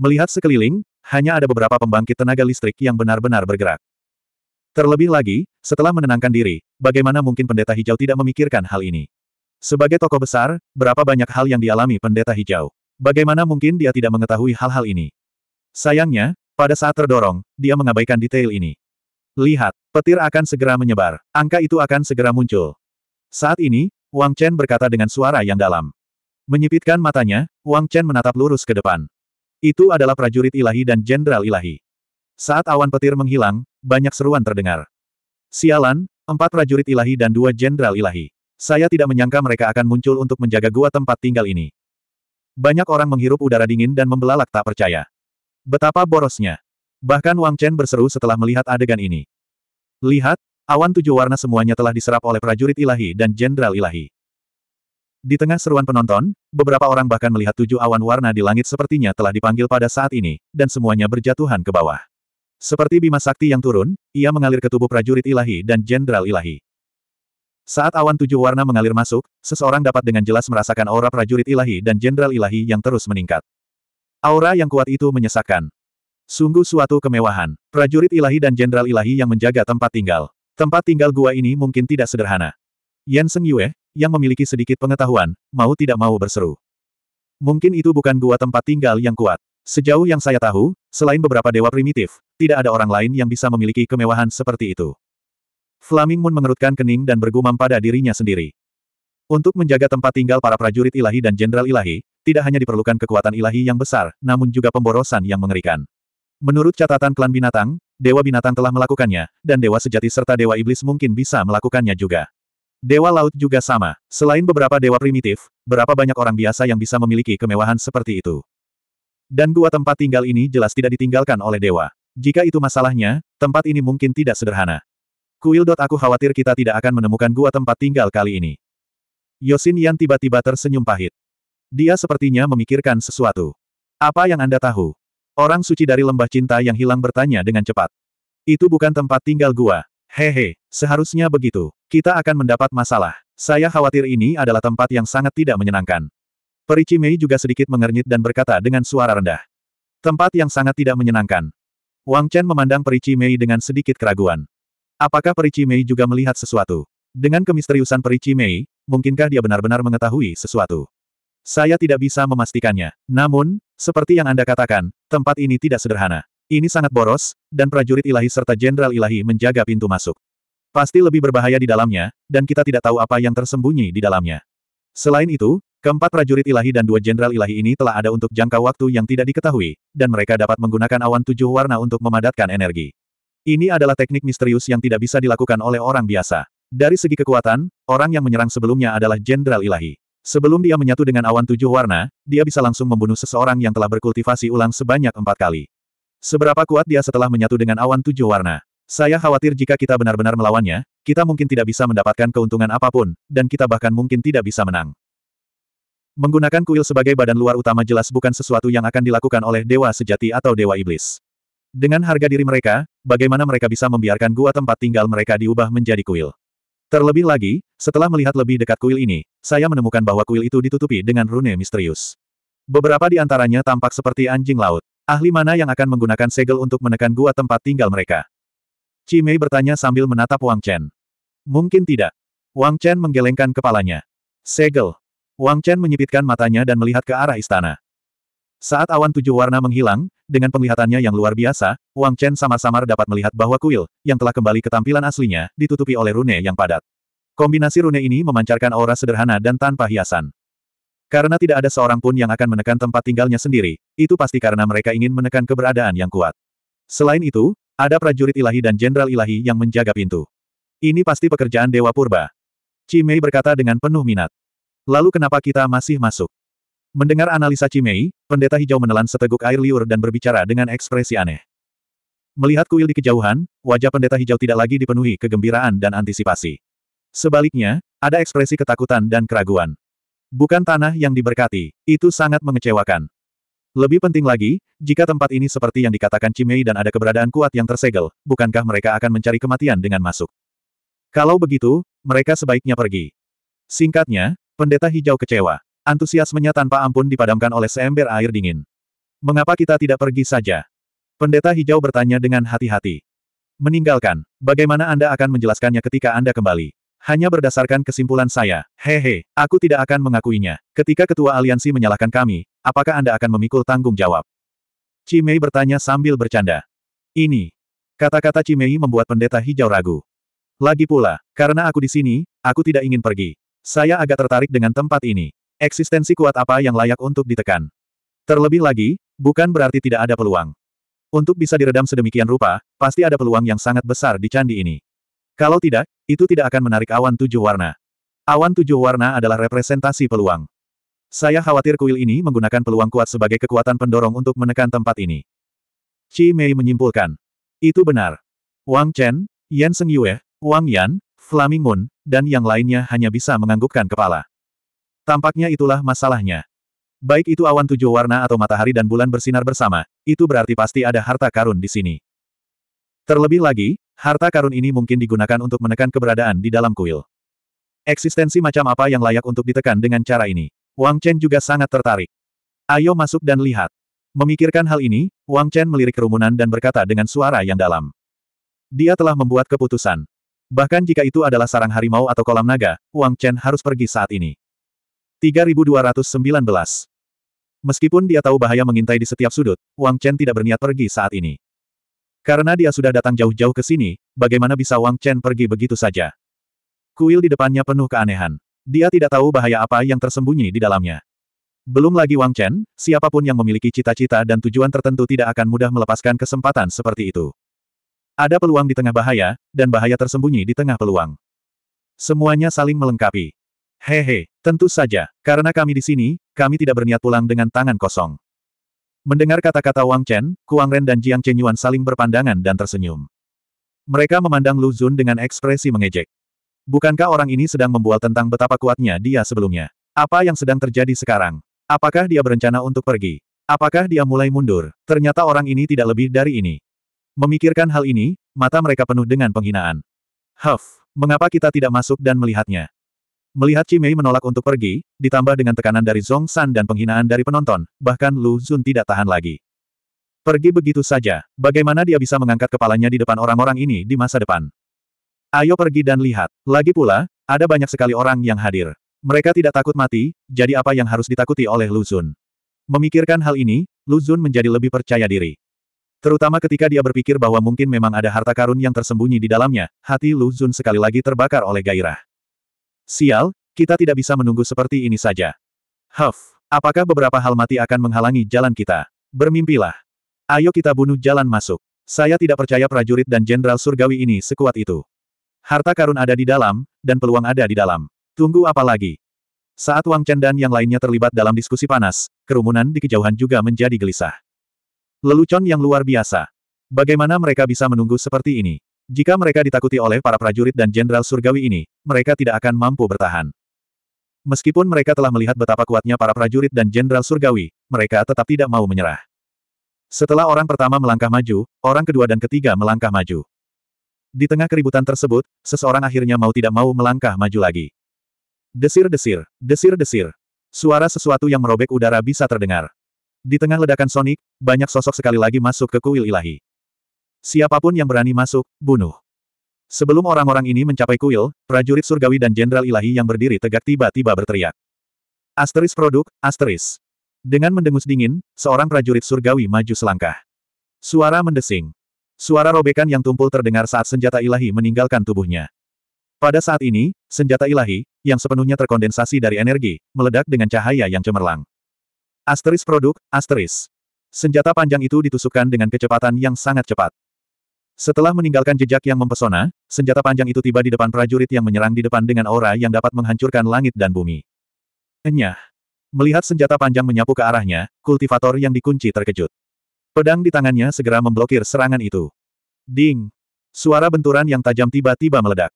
Melihat sekeliling, hanya ada beberapa pembangkit tenaga listrik yang benar-benar bergerak. Terlebih lagi, setelah menenangkan diri, bagaimana mungkin pendeta hijau tidak memikirkan hal ini? Sebagai tokoh besar, berapa banyak hal yang dialami pendeta hijau? Bagaimana mungkin dia tidak mengetahui hal-hal ini? Sayangnya, pada saat terdorong, dia mengabaikan detail ini. Lihat, petir akan segera menyebar. Angka itu akan segera muncul. Saat ini, Wang Chen berkata dengan suara yang dalam. Menyipitkan matanya, Wang Chen menatap lurus ke depan. Itu adalah prajurit ilahi dan jenderal ilahi. Saat awan petir menghilang, banyak seruan terdengar. Sialan, empat prajurit ilahi dan dua jenderal ilahi. Saya tidak menyangka mereka akan muncul untuk menjaga gua tempat tinggal ini. Banyak orang menghirup udara dingin dan membelalak tak percaya. Betapa borosnya. Bahkan Wang Chen berseru setelah melihat adegan ini. Lihat, awan tujuh warna semuanya telah diserap oleh prajurit ilahi dan jenderal ilahi. Di tengah seruan penonton, beberapa orang bahkan melihat tujuh awan warna di langit sepertinya telah dipanggil pada saat ini, dan semuanya berjatuhan ke bawah. Seperti bima sakti yang turun, ia mengalir ke tubuh prajurit ilahi dan jenderal ilahi. Saat awan tujuh warna mengalir masuk, seseorang dapat dengan jelas merasakan aura prajurit ilahi dan jenderal ilahi yang terus meningkat. Aura yang kuat itu menyesakkan. Sungguh suatu kemewahan. Prajurit ilahi dan jenderal ilahi yang menjaga tempat tinggal. Tempat tinggal gua ini mungkin tidak sederhana. Yan Seng Yue, yang memiliki sedikit pengetahuan, mau tidak mau berseru. Mungkin itu bukan gua tempat tinggal yang kuat. Sejauh yang saya tahu, selain beberapa dewa primitif, tidak ada orang lain yang bisa memiliki kemewahan seperti itu. Flaming Moon mengerutkan kening dan bergumam pada dirinya sendiri. Untuk menjaga tempat tinggal para prajurit ilahi dan jenderal ilahi, tidak hanya diperlukan kekuatan ilahi yang besar, namun juga pemborosan yang mengerikan. Menurut catatan klan binatang, Dewa Binatang telah melakukannya, dan Dewa Sejati serta Dewa Iblis mungkin bisa melakukannya juga. Dewa Laut juga sama. Selain beberapa dewa primitif, berapa banyak orang biasa yang bisa memiliki kemewahan seperti itu. Dan gua tempat tinggal ini jelas tidak ditinggalkan oleh dewa. Jika itu masalahnya, tempat ini mungkin tidak sederhana. Kuil. dot Aku khawatir kita tidak akan menemukan gua tempat tinggal kali ini. Yosin Yan tiba-tiba tersenyum pahit. Dia sepertinya memikirkan sesuatu. Apa yang Anda tahu? Orang suci dari lembah cinta yang hilang bertanya dengan cepat. Itu bukan tempat tinggal gua. Hehe, seharusnya begitu. Kita akan mendapat masalah. Saya khawatir ini adalah tempat yang sangat tidak menyenangkan. Perici Mei juga sedikit mengernyit dan berkata dengan suara rendah. Tempat yang sangat tidak menyenangkan. Wang Chen memandang Perici Mei dengan sedikit keraguan. Apakah Perici Mei juga melihat sesuatu? Dengan kemisteriusan Perici Mei, mungkinkah dia benar-benar mengetahui sesuatu? Saya tidak bisa memastikannya. Namun, seperti yang Anda katakan, tempat ini tidak sederhana. Ini sangat boros, dan prajurit ilahi serta jenderal ilahi menjaga pintu masuk. Pasti lebih berbahaya di dalamnya, dan kita tidak tahu apa yang tersembunyi di dalamnya. Selain itu, keempat prajurit ilahi dan dua jenderal ilahi ini telah ada untuk jangka waktu yang tidak diketahui, dan mereka dapat menggunakan awan tujuh warna untuk memadatkan energi. Ini adalah teknik misterius yang tidak bisa dilakukan oleh orang biasa. Dari segi kekuatan, orang yang menyerang sebelumnya adalah Jenderal Ilahi. Sebelum dia menyatu dengan awan tujuh warna, dia bisa langsung membunuh seseorang yang telah berkultivasi ulang sebanyak empat kali. Seberapa kuat dia setelah menyatu dengan awan tujuh warna? Saya khawatir jika kita benar-benar melawannya, kita mungkin tidak bisa mendapatkan keuntungan apapun, dan kita bahkan mungkin tidak bisa menang. Menggunakan kuil sebagai badan luar utama jelas bukan sesuatu yang akan dilakukan oleh dewa sejati atau dewa iblis. Dengan harga diri mereka, bagaimana mereka bisa membiarkan gua tempat tinggal mereka diubah menjadi kuil? Terlebih lagi, setelah melihat lebih dekat kuil ini, saya menemukan bahwa kuil itu ditutupi dengan rune misterius. Beberapa di antaranya tampak seperti anjing laut. Ahli mana yang akan menggunakan segel untuk menekan gua tempat tinggal mereka? Cimei bertanya sambil menatap Wang Chen. Mungkin tidak. Wang Chen menggelengkan kepalanya. Segel. Wang Chen menyipitkan matanya dan melihat ke arah istana. Saat awan tujuh warna menghilang, dengan penglihatannya yang luar biasa, Wang Chen samar-samar dapat melihat bahwa kuil, yang telah kembali ke tampilan aslinya, ditutupi oleh rune yang padat. Kombinasi rune ini memancarkan aura sederhana dan tanpa hiasan. Karena tidak ada seorang pun yang akan menekan tempat tinggalnya sendiri, itu pasti karena mereka ingin menekan keberadaan yang kuat. Selain itu, ada prajurit ilahi dan jenderal ilahi yang menjaga pintu. Ini pasti pekerjaan Dewa Purba. Cimei berkata dengan penuh minat. Lalu kenapa kita masih masuk? Mendengar analisa Cimei, pendeta hijau menelan seteguk air liur dan berbicara dengan ekspresi aneh. Melihat kuil di kejauhan, wajah pendeta hijau tidak lagi dipenuhi kegembiraan dan antisipasi. Sebaliknya, ada ekspresi ketakutan dan keraguan. Bukan tanah yang diberkati, itu sangat mengecewakan. Lebih penting lagi, jika tempat ini seperti yang dikatakan Cimei dan ada keberadaan kuat yang tersegel, bukankah mereka akan mencari kematian dengan masuk? Kalau begitu, mereka sebaiknya pergi. Singkatnya, pendeta hijau kecewa. Antusiasmenya tanpa ampun dipadamkan oleh seember air dingin. Mengapa kita tidak pergi saja? Pendeta hijau bertanya dengan hati-hati. Meninggalkan, bagaimana Anda akan menjelaskannya ketika Anda kembali? Hanya berdasarkan kesimpulan saya, hehe, aku tidak akan mengakuinya. Ketika ketua aliansi menyalahkan kami, apakah Anda akan memikul tanggung jawab? Cimei bertanya sambil bercanda. Ini. Kata-kata Cimei membuat pendeta hijau ragu. Lagi pula, karena aku di sini, aku tidak ingin pergi. Saya agak tertarik dengan tempat ini. Eksistensi kuat apa yang layak untuk ditekan? Terlebih lagi, bukan berarti tidak ada peluang. Untuk bisa diredam sedemikian rupa, pasti ada peluang yang sangat besar di candi ini. Kalau tidak, itu tidak akan menarik awan tujuh warna. Awan tujuh warna adalah representasi peluang. Saya khawatir kuil ini menggunakan peluang kuat sebagai kekuatan pendorong untuk menekan tempat ini. Chi Mei menyimpulkan. Itu benar. Wang Chen, Yan Seng Yue, Wang Yan, Flaming Moon, dan yang lainnya hanya bisa menganggukkan kepala. Tampaknya itulah masalahnya. Baik itu awan tujuh warna atau matahari dan bulan bersinar bersama, itu berarti pasti ada harta karun di sini. Terlebih lagi, harta karun ini mungkin digunakan untuk menekan keberadaan di dalam kuil. Eksistensi macam apa yang layak untuk ditekan dengan cara ini? Wang Chen juga sangat tertarik. Ayo masuk dan lihat. Memikirkan hal ini, Wang Chen melirik kerumunan dan berkata dengan suara yang dalam. Dia telah membuat keputusan. Bahkan jika itu adalah sarang harimau atau kolam naga, Wang Chen harus pergi saat ini. 3219. Meskipun dia tahu bahaya mengintai di setiap sudut, Wang Chen tidak berniat pergi saat ini. Karena dia sudah datang jauh-jauh ke sini, bagaimana bisa Wang Chen pergi begitu saja? Kuil di depannya penuh keanehan. Dia tidak tahu bahaya apa yang tersembunyi di dalamnya. Belum lagi Wang Chen, siapapun yang memiliki cita-cita dan tujuan tertentu tidak akan mudah melepaskan kesempatan seperti itu. Ada peluang di tengah bahaya, dan bahaya tersembunyi di tengah peluang. Semuanya saling melengkapi. Hehe, tentu saja, karena kami di sini, kami tidak berniat pulang dengan tangan kosong. Mendengar kata-kata Wang Chen, Kuang Ren dan Jiang Chen Yuan saling berpandangan dan tersenyum. Mereka memandang Lu Zun dengan ekspresi mengejek. Bukankah orang ini sedang membual tentang betapa kuatnya dia sebelumnya? Apa yang sedang terjadi sekarang? Apakah dia berencana untuk pergi? Apakah dia mulai mundur? Ternyata orang ini tidak lebih dari ini. Memikirkan hal ini, mata mereka penuh dengan penghinaan. Huff, mengapa kita tidak masuk dan melihatnya? Melihat Cimei menolak untuk pergi, ditambah dengan tekanan dari Zong San dan penghinaan dari penonton, bahkan Lu Zun tidak tahan lagi. Pergi begitu saja, bagaimana dia bisa mengangkat kepalanya di depan orang-orang ini di masa depan? Ayo pergi dan lihat. Lagi pula, ada banyak sekali orang yang hadir. Mereka tidak takut mati, jadi apa yang harus ditakuti oleh Lu Zun? Memikirkan hal ini, Lu Zun menjadi lebih percaya diri. Terutama ketika dia berpikir bahwa mungkin memang ada harta karun yang tersembunyi di dalamnya, hati Lu Zun sekali lagi terbakar oleh gairah. Sial, kita tidak bisa menunggu seperti ini saja. Huff, apakah beberapa hal mati akan menghalangi jalan kita? Bermimpilah. Ayo kita bunuh jalan masuk. Saya tidak percaya prajurit dan jenderal surgawi ini sekuat itu. Harta karun ada di dalam, dan peluang ada di dalam. Tunggu apa lagi? Saat Wang Chen dan yang lainnya terlibat dalam diskusi panas, kerumunan di kejauhan juga menjadi gelisah. Lelucon yang luar biasa. Bagaimana mereka bisa menunggu seperti ini? Jika mereka ditakuti oleh para prajurit dan jenderal surgawi ini, mereka tidak akan mampu bertahan. Meskipun mereka telah melihat betapa kuatnya para prajurit dan jenderal surgawi, mereka tetap tidak mau menyerah. Setelah orang pertama melangkah maju, orang kedua dan ketiga melangkah maju. Di tengah keributan tersebut, seseorang akhirnya mau tidak mau melangkah maju lagi. Desir-desir, desir-desir. Suara sesuatu yang merobek udara bisa terdengar. Di tengah ledakan sonik, banyak sosok sekali lagi masuk ke kuil ilahi. Siapapun yang berani masuk, bunuh. Sebelum orang-orang ini mencapai kuil, prajurit surgawi dan jenderal ilahi yang berdiri tegak tiba-tiba berteriak. Asteris produk, asteris. Dengan mendengus dingin, seorang prajurit surgawi maju selangkah. Suara mendesing. Suara robekan yang tumpul terdengar saat senjata ilahi meninggalkan tubuhnya. Pada saat ini, senjata ilahi, yang sepenuhnya terkondensasi dari energi, meledak dengan cahaya yang cemerlang. Asteris produk, asteris. Senjata panjang itu ditusukkan dengan kecepatan yang sangat cepat. Setelah meninggalkan jejak yang mempesona, senjata panjang itu tiba di depan prajurit yang menyerang di depan dengan aura yang dapat menghancurkan langit dan bumi. Enyah. Melihat senjata panjang menyapu ke arahnya, kultivator yang dikunci terkejut. Pedang di tangannya segera memblokir serangan itu. Ding! Suara benturan yang tajam tiba-tiba meledak.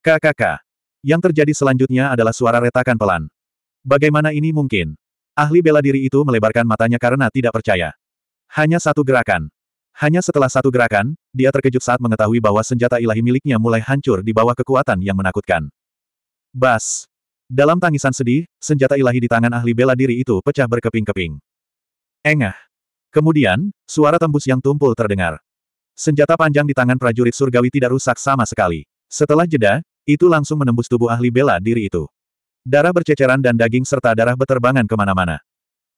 KKK. Yang terjadi selanjutnya adalah suara retakan pelan. Bagaimana ini mungkin? Ahli bela diri itu melebarkan matanya karena tidak percaya. Hanya satu gerakan. Hanya setelah satu gerakan, dia terkejut saat mengetahui bahwa senjata ilahi miliknya mulai hancur di bawah kekuatan yang menakutkan. Bas! Dalam tangisan sedih, senjata ilahi di tangan ahli bela diri itu pecah berkeping-keping. Engah! Kemudian, suara tembus yang tumpul terdengar. Senjata panjang di tangan prajurit surgawi tidak rusak sama sekali. Setelah jeda, itu langsung menembus tubuh ahli bela diri itu. Darah berceceran dan daging serta darah beterbangan kemana-mana.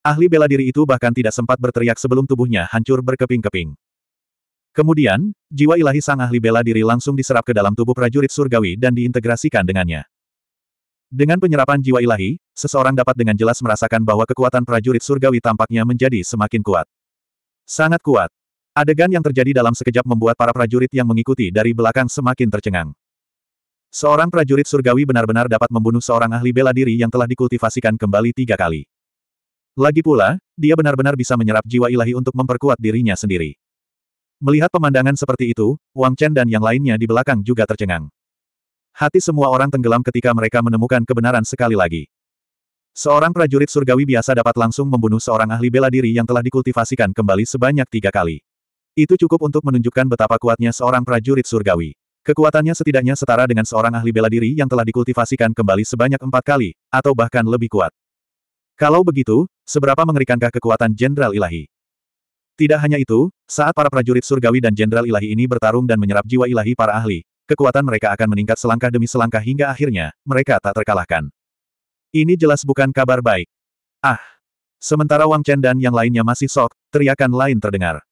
Ahli bela diri itu bahkan tidak sempat berteriak sebelum tubuhnya hancur berkeping-keping. Kemudian, jiwa ilahi sang ahli bela diri langsung diserap ke dalam tubuh prajurit surgawi dan diintegrasikan dengannya. Dengan penyerapan jiwa ilahi, seseorang dapat dengan jelas merasakan bahwa kekuatan prajurit surgawi tampaknya menjadi semakin kuat. Sangat kuat. Adegan yang terjadi dalam sekejap membuat para prajurit yang mengikuti dari belakang semakin tercengang. Seorang prajurit surgawi benar-benar dapat membunuh seorang ahli bela diri yang telah dikultivasikan kembali tiga kali. Lagi pula, dia benar-benar bisa menyerap jiwa ilahi untuk memperkuat dirinya sendiri. Melihat pemandangan seperti itu, Wang Chen dan yang lainnya di belakang juga tercengang. Hati semua orang tenggelam ketika mereka menemukan kebenaran sekali lagi. Seorang prajurit surgawi biasa dapat langsung membunuh seorang ahli bela diri yang telah dikultivasikan kembali sebanyak tiga kali. Itu cukup untuk menunjukkan betapa kuatnya seorang prajurit surgawi. Kekuatannya setidaknya setara dengan seorang ahli bela diri yang telah dikultivasikan kembali sebanyak empat kali, atau bahkan lebih kuat. Kalau begitu, seberapa mengerikankah kekuatan Jenderal Ilahi? Tidak hanya itu, saat para prajurit surgawi dan jenderal ilahi ini bertarung dan menyerap jiwa ilahi para ahli, kekuatan mereka akan meningkat selangkah demi selangkah hingga akhirnya, mereka tak terkalahkan. Ini jelas bukan kabar baik. Ah! Sementara Wang Chen dan yang lainnya masih sok, teriakan lain terdengar.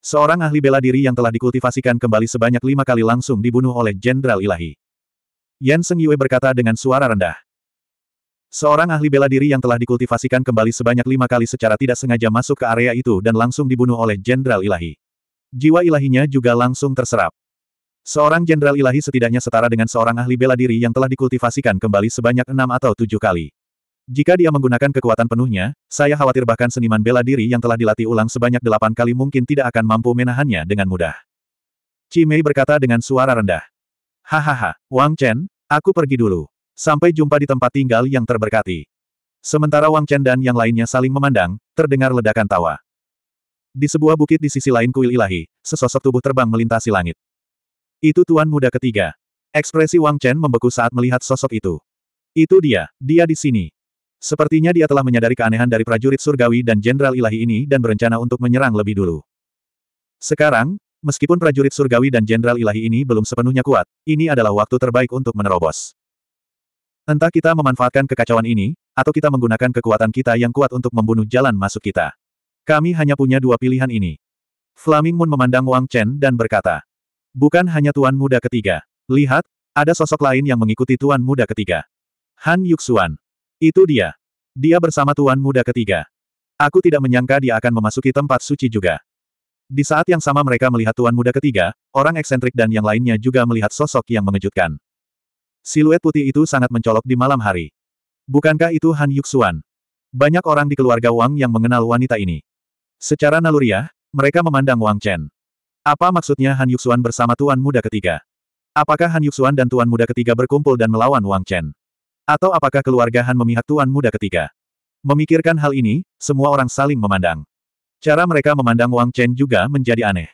Seorang ahli bela diri yang telah dikultivasikan kembali sebanyak lima kali langsung dibunuh oleh Jenderal Ilahi. Yan Seng Yue berkata dengan suara rendah. Seorang ahli bela diri yang telah dikultivasikan kembali sebanyak lima kali secara tidak sengaja masuk ke area itu dan langsung dibunuh oleh Jenderal Ilahi. Jiwa ilahinya juga langsung terserap. Seorang Jenderal Ilahi setidaknya setara dengan seorang ahli bela diri yang telah dikultivasikan kembali sebanyak enam atau tujuh kali. Jika dia menggunakan kekuatan penuhnya, saya khawatir bahkan seniman bela diri yang telah dilatih ulang sebanyak delapan kali mungkin tidak akan mampu menahannya dengan mudah. Cimei berkata dengan suara rendah. Hahaha, Wang Chen, aku pergi dulu. Sampai jumpa di tempat tinggal yang terberkati. Sementara Wang Chen dan yang lainnya saling memandang, terdengar ledakan tawa. Di sebuah bukit di sisi lain kuil ilahi, sesosok tubuh terbang melintasi langit. Itu tuan muda ketiga. Ekspresi Wang Chen membeku saat melihat sosok itu. Itu dia, dia di sini. Sepertinya dia telah menyadari keanehan dari prajurit surgawi dan jenderal ilahi ini dan berencana untuk menyerang lebih dulu. Sekarang, Meskipun prajurit surgawi dan jenderal ilahi ini belum sepenuhnya kuat, ini adalah waktu terbaik untuk menerobos. Entah kita memanfaatkan kekacauan ini, atau kita menggunakan kekuatan kita yang kuat untuk membunuh jalan masuk kita. Kami hanya punya dua pilihan ini. Flaming Moon memandang Wang Chen dan berkata, Bukan hanya Tuan Muda ketiga. Lihat, ada sosok lain yang mengikuti Tuan Muda ketiga. Han Yuxuan. Itu dia. Dia bersama Tuan Muda ketiga. Aku tidak menyangka dia akan memasuki tempat suci juga. Di saat yang sama mereka melihat Tuan Muda ketiga, orang eksentrik dan yang lainnya juga melihat sosok yang mengejutkan. Siluet putih itu sangat mencolok di malam hari. Bukankah itu Han Yuxuan? Banyak orang di keluarga Wang yang mengenal wanita ini. Secara naluriah, mereka memandang Wang Chen. Apa maksudnya Han Yuxuan bersama Tuan Muda ketiga? Apakah Han Yuxuan dan Tuan Muda ketiga berkumpul dan melawan Wang Chen? Atau apakah keluarga Han memihak Tuan Muda ketiga? Memikirkan hal ini, semua orang saling memandang. Cara mereka memandang Wang Chen juga menjadi aneh.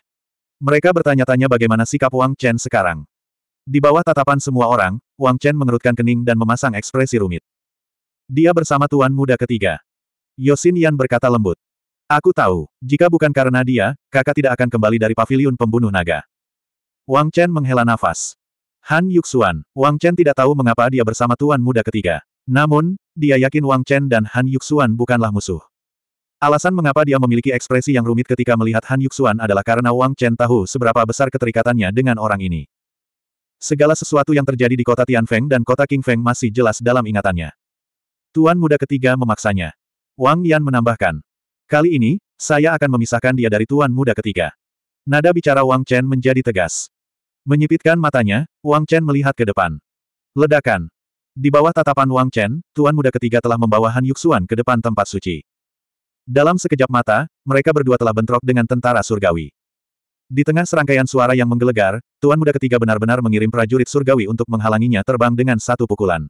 Mereka bertanya-tanya bagaimana sikap Wang Chen sekarang. Di bawah tatapan semua orang, Wang Chen mengerutkan kening dan memasang ekspresi rumit. Dia bersama tuan muda ketiga. Yosin Yan berkata lembut. Aku tahu, jika bukan karena dia, kakak tidak akan kembali dari paviliun pembunuh naga. Wang Chen menghela nafas. Han Yuxuan, Wang Chen tidak tahu mengapa dia bersama tuan muda ketiga. Namun, dia yakin Wang Chen dan Han Yuxuan bukanlah musuh. Alasan mengapa dia memiliki ekspresi yang rumit ketika melihat Han Yuxuan adalah karena Wang Chen tahu seberapa besar keterikatannya dengan orang ini. Segala sesuatu yang terjadi di kota Tianfeng dan kota Qingfeng masih jelas dalam ingatannya. Tuan muda ketiga memaksanya. Wang Yan menambahkan. Kali ini, saya akan memisahkan dia dari tuan muda ketiga. Nada bicara Wang Chen menjadi tegas. Menyipitkan matanya, Wang Chen melihat ke depan. Ledakan. Di bawah tatapan Wang Chen, tuan muda ketiga telah membawa Han Yuxuan ke depan tempat suci. Dalam sekejap mata, mereka berdua telah bentrok dengan tentara surgawi. Di tengah serangkaian suara yang menggelegar, Tuan Muda ketiga benar-benar mengirim prajurit surgawi untuk menghalanginya terbang dengan satu pukulan.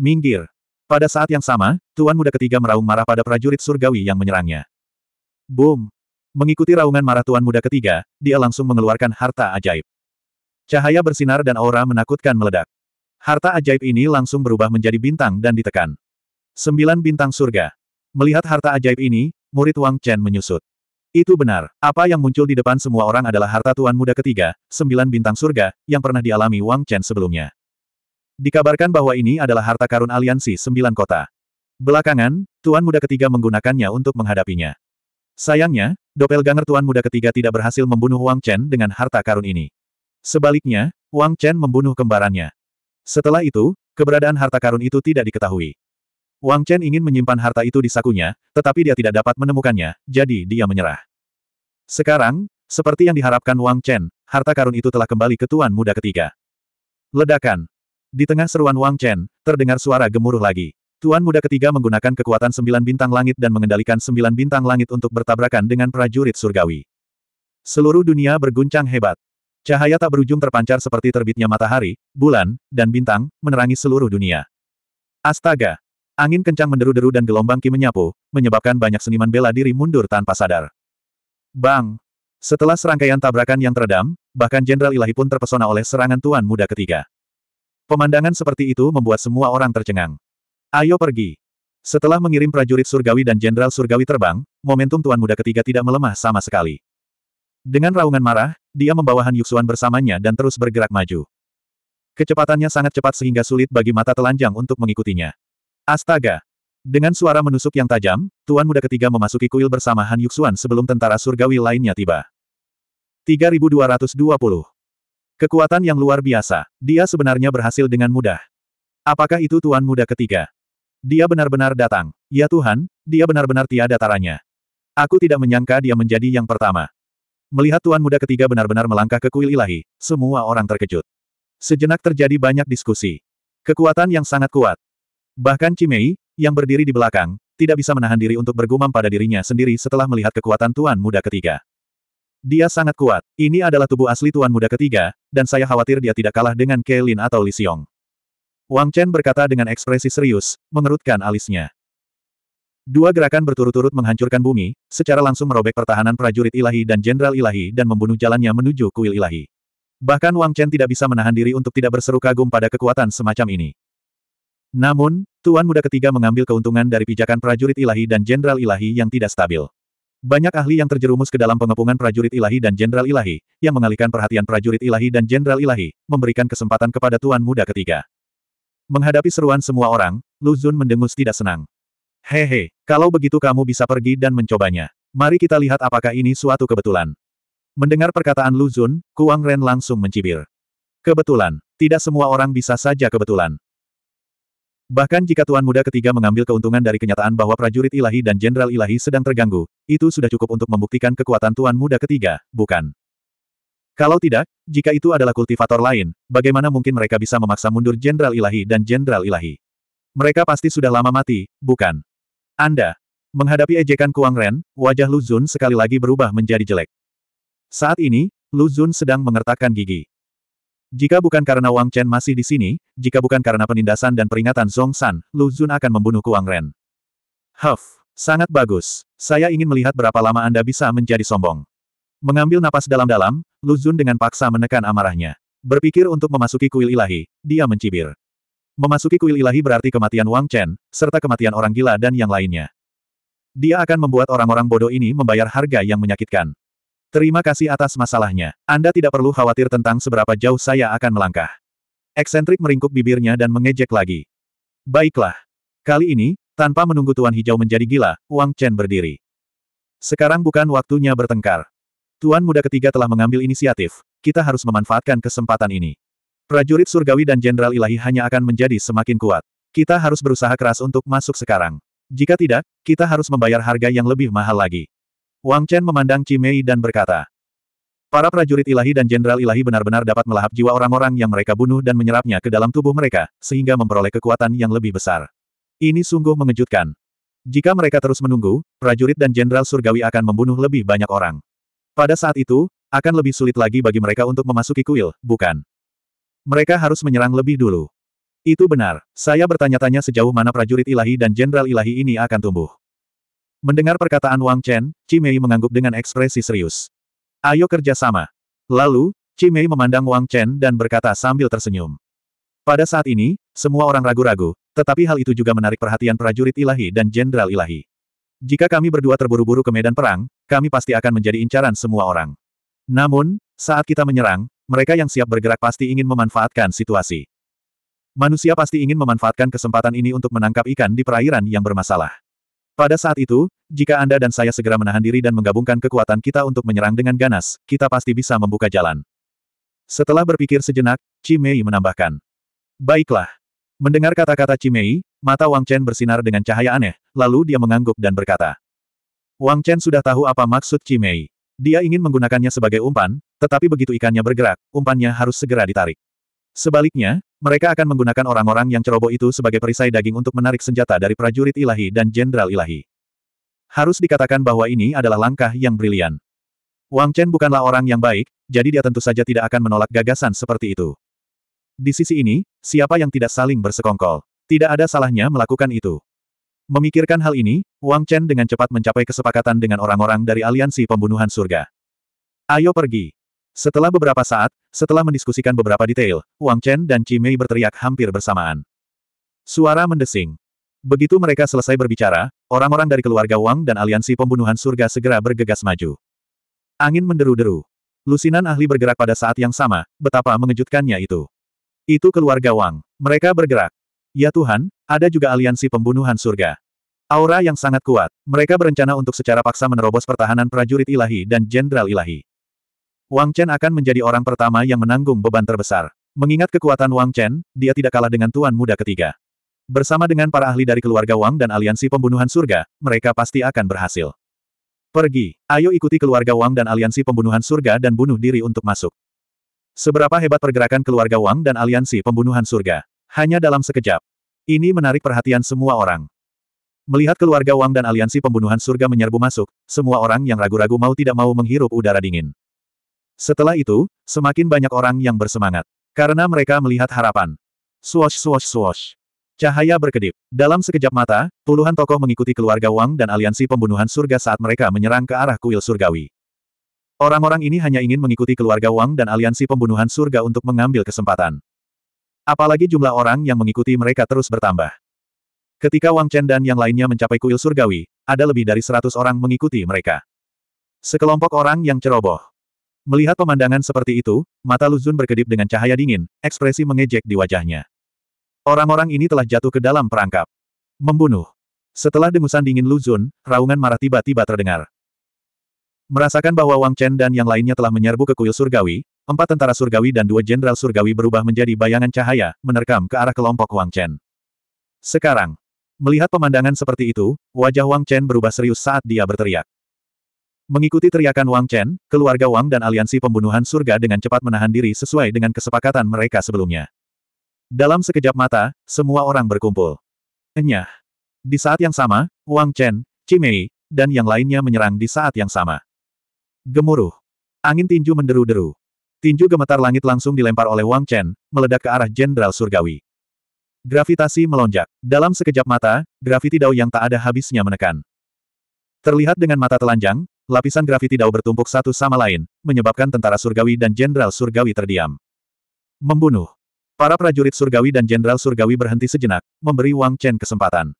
Minggir. Pada saat yang sama, Tuan Muda ketiga meraung marah pada prajurit surgawi yang menyerangnya. Boom. Mengikuti raungan marah Tuan Muda ketiga, dia langsung mengeluarkan harta ajaib. Cahaya bersinar dan aura menakutkan meledak. Harta ajaib ini langsung berubah menjadi bintang dan ditekan. Sembilan bintang surga. Melihat harta ajaib ini, murid Wang Chen menyusut. Itu benar. Apa yang muncul di depan semua orang adalah harta tuan muda ketiga, sembilan bintang surga, yang pernah dialami Wang Chen sebelumnya. Dikabarkan bahwa ini adalah harta karun aliansi sembilan kota. Belakangan, tuan muda ketiga menggunakannya untuk menghadapinya. Sayangnya, doppelganger tuan muda ketiga tidak berhasil membunuh Wang Chen dengan harta karun ini. Sebaliknya, Wang Chen membunuh kembarannya. Setelah itu, keberadaan harta karun itu tidak diketahui. Wang Chen ingin menyimpan harta itu di sakunya, tetapi dia tidak dapat menemukannya, jadi dia menyerah. Sekarang, seperti yang diharapkan Wang Chen, harta karun itu telah kembali ke tuan muda ketiga. Ledakan. Di tengah seruan Wang Chen, terdengar suara gemuruh lagi. Tuan muda ketiga menggunakan kekuatan sembilan bintang langit dan mengendalikan sembilan bintang langit untuk bertabrakan dengan prajurit surgawi. Seluruh dunia berguncang hebat. Cahaya tak berujung terpancar seperti terbitnya matahari, bulan, dan bintang, menerangi seluruh dunia. Astaga! Angin kencang menderu-deru dan gelombang ki menyapu, menyebabkan banyak seniman bela diri mundur tanpa sadar. Bang! Setelah serangkaian tabrakan yang teredam, bahkan Jenderal Ilahi pun terpesona oleh serangan tuan muda ketiga. Pemandangan seperti itu membuat semua orang tercengang. Ayo pergi! Setelah mengirim prajurit surgawi dan Jenderal Surgawi terbang, momentum tuan muda ketiga tidak melemah sama sekali. Dengan raungan marah, dia membawa Han Yuxuan bersamanya dan terus bergerak maju. Kecepatannya sangat cepat sehingga sulit bagi mata telanjang untuk mengikutinya. Astaga! Dengan suara menusuk yang tajam, Tuan Muda ketiga memasuki kuil bersama Han Yuxuan sebelum tentara surgawi lainnya tiba. 3220 Kekuatan yang luar biasa, dia sebenarnya berhasil dengan mudah. Apakah itu Tuan Muda ketiga? Dia benar-benar datang. Ya Tuhan, dia benar-benar tiada taranya. Aku tidak menyangka dia menjadi yang pertama. Melihat Tuan Muda ketiga benar-benar melangkah ke kuil ilahi, semua orang terkejut. Sejenak terjadi banyak diskusi. Kekuatan yang sangat kuat, Bahkan Cimei, yang berdiri di belakang, tidak bisa menahan diri untuk bergumam pada dirinya sendiri setelah melihat kekuatan Tuan Muda ketiga. Dia sangat kuat, ini adalah tubuh asli Tuan Muda ketiga, dan saya khawatir dia tidak kalah dengan Kelin atau Li Xiong. Wang Chen berkata dengan ekspresi serius, mengerutkan alisnya. Dua gerakan berturut-turut menghancurkan bumi, secara langsung merobek pertahanan prajurit ilahi dan jenderal ilahi dan membunuh jalannya menuju kuil ilahi. Bahkan Wang Chen tidak bisa menahan diri untuk tidak berseru kagum pada kekuatan semacam ini. Namun, Tuan Muda ketiga mengambil keuntungan dari pijakan prajurit ilahi dan jenderal ilahi yang tidak stabil. Banyak ahli yang terjerumus ke dalam pengepungan prajurit ilahi dan jenderal ilahi, yang mengalihkan perhatian prajurit ilahi dan jenderal ilahi, memberikan kesempatan kepada tuan muda ketiga. Menghadapi seruan semua orang, Lu Zun mendengus tidak senang. Hehe, kalau begitu kamu bisa pergi dan mencobanya. Mari kita lihat apakah ini suatu kebetulan. Mendengar perkataan Lu Zun, Kuang Ren langsung mencibir. Kebetulan, tidak semua orang bisa saja kebetulan. Bahkan jika Tuan Muda ketiga mengambil keuntungan dari kenyataan bahwa prajurit ilahi dan jenderal ilahi sedang terganggu, itu sudah cukup untuk membuktikan kekuatan Tuan Muda ketiga, bukan? Kalau tidak, jika itu adalah kultivator lain, bagaimana mungkin mereka bisa memaksa mundur jenderal ilahi dan jenderal ilahi? Mereka pasti sudah lama mati, bukan? Anda. Menghadapi ejekan Kuang Ren, wajah Lu Zun sekali lagi berubah menjadi jelek. Saat ini, Lu Zun sedang mengertakkan gigi. Jika bukan karena Wang Chen masih di sini, jika bukan karena penindasan dan peringatan Zong San, Lu Zun akan membunuh Kuang Ren. Huff, sangat bagus. Saya ingin melihat berapa lama Anda bisa menjadi sombong. Mengambil napas dalam-dalam, Lu Zun dengan paksa menekan amarahnya. Berpikir untuk memasuki kuil ilahi, dia mencibir. Memasuki kuil ilahi berarti kematian Wang Chen, serta kematian orang gila dan yang lainnya. Dia akan membuat orang-orang bodoh ini membayar harga yang menyakitkan. Terima kasih atas masalahnya. Anda tidak perlu khawatir tentang seberapa jauh saya akan melangkah. Eksentrik meringkuk bibirnya dan mengejek lagi. Baiklah. Kali ini, tanpa menunggu Tuan Hijau menjadi gila, Wang Chen berdiri. Sekarang bukan waktunya bertengkar. Tuan muda ketiga telah mengambil inisiatif, kita harus memanfaatkan kesempatan ini. Prajurit surgawi dan jenderal ilahi hanya akan menjadi semakin kuat. Kita harus berusaha keras untuk masuk sekarang. Jika tidak, kita harus membayar harga yang lebih mahal lagi. Wang Chen memandang Cimei dan berkata. Para prajurit ilahi dan jenderal ilahi benar-benar dapat melahap jiwa orang-orang yang mereka bunuh dan menyerapnya ke dalam tubuh mereka, sehingga memperoleh kekuatan yang lebih besar. Ini sungguh mengejutkan. Jika mereka terus menunggu, prajurit dan jenderal surgawi akan membunuh lebih banyak orang. Pada saat itu, akan lebih sulit lagi bagi mereka untuk memasuki kuil, bukan? Mereka harus menyerang lebih dulu. Itu benar, saya bertanya-tanya sejauh mana prajurit ilahi dan jenderal ilahi ini akan tumbuh. Mendengar perkataan Wang Chen, Cimei mengangguk dengan ekspresi serius. Ayo kerja sama. Lalu, Cimei memandang Wang Chen dan berkata sambil tersenyum. Pada saat ini, semua orang ragu-ragu, tetapi hal itu juga menarik perhatian prajurit ilahi dan jenderal ilahi. Jika kami berdua terburu-buru ke medan perang, kami pasti akan menjadi incaran semua orang. Namun, saat kita menyerang, mereka yang siap bergerak pasti ingin memanfaatkan situasi. Manusia pasti ingin memanfaatkan kesempatan ini untuk menangkap ikan di perairan yang bermasalah. Pada saat itu, jika Anda dan saya segera menahan diri dan menggabungkan kekuatan kita untuk menyerang dengan ganas, kita pasti bisa membuka jalan. Setelah berpikir sejenak, Cimei menambahkan. Baiklah. Mendengar kata-kata Cimei, mata Wang Chen bersinar dengan cahaya aneh, lalu dia mengangguk dan berkata. Wang Chen sudah tahu apa maksud Cimei. Dia ingin menggunakannya sebagai umpan, tetapi begitu ikannya bergerak, umpannya harus segera ditarik. Sebaliknya, mereka akan menggunakan orang-orang yang ceroboh itu sebagai perisai daging untuk menarik senjata dari prajurit ilahi dan jenderal ilahi. Harus dikatakan bahwa ini adalah langkah yang brilian. Wang Chen bukanlah orang yang baik, jadi dia tentu saja tidak akan menolak gagasan seperti itu. Di sisi ini, siapa yang tidak saling bersekongkol? Tidak ada salahnya melakukan itu. Memikirkan hal ini, Wang Chen dengan cepat mencapai kesepakatan dengan orang-orang dari aliansi pembunuhan surga. Ayo pergi. Setelah beberapa saat, setelah mendiskusikan beberapa detail, Wang Chen dan Qi Mei berteriak hampir bersamaan. Suara mendesing. Begitu mereka selesai berbicara, orang-orang dari keluarga Wang dan aliansi pembunuhan surga segera bergegas maju. Angin menderu-deru. Lusinan ahli bergerak pada saat yang sama, betapa mengejutkannya itu. Itu keluarga Wang. Mereka bergerak. Ya Tuhan, ada juga aliansi pembunuhan surga. Aura yang sangat kuat. Mereka berencana untuk secara paksa menerobos pertahanan prajurit ilahi dan jenderal ilahi. Wang Chen akan menjadi orang pertama yang menanggung beban terbesar. Mengingat kekuatan Wang Chen, dia tidak kalah dengan tuan muda ketiga. Bersama dengan para ahli dari keluarga Wang dan aliansi pembunuhan surga, mereka pasti akan berhasil. Pergi, ayo ikuti keluarga Wang dan aliansi pembunuhan surga dan bunuh diri untuk masuk. Seberapa hebat pergerakan keluarga Wang dan aliansi pembunuhan surga. Hanya dalam sekejap. Ini menarik perhatian semua orang. Melihat keluarga Wang dan aliansi pembunuhan surga menyerbu masuk, semua orang yang ragu-ragu mau tidak mau menghirup udara dingin. Setelah itu, semakin banyak orang yang bersemangat. Karena mereka melihat harapan. Swash swash swash. Cahaya berkedip. Dalam sekejap mata, puluhan tokoh mengikuti keluarga Wang dan aliansi pembunuhan surga saat mereka menyerang ke arah kuil surgawi. Orang-orang ini hanya ingin mengikuti keluarga Wang dan aliansi pembunuhan surga untuk mengambil kesempatan. Apalagi jumlah orang yang mengikuti mereka terus bertambah. Ketika Wang Chen dan yang lainnya mencapai kuil surgawi, ada lebih dari seratus orang mengikuti mereka. Sekelompok orang yang ceroboh. Melihat pemandangan seperti itu, mata Luzun berkedip dengan cahaya dingin, ekspresi mengejek di wajahnya. Orang-orang ini telah jatuh ke dalam perangkap. Membunuh. Setelah dengusan dingin Luzun, raungan marah tiba-tiba terdengar. Merasakan bahwa Wang Chen dan yang lainnya telah menyerbu ke kuil surgawi, empat tentara surgawi dan dua jenderal surgawi berubah menjadi bayangan cahaya, menerkam ke arah kelompok Wang Chen. Sekarang, melihat pemandangan seperti itu, wajah Wang Chen berubah serius saat dia berteriak. Mengikuti teriakan Wang Chen, keluarga Wang dan aliansi pembunuhan surga dengan cepat menahan diri sesuai dengan kesepakatan mereka sebelumnya. Dalam sekejap mata, semua orang berkumpul. Enyah. Di saat yang sama, Wang Chen, Cimei, dan yang lainnya menyerang di saat yang sama. Gemuruh. Angin tinju menderu-deru. Tinju gemetar langit langsung dilempar oleh Wang Chen, meledak ke arah Jenderal Surgawi. Gravitasi melonjak. Dalam sekejap mata, graviti dao yang tak ada habisnya menekan. Terlihat dengan mata telanjang, Lapisan grafiti dao bertumpuk satu sama lain, menyebabkan tentara surgawi dan jenderal surgawi terdiam. Membunuh. Para prajurit surgawi dan jenderal surgawi berhenti sejenak, memberi Wang Chen kesempatan.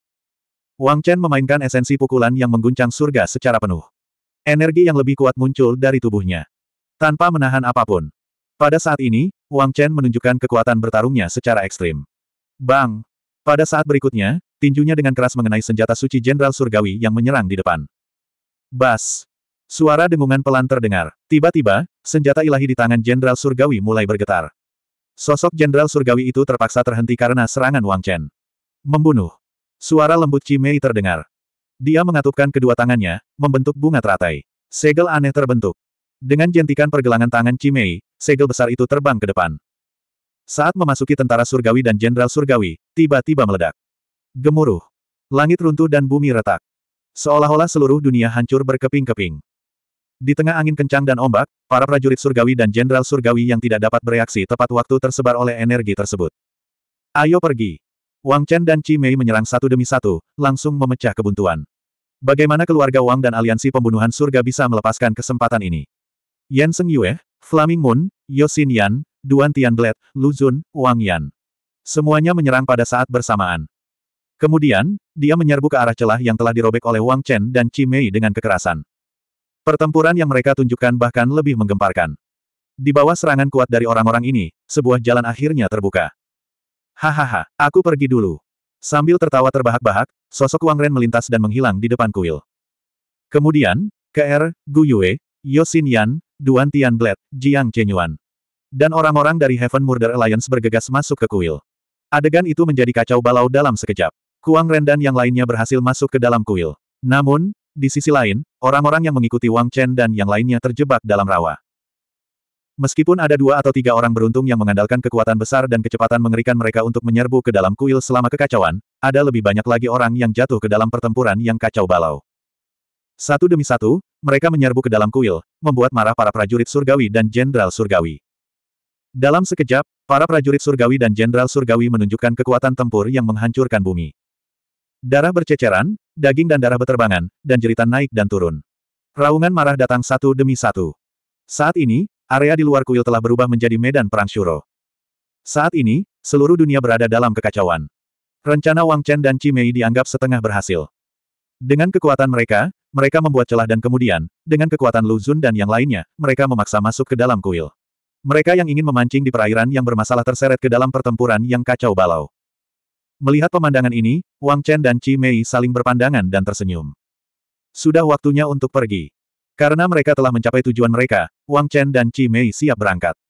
Wang Chen memainkan esensi pukulan yang mengguncang surga secara penuh. Energi yang lebih kuat muncul dari tubuhnya. Tanpa menahan apapun. Pada saat ini, Wang Chen menunjukkan kekuatan bertarungnya secara ekstrim. Bang! Pada saat berikutnya, tinjunya dengan keras mengenai senjata suci Jenderal Surgawi yang menyerang di depan. Bas! Suara dengungan pelan terdengar. Tiba-tiba, senjata ilahi di tangan Jenderal Surgawi mulai bergetar. Sosok Jenderal Surgawi itu terpaksa terhenti karena serangan Wang Chen. Membunuh. Suara lembut Cimei terdengar. Dia mengatupkan kedua tangannya, membentuk bunga teratai. Segel aneh terbentuk. Dengan jentikan pergelangan tangan Cimei, segel besar itu terbang ke depan. Saat memasuki tentara Surgawi dan Jenderal Surgawi, tiba-tiba meledak. Gemuruh. Langit runtuh dan bumi retak. Seolah-olah seluruh dunia hancur berkeping-keping. Di tengah angin kencang dan ombak, para prajurit surgawi dan jenderal surgawi yang tidak dapat bereaksi tepat waktu tersebar oleh energi tersebut. Ayo pergi. Wang Chen dan Qi Mei menyerang satu demi satu, langsung memecah kebuntuan. Bagaimana keluarga Wang dan aliansi pembunuhan surga bisa melepaskan kesempatan ini? Yan Seng Yue, Flaming Moon, Yosin Yan, Duan Tian Blet, Lu Zun, Wang Yan. Semuanya menyerang pada saat bersamaan. Kemudian, dia menyerbu ke arah celah yang telah dirobek oleh Wang Chen dan Qi Mei dengan kekerasan. Pertempuran yang mereka tunjukkan bahkan lebih menggemparkan. Di bawah serangan kuat dari orang-orang ini, sebuah jalan akhirnya terbuka. Hahaha, aku pergi dulu. Sambil tertawa terbahak-bahak, sosok Wang Ren melintas dan menghilang di depan kuil. Kemudian, KR, er, Gu Yue, Yosin Yan, Duan Tian Blet, Jiang Chenyuan. Dan orang-orang dari Heaven Murder Alliance bergegas masuk ke kuil. Adegan itu menjadi kacau balau dalam sekejap. Kuang Ren dan yang lainnya berhasil masuk ke dalam kuil. Namun, di sisi lain, orang-orang yang mengikuti Wang Chen dan yang lainnya terjebak dalam rawa. Meskipun ada dua atau tiga orang beruntung yang mengandalkan kekuatan besar dan kecepatan mengerikan mereka untuk menyerbu ke dalam kuil selama kekacauan, ada lebih banyak lagi orang yang jatuh ke dalam pertempuran yang kacau balau. Satu demi satu, mereka menyerbu ke dalam kuil, membuat marah para prajurit surgawi dan jenderal surgawi. Dalam sekejap, para prajurit surgawi dan jenderal surgawi menunjukkan kekuatan tempur yang menghancurkan bumi. Darah berceceran, daging dan darah beterbangan, dan jeritan naik dan turun. Raungan marah datang satu demi satu. Saat ini, area di luar kuil telah berubah menjadi medan perang Shuro. Saat ini, seluruh dunia berada dalam kekacauan. Rencana Wang Chen dan Cimei dianggap setengah berhasil. Dengan kekuatan mereka, mereka membuat celah dan kemudian, dengan kekuatan Lu Zun dan yang lainnya, mereka memaksa masuk ke dalam kuil. Mereka yang ingin memancing di perairan yang bermasalah terseret ke dalam pertempuran yang kacau balau. Melihat pemandangan ini, Wang Chen dan Qi Mei saling berpandangan dan tersenyum. Sudah waktunya untuk pergi. Karena mereka telah mencapai tujuan mereka, Wang Chen dan Qi Mei siap berangkat.